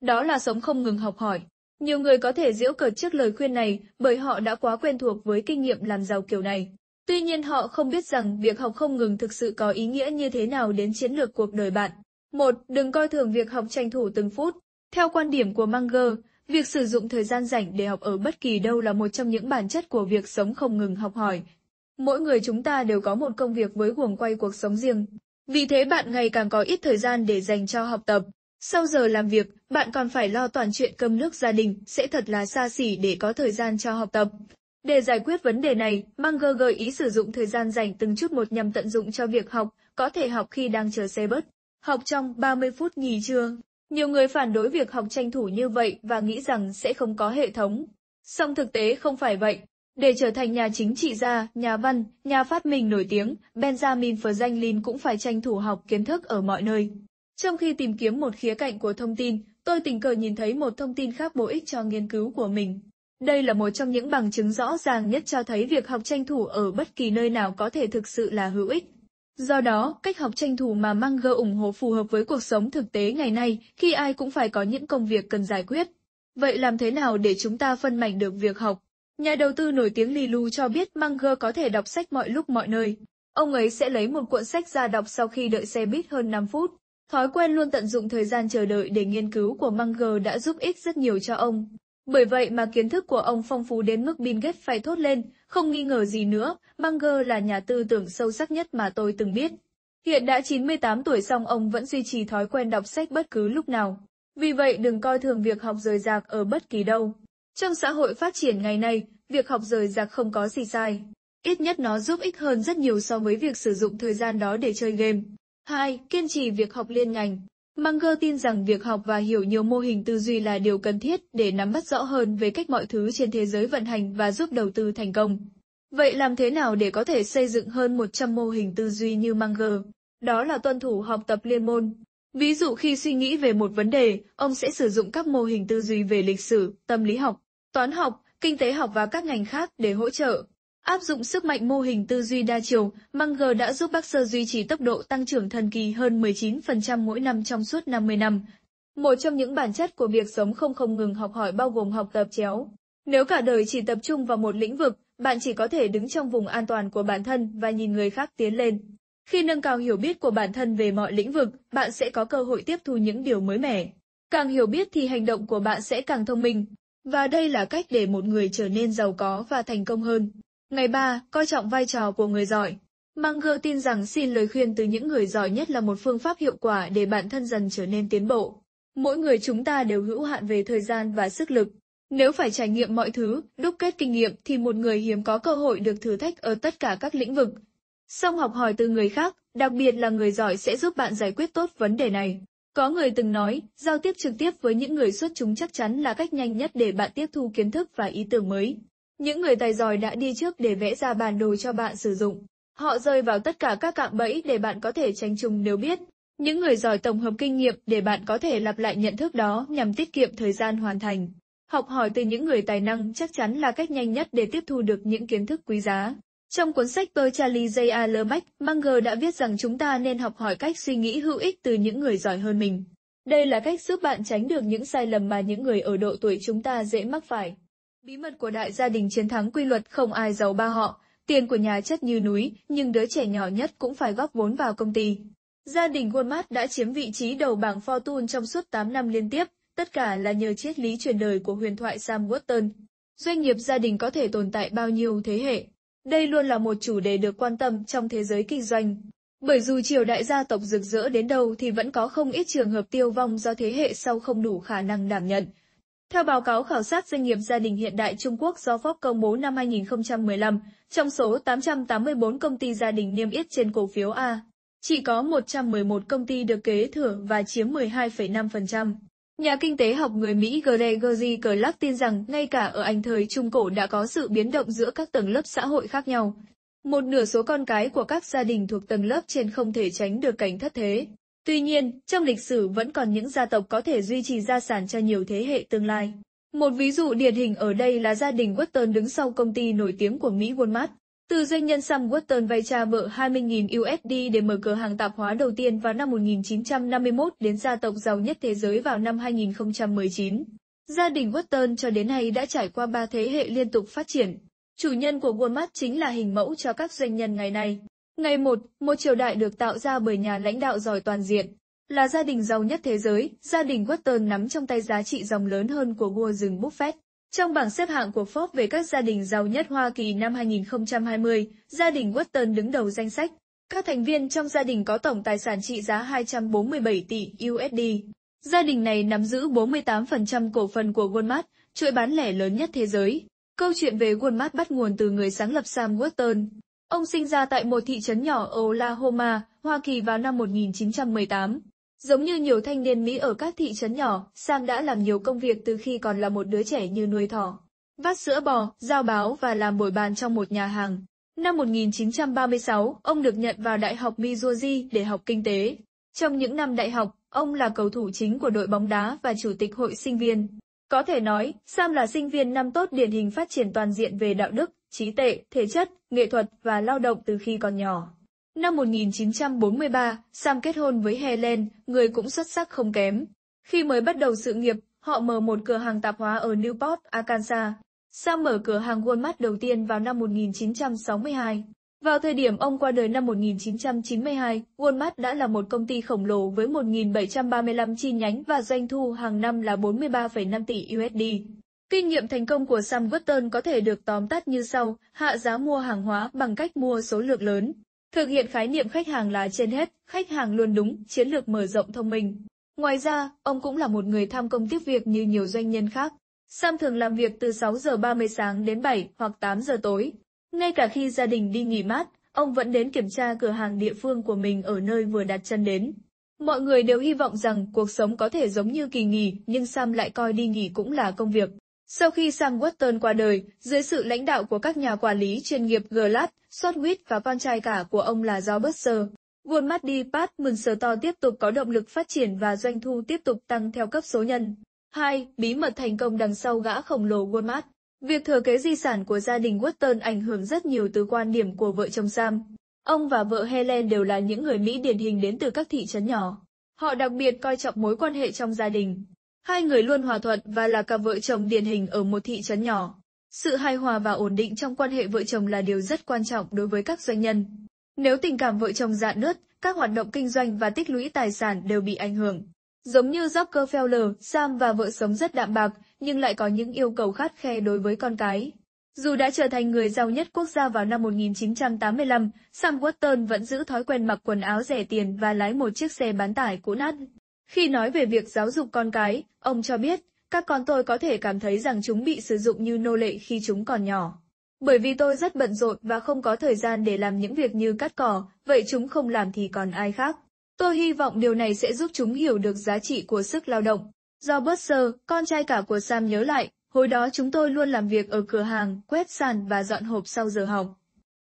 Đó là sống không ngừng học hỏi. Nhiều người có thể giễu cợt trước lời khuyên này bởi họ đã quá quen thuộc với kinh nghiệm làm giàu kiểu này. Tuy nhiên họ không biết rằng việc học không ngừng thực sự có ý nghĩa như thế nào đến chiến lược cuộc đời bạn. 1. Đừng coi thường việc học tranh thủ từng phút. Theo quan điểm của Munger, Việc sử dụng thời gian rảnh để học ở bất kỳ đâu là một trong những bản chất của việc sống không ngừng học hỏi. Mỗi người chúng ta đều có một công việc với guồng quay cuộc sống riêng. Vì thế bạn ngày càng có ít thời gian để dành cho học tập. Sau giờ làm việc, bạn còn phải lo toàn chuyện cơm nước gia đình, sẽ thật là xa xỉ để có thời gian cho học tập. Để giải quyết vấn đề này, Munger gợi ý sử dụng thời gian dành từng chút một nhằm tận dụng cho việc học, có thể học khi đang chờ xe bus, học trong 30 phút nghỉ trưa. Nhiều người phản đối việc học tranh thủ như vậy và nghĩ rằng sẽ không có hệ thống. Song thực tế không phải vậy. Để trở thành nhà chính trị gia, nhà văn, nhà phát minh nổi tiếng, Benjamin Franklin cũng phải tranh thủ học kiến thức ở mọi nơi. Trong khi tìm kiếm một khía cạnh của thông tin, tôi tình cờ nhìn thấy một thông tin khác bổ ích cho nghiên cứu của mình. Đây là một trong những bằng chứng rõ ràng nhất cho thấy việc học tranh thủ ở bất kỳ nơi nào có thể thực sự là hữu ích. Do đó, cách học tranh thủ mà Munger ủng hộ phù hợp với cuộc sống thực tế ngày nay khi ai cũng phải có những công việc cần giải quyết. Vậy làm thế nào để chúng ta phân mảnh được việc học? Nhà đầu tư nổi tiếng Lilu cho biết Munger có thể đọc sách mọi lúc mọi nơi. Ông ấy sẽ lấy một cuộn sách ra đọc sau khi đợi xe buýt hơn 5 phút. Thói quen luôn tận dụng thời gian chờ đợi để nghiên cứu của Munger đã giúp ích rất nhiều cho ông. Bởi vậy mà kiến thức của ông phong phú đến mức Bill Gates phải thốt lên, không nghi ngờ gì nữa, Munger là nhà tư tưởng sâu sắc nhất mà tôi từng biết. Hiện đã 98 tuổi xong ông vẫn duy trì thói quen đọc sách bất cứ lúc nào. Vì vậy đừng coi thường việc học rời rạc ở bất kỳ đâu. Trong xã hội phát triển ngày nay, việc học rời rạc không có gì sai. Ít nhất nó giúp ích hơn rất nhiều so với việc sử dụng thời gian đó để chơi game. 2. Kiên trì việc học liên ngành. Munger tin rằng việc học và hiểu nhiều mô hình tư duy là điều cần thiết để nắm bắt rõ hơn về cách mọi thứ trên thế giới vận hành và giúp đầu tư thành công. Vậy làm thế nào để có thể xây dựng hơn 100 mô hình tư duy như Munger? Đó là tuân thủ học tập liên môn. Ví dụ khi suy nghĩ về một vấn đề, ông sẽ sử dụng các mô hình tư duy về lịch sử, tâm lý học, toán học, kinh tế học và các ngành khác để hỗ trợ. Áp dụng sức mạnh mô hình tư duy đa chiều, Munger đã giúp bác Baxter duy trì tốc độ tăng trưởng thần kỳ hơn 19% mỗi năm trong suốt 50 năm. Một trong những bản chất của việc sống không không ngừng học hỏi bao gồm học tập chéo. Nếu cả đời chỉ tập trung vào một lĩnh vực, bạn chỉ có thể đứng trong vùng an toàn của bản thân và nhìn người khác tiến lên. Khi nâng cao hiểu biết của bản thân về mọi lĩnh vực, bạn sẽ có cơ hội tiếp thu những điều mới mẻ. Càng hiểu biết thì hành động của bạn sẽ càng thông minh. Và đây là cách để một người trở nên giàu có và thành công hơn. Ngày 3, coi trọng vai trò của người giỏi. Munger tin rằng xin lời khuyên từ những người giỏi nhất là một phương pháp hiệu quả để bản thân dần trở nên tiến bộ. Mỗi người chúng ta đều hữu hạn về thời gian và sức lực. Nếu phải trải nghiệm mọi thứ, đúc kết kinh nghiệm thì một người hiếm có cơ hội được thử thách ở tất cả các lĩnh vực. Song học hỏi từ người khác, đặc biệt là người giỏi sẽ giúp bạn giải quyết tốt vấn đề này. Có người từng nói, giao tiếp trực tiếp với những người xuất chúng chắc chắn là cách nhanh nhất để bạn tiếp thu kiến thức và ý tưởng mới. Những người tài giỏi đã đi trước để vẽ ra bản đồ cho bạn sử dụng. Họ rơi vào tất cả các cạm bẫy để bạn có thể tránh trùng nếu biết. Những người giỏi tổng hợp kinh nghiệm để bạn có thể lặp lại nhận thức đó nhằm tiết kiệm thời gian hoàn thành. Học hỏi từ những người tài năng chắc chắn là cách nhanh nhất để tiếp thu được những kiến thức quý giá. Trong cuốn sách Pearl Charlie J. A. Lermach, Munger đã viết rằng chúng ta nên học hỏi cách suy nghĩ hữu ích từ những người giỏi hơn mình. Đây là cách giúp bạn tránh được những sai lầm mà những người ở độ tuổi chúng ta dễ mắc phải. Bí mật của đại gia đình chiến thắng quy luật không ai giàu ba họ, tiền của nhà chất như núi, nhưng đứa trẻ nhỏ nhất cũng phải góp vốn vào công ty. Gia đình Walmart đã chiếm vị trí đầu bảng Fortune trong suốt 8 năm liên tiếp, tất cả là nhờ triết lý truyền đời của huyền thoại Sam Walton. Doanh nghiệp gia đình có thể tồn tại bao nhiêu thế hệ? Đây luôn là một chủ đề được quan tâm trong thế giới kinh doanh. Bởi dù triều đại gia tộc rực rỡ đến đâu thì vẫn có không ít trường hợp tiêu vong do thế hệ sau không đủ khả năng đảm nhận, theo báo cáo khảo sát doanh nghiệp gia đình hiện đại Trung Quốc do Fox công bố năm 2015, trong số 884 công ty gia đình niêm yết trên cổ phiếu A, chỉ có 111 công ty được kế thừa và chiếm 12,5%. Nhà kinh tế học người Mỹ Gregory Clark tin rằng ngay cả ở Anh thời Trung Cổ đã có sự biến động giữa các tầng lớp xã hội khác nhau. Một nửa số con cái của các gia đình thuộc tầng lớp trên không thể tránh được cảnh thất thế. Tuy nhiên, trong lịch sử vẫn còn những gia tộc có thể duy trì gia sản cho nhiều thế hệ tương lai. Một ví dụ điển hình ở đây là gia đình Wharton đứng sau công ty nổi tiếng của Mỹ Walmart. Từ doanh nhân Sam Wharton vay cha vợ 20.000 USD để mở cửa hàng tạp hóa đầu tiên vào năm 1951 đến gia tộc giàu nhất thế giới vào năm 2019. Gia đình Wharton cho đến nay đã trải qua ba thế hệ liên tục phát triển. Chủ nhân của Walmart chính là hình mẫu cho các doanh nhân ngày nay. Ngày một, một triều đại được tạo ra bởi nhà lãnh đạo giỏi toàn diện, là gia đình giàu nhất thế giới, gia đình Wharton nắm trong tay giá trị dòng lớn hơn của vua rừng Buffett. Trong bảng xếp hạng của Forbes về các gia đình giàu nhất Hoa Kỳ năm 2020, gia đình Wharton đứng đầu danh sách. Các thành viên trong gia đình có tổng tài sản trị giá 247 tỷ USD. Gia đình này nắm giữ 48% cổ phần của Walmart, chuỗi bán lẻ lớn nhất thế giới. Câu chuyện về Walmart bắt nguồn từ người sáng lập Sam Walton, Ông sinh ra tại một thị trấn nhỏ ở Oklahoma, Hoa Kỳ vào năm 1918. Giống như nhiều thanh niên Mỹ ở các thị trấn nhỏ, Sam đã làm nhiều công việc từ khi còn là một đứa trẻ như nuôi thỏ, vắt sữa bò, giao báo và làm bồi bàn trong một nhà hàng. Năm 1936, ông được nhận vào Đại học Missouri để học kinh tế. Trong những năm đại học, ông là cầu thủ chính của đội bóng đá và chủ tịch hội sinh viên. Có thể nói, Sam là sinh viên năm tốt điển hình phát triển toàn diện về đạo đức, trí tệ, thể chất, nghệ thuật và lao động từ khi còn nhỏ. Năm 1943, Sam kết hôn với Helen, người cũng xuất sắc không kém. Khi mới bắt đầu sự nghiệp, họ mở một cửa hàng tạp hóa ở Newport, Arkansas. Sam mở cửa hàng Walmart đầu tiên vào năm 1962. Vào thời điểm ông qua đời năm 1992, Walmart đã là một công ty khổng lồ với 1.735 chi nhánh và doanh thu hàng năm là 43,5 tỷ USD. Kinh nghiệm thành công của Sam Burton có thể được tóm tắt như sau, hạ giá mua hàng hóa bằng cách mua số lượng lớn. Thực hiện khái niệm khách hàng là trên hết, khách hàng luôn đúng, chiến lược mở rộng thông minh. Ngoài ra, ông cũng là một người tham công tiếc việc như nhiều doanh nhân khác. Sam thường làm việc từ 6 giờ 30 sáng đến 7 hoặc 8 giờ tối. Ngay cả khi gia đình đi nghỉ mát, ông vẫn đến kiểm tra cửa hàng địa phương của mình ở nơi vừa đặt chân đến. Mọi người đều hy vọng rằng cuộc sống có thể giống như kỳ nghỉ, nhưng Sam lại coi đi nghỉ cũng là công việc. Sau khi Sam Watson qua đời, dưới sự lãnh đạo của các nhà quản lý chuyên nghiệp Glass, Sotwith và con trai cả của ông là Robert Sir, Buôn mắt đi Pat Munster tiếp tục có động lực phát triển và doanh thu tiếp tục tăng theo cấp số nhân. 2. Bí mật thành công đằng sau gã khổng lồ Walmart Việc thừa kế di sản của gia đình Weston ảnh hưởng rất nhiều từ quan điểm của vợ chồng Sam. Ông và vợ Helen đều là những người Mỹ điển hình đến từ các thị trấn nhỏ. Họ đặc biệt coi trọng mối quan hệ trong gia đình. Hai người luôn hòa thuận và là cặp vợ chồng điển hình ở một thị trấn nhỏ. Sự hài hòa và ổn định trong quan hệ vợ chồng là điều rất quan trọng đối với các doanh nhân. Nếu tình cảm vợ chồng dạn nứt, các hoạt động kinh doanh và tích lũy tài sản đều bị ảnh hưởng. Giống như Rockefeller, Sam và vợ sống rất đạm bạc, nhưng lại có những yêu cầu khát khe đối với con cái. Dù đã trở thành người giàu nhất quốc gia vào năm 1985, Sam Walton vẫn giữ thói quen mặc quần áo rẻ tiền và lái một chiếc xe bán tải cũ nát. Khi nói về việc giáo dục con cái, ông cho biết, các con tôi có thể cảm thấy rằng chúng bị sử dụng như nô lệ khi chúng còn nhỏ. Bởi vì tôi rất bận rộn và không có thời gian để làm những việc như cắt cỏ, vậy chúng không làm thì còn ai khác. Tôi hy vọng điều này sẽ giúp chúng hiểu được giá trị của sức lao động. Do Buster, con trai cả của Sam nhớ lại, hồi đó chúng tôi luôn làm việc ở cửa hàng, quét sàn và dọn hộp sau giờ học.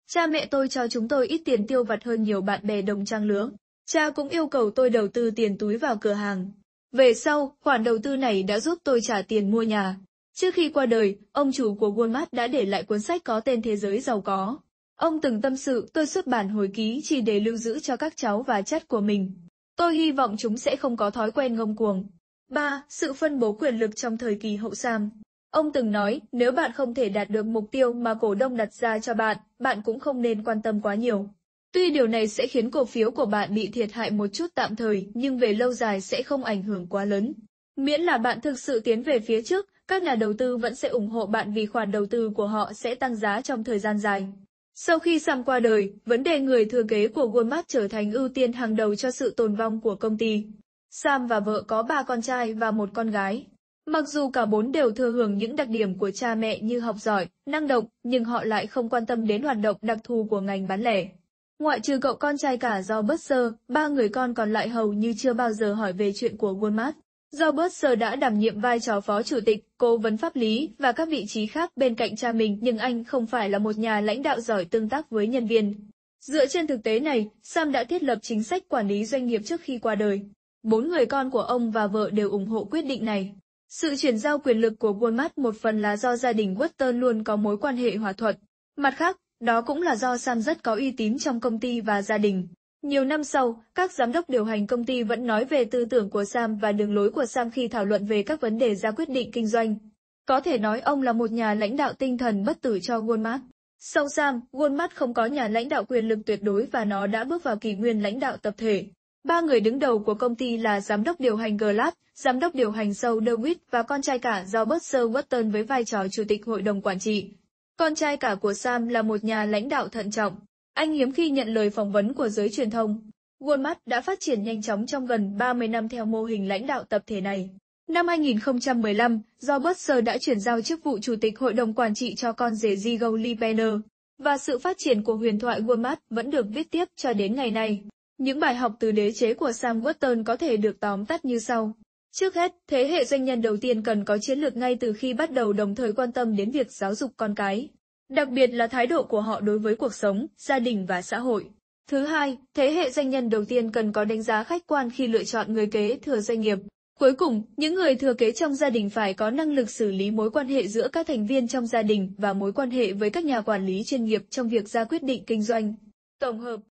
Cha mẹ tôi cho chúng tôi ít tiền tiêu vặt hơn nhiều bạn bè đồng trang lứa. Cha cũng yêu cầu tôi đầu tư tiền túi vào cửa hàng. Về sau, khoản đầu tư này đã giúp tôi trả tiền mua nhà. Trước khi qua đời, ông chủ của Walmart đã để lại cuốn sách có tên Thế giới giàu có. Ông từng tâm sự tôi xuất bản hồi ký chỉ để lưu giữ cho các cháu và chất của mình. Tôi hy vọng chúng sẽ không có thói quen ngông cuồng. 3. Sự phân bố quyền lực trong thời kỳ hậu Sam Ông từng nói, nếu bạn không thể đạt được mục tiêu mà cổ đông đặt ra cho bạn, bạn cũng không nên quan tâm quá nhiều. Tuy điều này sẽ khiến cổ phiếu của bạn bị thiệt hại một chút tạm thời, nhưng về lâu dài sẽ không ảnh hưởng quá lớn. Miễn là bạn thực sự tiến về phía trước, các nhà đầu tư vẫn sẽ ủng hộ bạn vì khoản đầu tư của họ sẽ tăng giá trong thời gian dài. Sau khi Sam qua đời, vấn đề người thừa kế của Walmart trở thành ưu tiên hàng đầu cho sự tồn vong của công ty. Sam và vợ có ba con trai và một con gái. Mặc dù cả bốn đều thừa hưởng những đặc điểm của cha mẹ như học giỏi, năng động, nhưng họ lại không quan tâm đến hoạt động đặc thù của ngành bán lẻ. Ngoại trừ cậu con trai cả do bất sơ, ba người con còn lại hầu như chưa bao giờ hỏi về chuyện của Walmart. Robert Sir đã đảm nhiệm vai trò phó chủ tịch, cố vấn pháp lý và các vị trí khác bên cạnh cha mình nhưng anh không phải là một nhà lãnh đạo giỏi tương tác với nhân viên. Dựa trên thực tế này, Sam đã thiết lập chính sách quản lý doanh nghiệp trước khi qua đời. Bốn người con của ông và vợ đều ủng hộ quyết định này. Sự chuyển giao quyền lực của Walmart một phần là do gia đình Western luôn có mối quan hệ hòa thuận. Mặt khác, đó cũng là do Sam rất có uy tín trong công ty và gia đình. Nhiều năm sau, các giám đốc điều hành công ty vẫn nói về tư tưởng của Sam và đường lối của Sam khi thảo luận về các vấn đề ra quyết định kinh doanh. Có thể nói ông là một nhà lãnh đạo tinh thần bất tử cho Walmart. Sau Sam, Walmart không có nhà lãnh đạo quyền lực tuyệt đối và nó đã bước vào kỷ nguyên lãnh đạo tập thể. Ba người đứng đầu của công ty là giám đốc điều hành Glass, giám đốc điều hành Saul DeWitt và con trai cả Robert Sewatton với vai trò chủ tịch hội đồng quản trị. Con trai cả của Sam là một nhà lãnh đạo thận trọng, anh hiếm khi nhận lời phỏng vấn của giới truyền thông. Walmart đã phát triển nhanh chóng trong gần 30 năm theo mô hình lãnh đạo tập thể này. Năm 2015, Robert Sir đã chuyển giao chức vụ chủ tịch hội đồng quản trị cho con rể Zigo Lee Banner, và sự phát triển của huyền thoại Walmart vẫn được viết tiếp cho đến ngày nay. Những bài học từ đế chế của Sam Walton có thể được tóm tắt như sau. Trước hết, thế hệ doanh nhân đầu tiên cần có chiến lược ngay từ khi bắt đầu đồng thời quan tâm đến việc giáo dục con cái đặc biệt là thái độ của họ đối với cuộc sống, gia đình và xã hội. Thứ hai, thế hệ doanh nhân đầu tiên cần có đánh giá khách quan khi lựa chọn người kế thừa doanh nghiệp. Cuối cùng, những người thừa kế trong gia đình phải có năng lực xử lý mối quan hệ giữa các thành viên trong gia đình và mối quan hệ với các nhà quản lý chuyên nghiệp trong việc ra quyết định kinh doanh. Tổng hợp